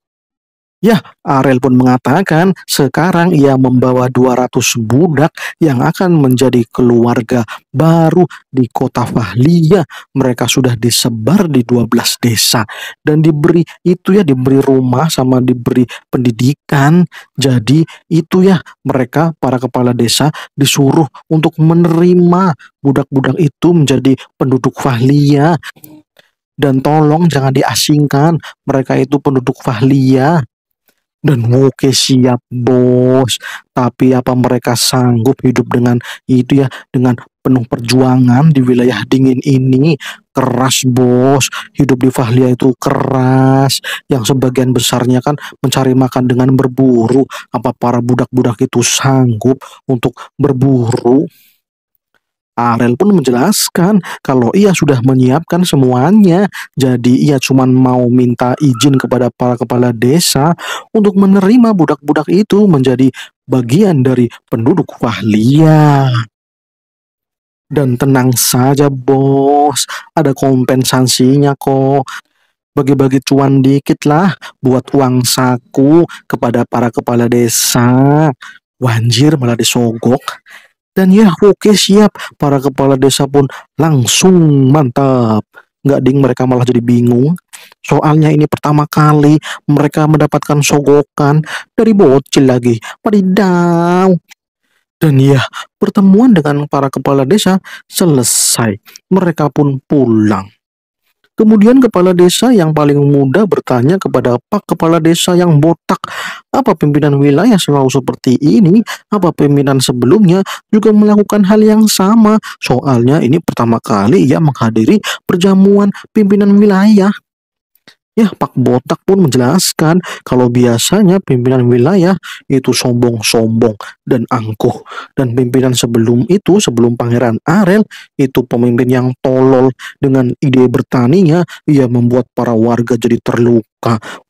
Ya, Arel pun mengatakan sekarang ia membawa 200 budak yang akan menjadi keluarga baru di kota Fahlia. Mereka sudah disebar di 12 desa dan diberi itu ya diberi rumah sama diberi pendidikan. Jadi itu ya mereka para kepala desa disuruh untuk menerima budak-budak itu menjadi penduduk Fahlia. dan tolong jangan diasingkan mereka itu penduduk Fahlia dan oke siap bos tapi apa mereka sanggup hidup dengan itu ya dengan penuh perjuangan di wilayah dingin ini keras bos hidup di Fahlia itu keras yang sebagian besarnya kan mencari makan dengan berburu apa para budak-budak itu sanggup untuk berburu Arel pun menjelaskan kalau ia sudah menyiapkan semuanya. Jadi ia cuma mau minta izin kepada para kepala desa untuk menerima budak-budak itu menjadi bagian dari penduduk Wahlia. Dan tenang saja bos, ada kompensasinya kok. Bagi-bagi cuan dikit lah buat uang saku kepada para kepala desa. Wanjir malah disogok. Dan ya oke siap, para kepala desa pun langsung mantap. Nggak ding mereka malah jadi bingung. Soalnya ini pertama kali mereka mendapatkan sogokan dari bocil lagi. Padidaw. Dan ya, pertemuan dengan para kepala desa selesai. Mereka pun pulang. Kemudian kepala desa yang paling muda bertanya kepada Pak kepala desa yang botak, apa pimpinan wilayah selalu seperti ini? Apa pimpinan sebelumnya juga melakukan hal yang sama? Soalnya ini pertama kali ia menghadiri perjamuan pimpinan wilayah. Ya, Pak Botak pun menjelaskan kalau biasanya pimpinan wilayah itu sombong-sombong dan angkuh. Dan pimpinan sebelum itu, sebelum Pangeran Arel, itu pemimpin yang tolol dengan ide bertaninya, ia membuat para warga jadi terluka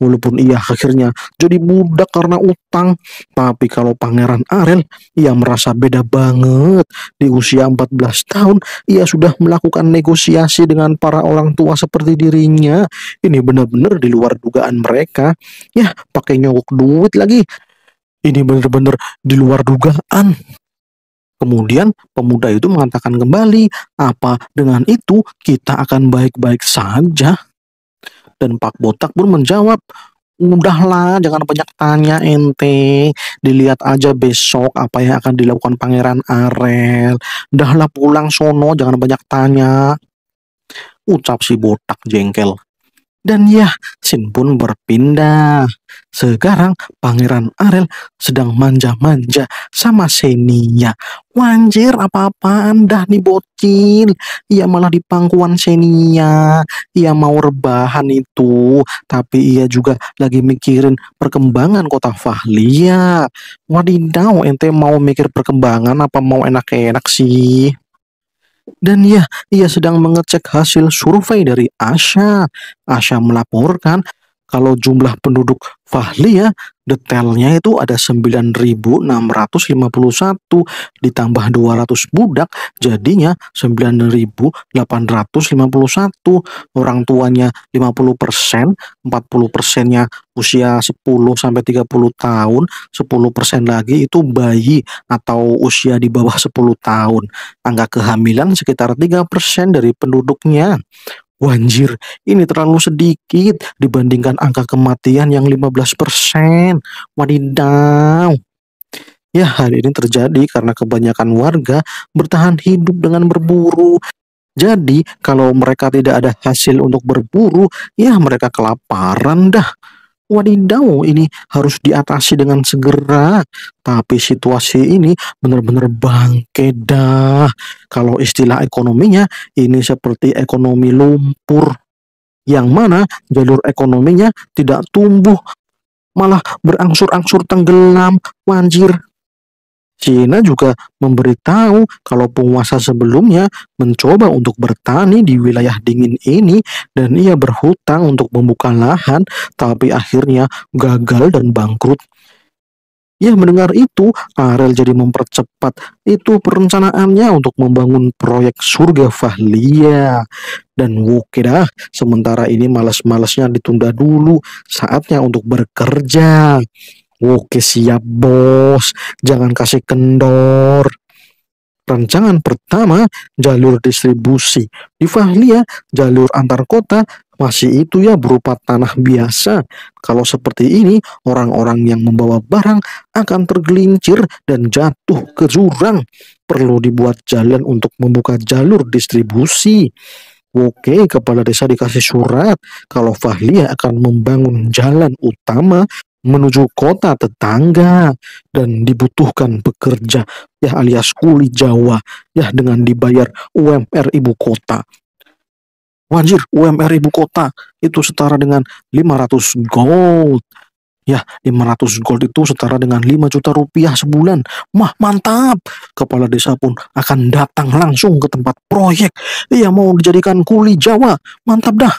walaupun ia akhirnya jadi budak karena utang. Tapi kalau Pangeran Arel, ia merasa beda banget. Di usia 14 tahun, ia sudah melakukan negosiasi dengan para orang tua seperti dirinya. Ini benar-benar di luar dugaan mereka. Ya, pakai nyogok duit lagi. Ini benar-benar di luar dugaan. Kemudian pemuda itu mengatakan kembali, apa dengan itu kita akan baik-baik saja? Dan Pak Botak pun menjawab, udahlah jangan banyak tanya ente dilihat aja besok apa yang akan dilakukan pangeran Arel udahlah pulang sono jangan banyak tanya ucap si botak jengkel dan ya, Shin pun berpindah. Sekarang Pangeran Arel sedang manja-manja sama Senia. Wanjir apa-apaan dah nih bocil. Ia malah di pangkuan Senia. Ia mau rebahan itu. Tapi ia juga lagi mikirin perkembangan kota Fahlia. Wadidaw ente mau mikir perkembangan apa mau enak-enak sih? Dan ya, ia sedang mengecek hasil survei dari Asha. Asha melaporkan kalau jumlah penduduk Fahli ya, detailnya itu ada 9.651 ditambah 200 budak, jadinya 9.851. Orang tuanya 50 persen, 40 persennya usia 10 sampai 30 tahun, 10 persen lagi itu bayi atau usia di bawah 10 tahun. Angka kehamilan sekitar 3 persen dari penduduknya. Wanjir, ini terlalu sedikit dibandingkan angka kematian yang 15%. Wadidaw. Ya, hal ini terjadi karena kebanyakan warga bertahan hidup dengan berburu. Jadi, kalau mereka tidak ada hasil untuk berburu, ya mereka kelaparan dah. Wadidaw, ini harus diatasi dengan segera. Tapi situasi ini benar-benar bangke dah. Kalau istilah ekonominya, ini seperti ekonomi lumpur. Yang mana jalur ekonominya tidak tumbuh, malah berangsur-angsur tenggelam, wanjir. Cina juga memberitahu kalau penguasa sebelumnya mencoba untuk bertani di wilayah dingin ini dan ia berhutang untuk membuka lahan tapi akhirnya gagal dan bangkrut. Ia mendengar itu, Arel jadi mempercepat itu perencanaannya untuk membangun proyek surga Fahlia. Dan wukidah, sementara ini malas-malasnya ditunda dulu, saatnya untuk bekerja. Oke siap bos, jangan kasih kendor. Rancangan pertama, jalur distribusi. Di Fahlia, jalur antar kota masih itu ya berupa tanah biasa. Kalau seperti ini, orang-orang yang membawa barang akan tergelincir dan jatuh ke jurang. Perlu dibuat jalan untuk membuka jalur distribusi. Oke, kepala desa dikasih surat kalau Fahlia akan membangun jalan utama menuju kota tetangga dan dibutuhkan pekerja ya alias kuli Jawa ya dengan dibayar UMR ibu kota. Wajir UMR ibu kota itu setara dengan 500 gold. Ya, 500 gold itu setara dengan 5 juta rupiah sebulan. Mah, mantap. Kepala desa pun akan datang langsung ke tempat proyek. Iya mau dijadikan kuli Jawa. Mantap dah.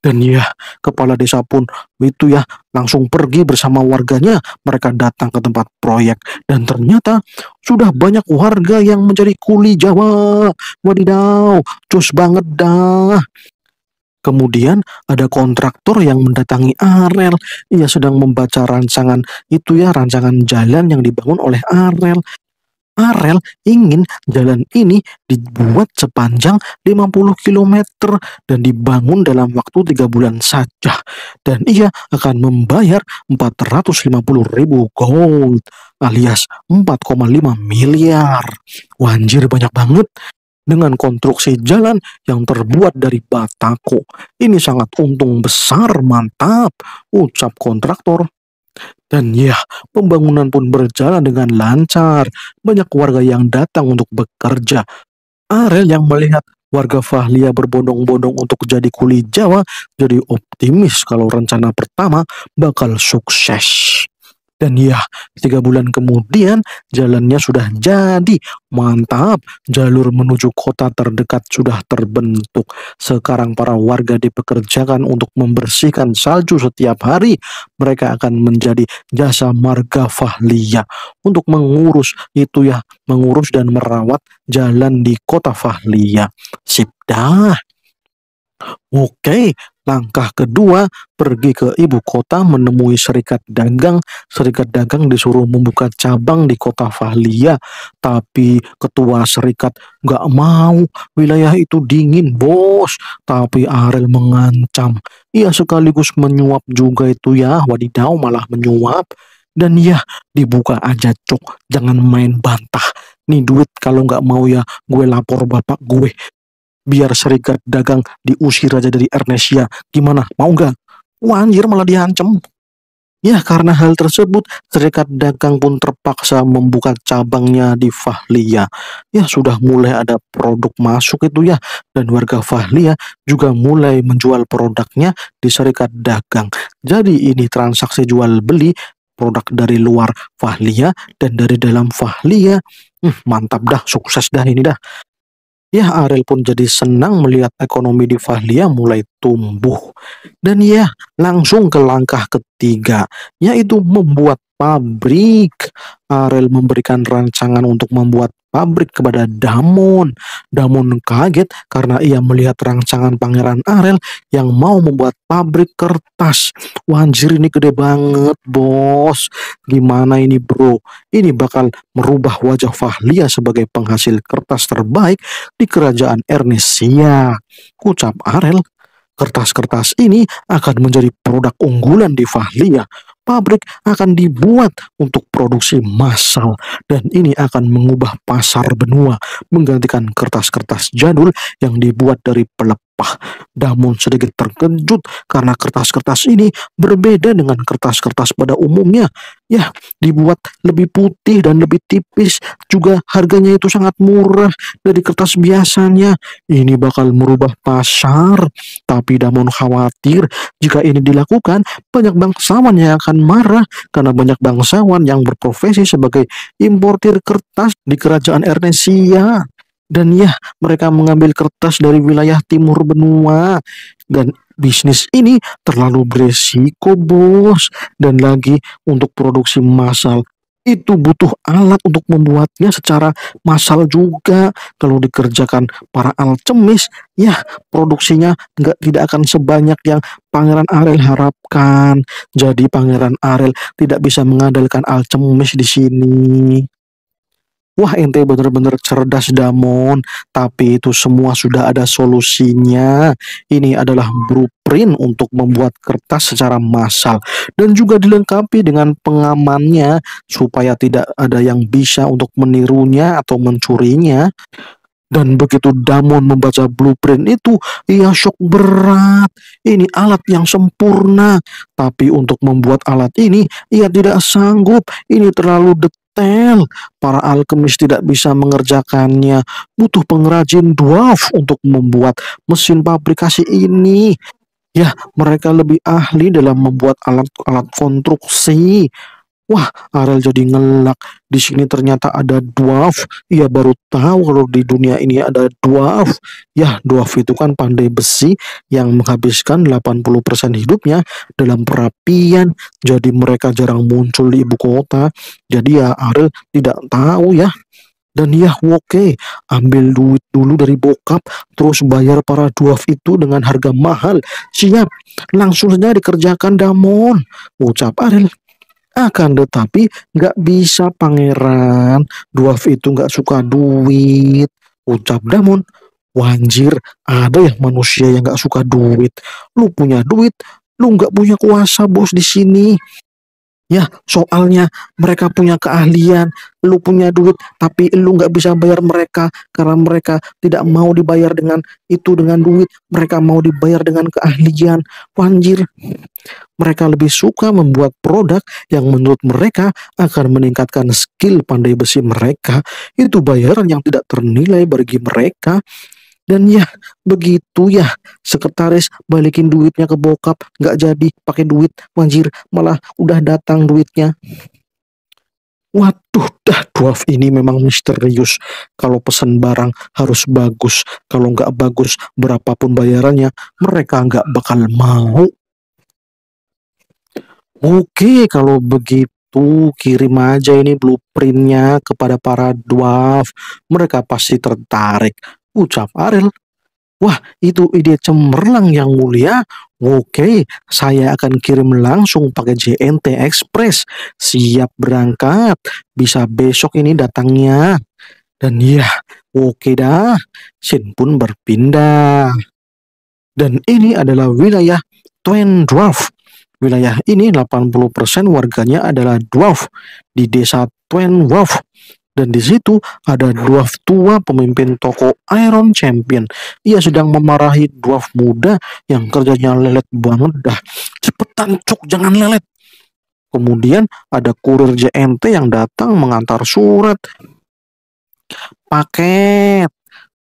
Dan ya, kepala desa pun itu ya langsung pergi bersama warganya. Mereka datang ke tempat proyek dan ternyata sudah banyak warga yang menjadi kuli Jawa. Wadidaw, cus banget dah. Kemudian ada kontraktor yang mendatangi Arel. Ia sedang membaca rancangan itu ya, rancangan jalan yang dibangun oleh Arel. Marel ingin jalan ini dibuat sepanjang 50 km dan dibangun dalam waktu tiga bulan saja. Dan ia akan membayar 450 ribu gold alias 4,5 miliar. Wanjir banyak banget dengan konstruksi jalan yang terbuat dari batako. Ini sangat untung besar, mantap, ucap kontraktor dan ya, pembangunan pun berjalan dengan lancar. Banyak warga yang datang untuk bekerja. Arel yang melihat warga Fahlia berbondong-bondong untuk jadi kuli Jawa, jadi optimis kalau rencana pertama bakal sukses. Dan ya, tiga bulan kemudian jalannya sudah jadi. Mantap, jalur menuju kota terdekat sudah terbentuk. Sekarang para warga dipekerjakan untuk membersihkan salju setiap hari. Mereka akan menjadi jasa marga Fahliya untuk mengurus itu ya, mengurus dan merawat jalan di kota Fahlia. Sip dah. Oke, langkah kedua pergi ke ibu kota menemui serikat dagang. Serikat dagang disuruh membuka cabang di kota Fahlia, tapi ketua serikat gak mau. Wilayah itu dingin, bos. Tapi Ariel mengancam. Ia sekaligus menyuap juga itu ya, wadidau malah menyuap. Dan ya, dibuka aja cok, jangan main bantah. Nih duit kalau gak mau ya gue lapor bapak gue biar serikat dagang diusir aja dari Ernesia. Gimana? Mau nggak? Wanjir malah diancam. Ya karena hal tersebut serikat dagang pun terpaksa membuka cabangnya di Fahlia Ya sudah mulai ada produk masuk itu ya dan warga Fahlia juga mulai menjual produknya di serikat dagang. Jadi ini transaksi jual beli produk dari luar Fahlia dan dari dalam Fahlia Hmm, mantap dah, sukses dah ini dah. Ya, Ariel pun jadi senang melihat ekonomi di Fahlia mulai tumbuh. Dan ya, langsung ke langkah ke 3 yaitu membuat pabrik. Ariel memberikan rancangan untuk membuat pabrik kepada Damon. Damon kaget karena ia melihat rancangan pangeran Ariel yang mau membuat pabrik kertas. Wanjir ini gede banget bos. Gimana ini bro? Ini bakal merubah wajah Fahlia sebagai penghasil kertas terbaik di kerajaan Ernesia. Ucap Ariel Kertas-kertas ini akan menjadi produk unggulan di Fahlia pabrik akan dibuat untuk produksi massal dan ini akan mengubah pasar benua menggantikan kertas-kertas jadul yang dibuat dari pelepah. namun sedikit terkejut karena kertas-kertas ini berbeda dengan kertas-kertas pada umumnya. Ya, dibuat lebih putih dan lebih tipis, juga harganya itu sangat murah dari kertas biasanya. Ini bakal merubah pasar, tapi Damon khawatir jika ini dilakukan, banyak bangsawan yang akan akan marah karena banyak bangsawan yang berprofesi sebagai importir kertas di kerajaan Ernesia. Dan ya, mereka mengambil kertas dari wilayah timur benua. Dan bisnis ini terlalu beresiko, bos. Dan lagi, untuk produksi massal itu butuh alat untuk membuatnya secara massal juga. Kalau dikerjakan para alchemis, ya produksinya nggak tidak akan sebanyak yang Pangeran Arel harapkan. Jadi Pangeran Arel tidak bisa mengandalkan alchemis di sini. Wah ente bener-bener cerdas Damon, tapi itu semua sudah ada solusinya. Ini adalah blueprint untuk membuat kertas secara massal dan juga dilengkapi dengan pengamannya supaya tidak ada yang bisa untuk menirunya atau mencurinya. Dan begitu Damon membaca blueprint itu, ia shock berat. Ini alat yang sempurna. Tapi untuk membuat alat ini, ia tidak sanggup. Ini terlalu dekat Ten, para alkemis tidak bisa mengerjakannya. Butuh pengrajin dwarf untuk membuat mesin pabrikasi ini. Ya, mereka lebih ahli dalam membuat alat-alat konstruksi. Wah, Ariel jadi ngelak. Di sini ternyata ada dwarf. Ia baru tahu kalau di dunia ini ada dwarf. Ya, dwarf itu kan pandai besi yang menghabiskan 80% hidupnya dalam perapian. Jadi mereka jarang muncul di ibu kota. Jadi ya Ariel tidak tahu ya. Dan ya oke, okay. ambil duit dulu dari bokap, terus bayar para dwarf itu dengan harga mahal. Siap, langsung saja dikerjakan Damon, ucap Ariel. Akan tetapi nggak bisa pangeran. Dwarf itu nggak suka duit. Ucap Damon. Wanjir, ada ya manusia yang nggak suka duit. Lu punya duit, lu nggak punya kuasa bos di sini. Ya, soalnya mereka punya keahlian, lu punya duit, tapi lu nggak bisa bayar mereka karena mereka tidak mau dibayar dengan itu dengan duit, mereka mau dibayar dengan keahlian. Wanjir, mereka lebih suka membuat produk yang menurut mereka akan meningkatkan skill pandai besi mereka. Itu bayaran yang tidak ternilai bagi mereka. Dan ya begitu ya sekretaris balikin duitnya ke bokap nggak jadi pakai duit manjir malah udah datang duitnya. Waduh dah dwarf ini memang misterius Kalau pesan barang harus bagus Kalau nggak bagus berapapun bayarannya Mereka nggak bakal mau Oke kalau begitu kirim aja ini blueprintnya kepada para dwarf mereka pasti tertarik Ucap Ariel. Wah, itu ide cemerlang yang mulia. Oke, saya akan kirim langsung pakai JNT Express. Siap berangkat, bisa besok ini datangnya. Dan ya, oke dah, Shin pun berpindah. Dan ini adalah wilayah Twin Dwarf. Wilayah ini 80% warganya adalah dwarf di desa Twin Dwarf. Dan di situ ada dwarf tua pemimpin toko Iron Champion. Ia sedang memarahi dwarf muda yang kerjanya lelet banget dah. Cepetan cuk, jangan lelet. Kemudian ada kurir JNT yang datang mengantar surat. Paket.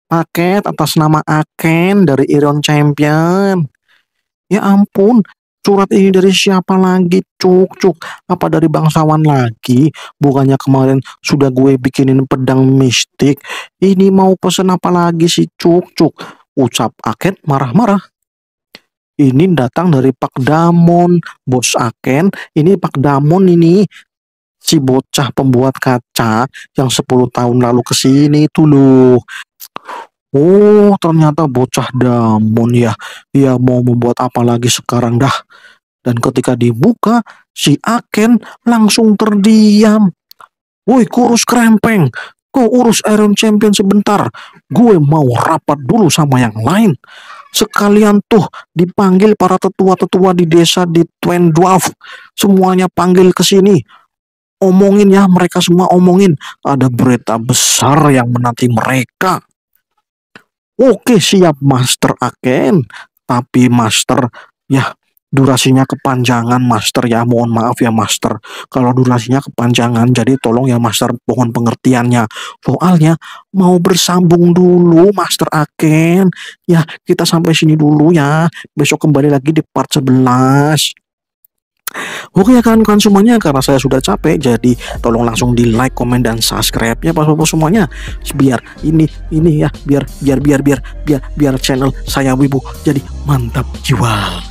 Paket atas nama Aken dari Iron Champion. Ya ampun, Surat ini dari siapa lagi? Cuk, cuk. Apa dari bangsawan lagi? Bukannya kemarin sudah gue bikinin pedang mistik. Ini mau pesen apa lagi sih? Cuk, cuk. Ucap Aken marah-marah. Ini datang dari Pak Damon, bos Aken. Ini Pak Damon ini si bocah pembuat kaca yang 10 tahun lalu kesini sini loh. Oh, ternyata bocah Damon ya. Dia mau membuat apa lagi sekarang dah. Dan ketika dibuka, si Aken langsung terdiam. Woi, kurus krempeng. Kau urus Iron Champion sebentar. Gue mau rapat dulu sama yang lain. Sekalian tuh dipanggil para tetua-tetua di desa di Twin Dwarf. Semuanya panggil ke sini omongin ya mereka semua omongin ada berita besar yang menanti mereka Oke siap Master Aken, tapi Master ya durasinya kepanjangan Master ya, mohon maaf ya Master. Kalau durasinya kepanjangan, jadi tolong ya Master mohon pengertiannya. Soalnya mau bersambung dulu Master Aken. Ya, kita sampai sini dulu ya. Besok kembali lagi di part 11. Oke ya kawan kawan semuanya karena saya sudah capek jadi tolong langsung di like, komen dan subscribe-nya pas bapak semuanya biar ini ini ya biar biar biar biar biar biar channel saya Wibu jadi mantap jiwa.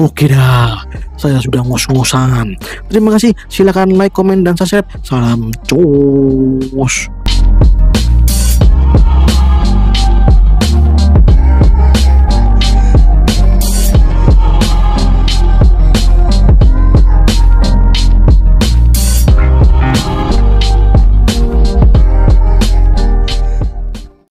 Oke dah, saya sudah ngos-ngosan. Terima kasih, silakan like, komen, dan subscribe. Salam cus.